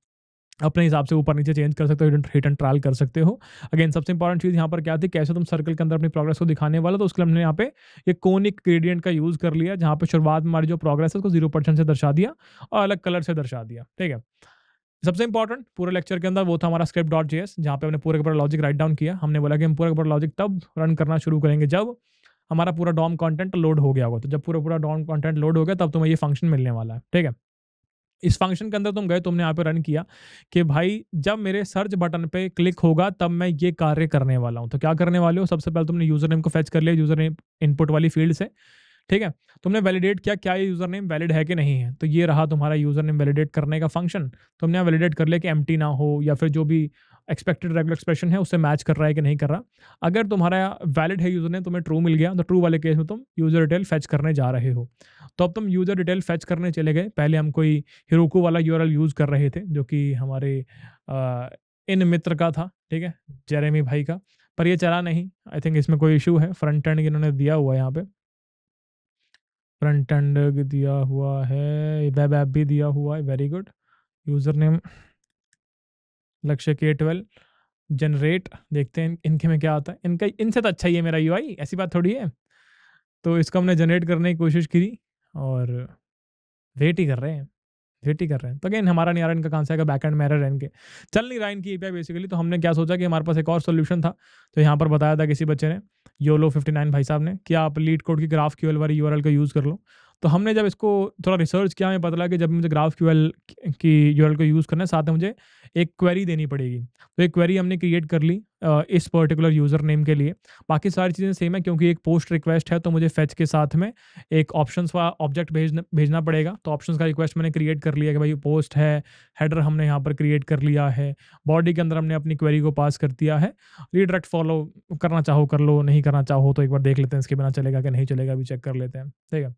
अपने हिसाब से ऊपर नीचे चेंज कर सकते हो हिट एंड ट्रायल कर सकते हो अगेन सबसे इंपॉर्टेंट चीज़ यहाँ पर क्या थी कैसे तुम सर्कल के अंदर अपनी प्रोग्रेस को दिखाने वाला तो उसके लिए हमने यहाँ पे ये कोनिक ग्रेडियंट का यूज़ कर लिया जहाँ पे शुरुआत में हमारी जो प्रोग्रेस है उसको जीरो परसेंट से दर्शा दिया और अलग कलर से दर्शा दिया ठीक है सबसे इंपॉर्टेंट पूरे लेक्चर के अंदर वो था हमारा स्क्रिप्ट डॉट जी एस जहाँ पे हमने पूरे पूरा लॉजिक राइट डाउन किया हमने बोला कि हम पूरा पूरा लॉजिक तब रन करना शुरू करेंगे जब हमारा पूरा डॉम कॉन्टेंट लोड हो गया होगा तो जब पूरा पूरा डॉम कॉन्टेंट लोड हो गया तब तुम्हें ये फंक्शन मिलने वाला है ठीक है इस फंक्शन के अंदर तुम गए तुमने यहाँ पे रन किया कि भाई जब मेरे सर्च बटन पे क्लिक होगा तब मैं ये कार्य करने वाला हूँ तो क्या करने वाले हो सबसे पहले तुमने यूजर नेम को फैच कर लिया यूजर नेम इनपुट वाली फील्ड से ठीक है तुमने वैलिडेट किया क्या ये यूज़र नेम वैलिड है कि नहीं है तो ये रहा तुम्हारा यूज़र नेम वैलिडेट करने का फंक्शन तुमने वैलिडेट कर लिया कि एम ना हो या फिर जो भी एक्सपेक्टेड रेगुलर एक्सप्रेशन है उससे मैच कर रहा है कि नहीं कर रहा अगर तुम्हारा वैलिड है यूज़र ने तुम्हें ट्रू मिल गया तो ट्रू वाले केस में तुम यूज़र डिटेल फैच करने जा रहे हो तो अब तुम यूज़र डिटेल फैच करने चले गए पहले हम कोई हिरोको वाला यू यूज़ कर रहे थे जो कि हमारे इन मित्र का था ठीक है जेरेमी भाई का पर ये चला नहीं आई थिंक इसमें कोई इशू है फ्रंट एंड इन्होंने दिया हुआ है यहाँ पे फ्रंट एंड दिया हुआ है वेब ऐप भी दिया हुआ है वेरी गुड यूज़र नेम लक्ष्य के ट्वेल्व जनरेट देखते हैं इनके में क्या आता है इनका इनसे तो अच्छा ही है मेरा यू ऐसी बात थोड़ी है तो इसको हमने जनरेट करने की कोशिश की और वेट ही कर रहे हैं वेट ही कर रहे हैं तो अगेन हमारा नहीं आ रहा इनका कहाँ से आएगा बैक एंड मेरा रन के चल नहीं रहा इनकी ए बेसिकली तो हमने क्या सोचा कि हमारे पास एक और सोल्यूशन था तो यहाँ पर बताया था किसी बच्चे ने योलो फिफ्टी नाइन भाई साहब ने कि आप लीड कोड की ग्राफ क्यूएल वाली यू का यूज़ कर लो तो हमने जब इसको थोड़ा रिसर्च किया हमें पता लगा कि जब मुझे ग्राफ क्यूएल की यू को यूज़ करना है साथ में मुझे एक क्वेरी देनी पड़ेगी तो एक क्वेरी हमने क्रिएट कर ली इस पर्टिकुलर यूज़र नेम के लिए बाकी सारी चीज़ें सेम है क्योंकि एक पोस्ट रिक्वेस्ट है तो मुझे फैच के साथ में एक ऑप्शंस का ऑब्जेक्ट भेजना भेजना पड़ेगा तो ऑप्शंस का रिक्वेस्ट मैंने क्रिएट कर लिया कि भाई पोस्ट है हेडर हमने यहाँ पर क्रिएट कर लिया है बॉडी के अंदर हमने अपनी क्वेरी को पास कर दिया है रीडायरेक्ट फॉलो करना चाहो कर लो नहीं करना चाहो तो एक बार देख लेते हैं इसके बिना चलेगा कि नहीं चलेगा अभी चेक कर लेते हैं ठीक है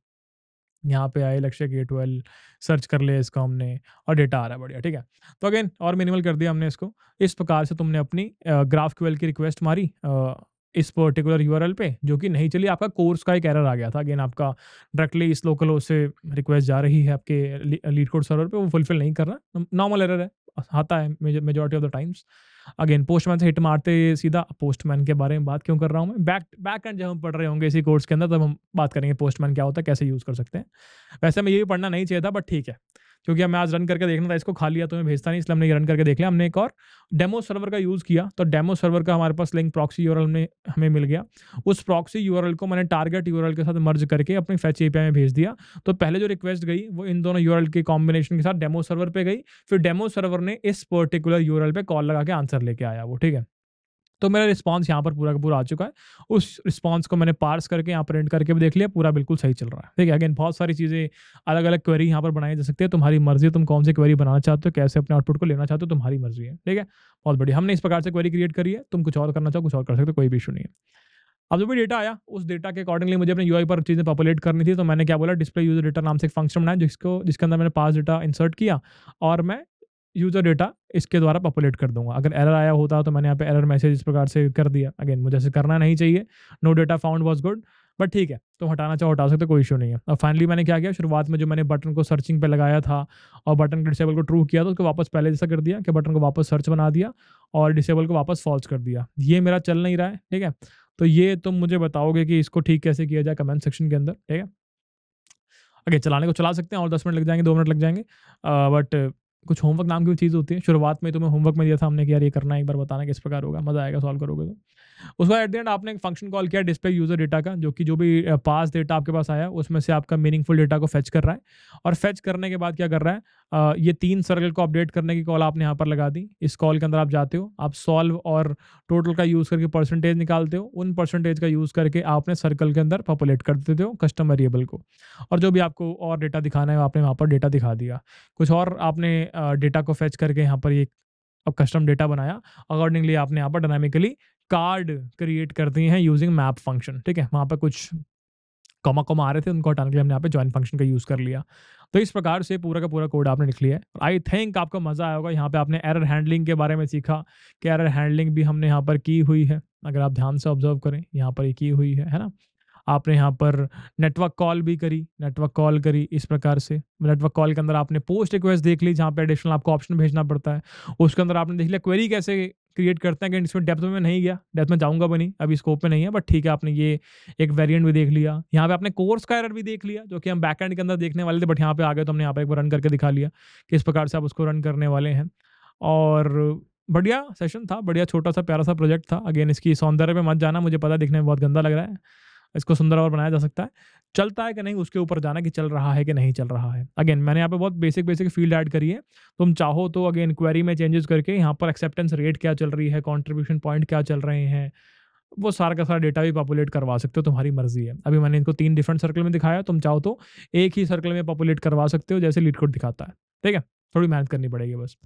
यहाँ पे आए लक्ष्य के ट्वेल्व सर्च कर लिया इसको हमने और डेटा आ रहा है बढ़िया ठीक है तो अगेन और मिनिमल कर दिया हमने इसको इस प्रकार से तुमने अपनी ग्राफ क्यूएल की रिक्वेस्ट मारी इस पर्टिकुलर यू पे जो कि नहीं चली आपका कोर्स का एक एरर आ गया था अगेन आपका डायरेक्टली इस लोकल से रिक्वेस्ट जा रही है आपके लीड कोड सर्वर पे वो फुलफिल नहीं कर रहा नॉर्मल एरर है आता है majority of the times again Postman से हिट मारते सीधा पोस्टमैन के बारे में बात क्यों कर रहा हूँ मैं बैक बैक एंड जब हम पढ़ रहे होंगे इसी कोर्स के अंदर तब हम बात करेंगे पोस्टमैन क्या होता है कैसे यूज़ कर सकते हैं वैसे हमें ये भी पढ़ना नहीं चाहिए था बट ठीक है क्योंकि हमें आज रन करके देखना था इसको खा लिया तो मैं भेजता नहीं इसलिए हमने ये रन करके देख लिया हमने एक और डेमो सर्वर का यूज़ किया तो डेमो सर्वर का हमारे पास लिंक प्रॉक्सी यूर में हमें मिल गया उस प्रॉक्सी यूर को मैंने टारगेट यूर के साथ मर्ज करके अपनी फैच ए में भेज दिया तो पहले जो रिक्वेस्ट गई वो इन दोनों यूर के कॉम्बिनेशन के साथ डेमो सर्वर पर गई फिर डेमो सर्वर ने इस पर्टिकुलर यूर पर कॉल लगा के आंसर लेके आया वो ठीक है तो मेरा रिस्पॉन्स यहाँ पर पूरा का पूरा आ चुका है उस रिस्पॉन्स को मैंने पार्स करके यहाँ प्रिंट करके भी देख लिया पूरा बिल्कुल सही चल रहा है ठीक है अगेन बहुत सारी चीज़ें अलग अलग क्वेरी यहाँ पर बनाई जा सकती है तुम्हारी मर्जी तुम कौन सी क्वेरी बनाना चाहते हो कैसे अपने आउटपुट को लेना चाहते हो तुम्हारी मर्जी है ठीक है बहुत बढ़िया हमने इस प्रकार से क्वेरी क्रिएट करी है तुम कुछ और करना चाहो कुछ और कर सकते हो कोई भी इशू नहीं है अब जो भी डेटा आया उस डेटा के अकॉर्डिंगली मुझे अपने यू पर चीज़ें पॉपुलेट करनी थी तो मैंने क्या बोला डिस्प्ले यूजर डेटा नाम से एक फंक्शन बनाया जिसको जिसके अंदर मैंने पास डेटा इंसर्ट किया और मैं यूजर डेटा इसके द्वारा पॉपुलेट कर दूंगा अगर एरर आया होता तो मैंने यहाँ पे एरर मैसेज इस प्रकार से कर दिया अगेन मुझे ऐसे करना नहीं चाहिए no data found was good but ठीक है तो हटाना चाहो हटा सकते कोई इशू नहीं है और फाइनली मैंने क्या किया शुरुआत में जो मैंने बटन को सर्चिंग पे लगाया था और बटन के डिसेबल को ट्रू किया था उसको वापस पहले जैसा कर दिया कि बटन को वापस सर्च बना दिया और डिसेबल को वापस फॉल्स कर दिया ये मेरा चल नहीं रहा है ठीक है तो ये तुम मुझे बताओगे कि इसको ठीक कैसे किया जाए कमेंट सेक्शन के अंदर ठीक है अगे चलाने को चला सकते हैं और दस मिनट लग जाएंगे दो मिनट लग जाएंगे बट कुछ होमवर्क नाम की भी चीज़ होती है शुरुआत में तुम्हें होमवर्क में दिया था हमने कि यार ये करना है एक बार बताना किस प्रकार होगा मज़ा आएगा सॉल्व करोगे तो उसके बाद एट द एंड आपने एक फंक्शन कॉल किया डिस्प्ले यूज़र डेटा का जो कि जो भी पास डेटा आपके पास आया उसमें से आपका मीनिंगफुल डेटा को फैच कर रहा है और फैच करने के बाद क्या कर रहा है ये तीन सर्कल को अपडेट करने की कॉल आपने यहाँ पर लगा दी इस कॉल के अंदर आप जाते हो आप सॉल्व और टोटल का यूज़ करके परसेंटेज निकालते हो उन परसेंटेज का यूज़ करके आपने सर्कल के अंदर पॉपुलेट कर देते हो कस्टम वेरिएबल को और जो भी आपको और डेटा दिखाना है आपने वहाँ पर डेटा दिखा दिया कुछ और आपने डेटा को फैच करके यहाँ पर एक अब कस्टम डेटा बनाया अकॉर्डिंगली आपने यहाँ पर डायनामिकली कार्ड क्रिएट कर दिए हैं यूजिंग मैप फंक्शन ठीक है वहाँ पर कुछ कॉमा कॉमा आ रहे थे उनको हटाने के लिए हमने यहाँ पे ज्वाइन फंक्शन का यूज़ कर लिया तो इस प्रकार से पूरा का पूरा कोड आपने लिख लिया है आई थिंक आपको मज़ा आया होगा यहाँ पे आपने एरर हैंडलिंग के बारे में सीखा कि एरर हैंडलिंग भी हमने यहाँ पर की हुई है अगर आप ध्यान से ऑब्जर्व करें यहाँ पर ये की हुई है है ना आपने यहाँ पर नेटवर्क कॉल भी करी नेटवर्क कॉल करी इस प्रकार से नेटवर्क कॉल के अंदर आपने पोस्ट रिक्वेस्ट देख ली जहाँ पर एडिशनल आपको ऑप्शन भेजना पड़ता है उसके अंदर आपने देख लिया क्वेरी कैसे क्रिएट करते हैं कि इसमें डेप्थ में नहीं गया डेप्थ में जाऊंगा बनी अभी स्कोप में नहीं है बट ठीक है आपने ये एक वेरिएंट भी देख लिया यहाँ पे आपने कोर्स का एरर भी देख लिया जो कि हम बैक एंड के अंदर देखने वाले थे बट यहाँ पे आ गए तो हमने यहाँ पे एक बार रन करके दिखा लिया किस प्रकार से आप उसको रन करने वाले हैं और बढ़िया सेशन था बढ़िया छोटा सा प्यारा सा प्रोजेक्ट था अगेन इसकी सौंदर्य में मत जाना मुझे पता दिखने में बहुत गंदा लग रहा है इसको सुंदर और बनाया जा सकता है चलता है कि नहीं उसके ऊपर जाना कि चल रहा है कि नहीं चल रहा है अगेन मैंने यहाँ पे बहुत बेसिक बेसिक फील्ड ऐड करी है तुम चाहो तो अगेन क्वेरी में चेंजेस करके यहाँ पर एक्सेप्टेंस रेट क्या चल रही है कॉन्ट्रीब्यूशन पॉइंट क्या चल रहे हैं वो सारा का सारा डेटा भी पॉपुलेट करवा सकते हो तुम्हारी मर्जी है अभी मैंने इनको तीन डिफरेंट सर्कल में दिखाया तुम चाहो तो एक ही सर्कल में पॉपुलेट करवा सकते हो जैसे लीड दिखाता है ठीक है थोड़ी मेहनत करनी पड़ेगी बस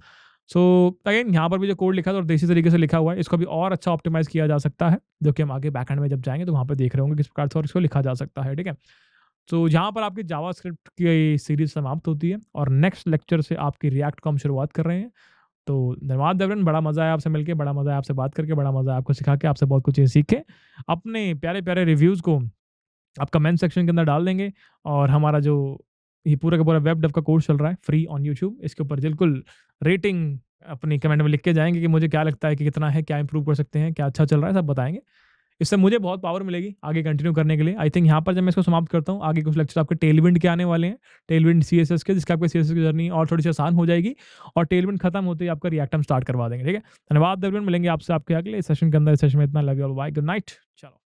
सो अगेन यहाँ पर भी जो कोड लिखा था तो और देसी तरीके से लिखा हुआ है इसको भी और अच्छा ऑप्टिमाइज किया जा सकता है जो कि हम आगे बैकएंड में जब जाएंगे तो वहाँ पर देख रहे होंगे किस प्रकार से और इसको लिखा जा सकता है ठीक है तो यहाँ पर आपकी जावा स्क्रिप्ट की सीरीज समाप्त होती है और नेक्स्ट लेक्चर से आपकी रिएक्ट को हम शुरुआत कर रहे हैं तो धन्यवाद देवरन बड़ा मज़ा आया आपसे मिलके बड़ा मज़ा आया आपसे बात करके बड़ा मज़ा आया आपको सिखा के आपसे बहुत कुछ चीज़ें सीखे अपने प्यारे प्यारे रिव्यूज़ को आप कमेंट सेक्शन के अंदर डाल देंगे और हमारा जो ये पूरा का पूरा वेब डेव का कोर्स चल रहा है फ्री ऑन यूट्यूब इसके ऊपर बिल्कुल रेटिंग अपनी कमेंट में लिख के जाएंगे कि मुझे क्या लगता है कि कितना है क्या इंप्रूव कर सकते हैं क्या अच्छा चल रहा है सब बताएंगे इससे मुझे बहुत पावर मिलेगी आगे कंटिन्यू करने के लिए आई थिंक यहाँ पर जब मैं इसको समाप्त करता हूँ आगे कुछ लेक्चर आपके टेलविंड के आने वाले हैं टेलविंड सी एस एस के जिसका आपके सी एस एस की जर्नी और थोड़ी सी आसान हो जाएगी और टेलविंड खत्म होते ही आपका रिएक्टम स्टार्ट करवा देंगे ठीक है धन्यवाद दरविंद मिलेंगे आपसे आपके अगले सेशन के अंदर सेशन में इतना love you bye good night चलो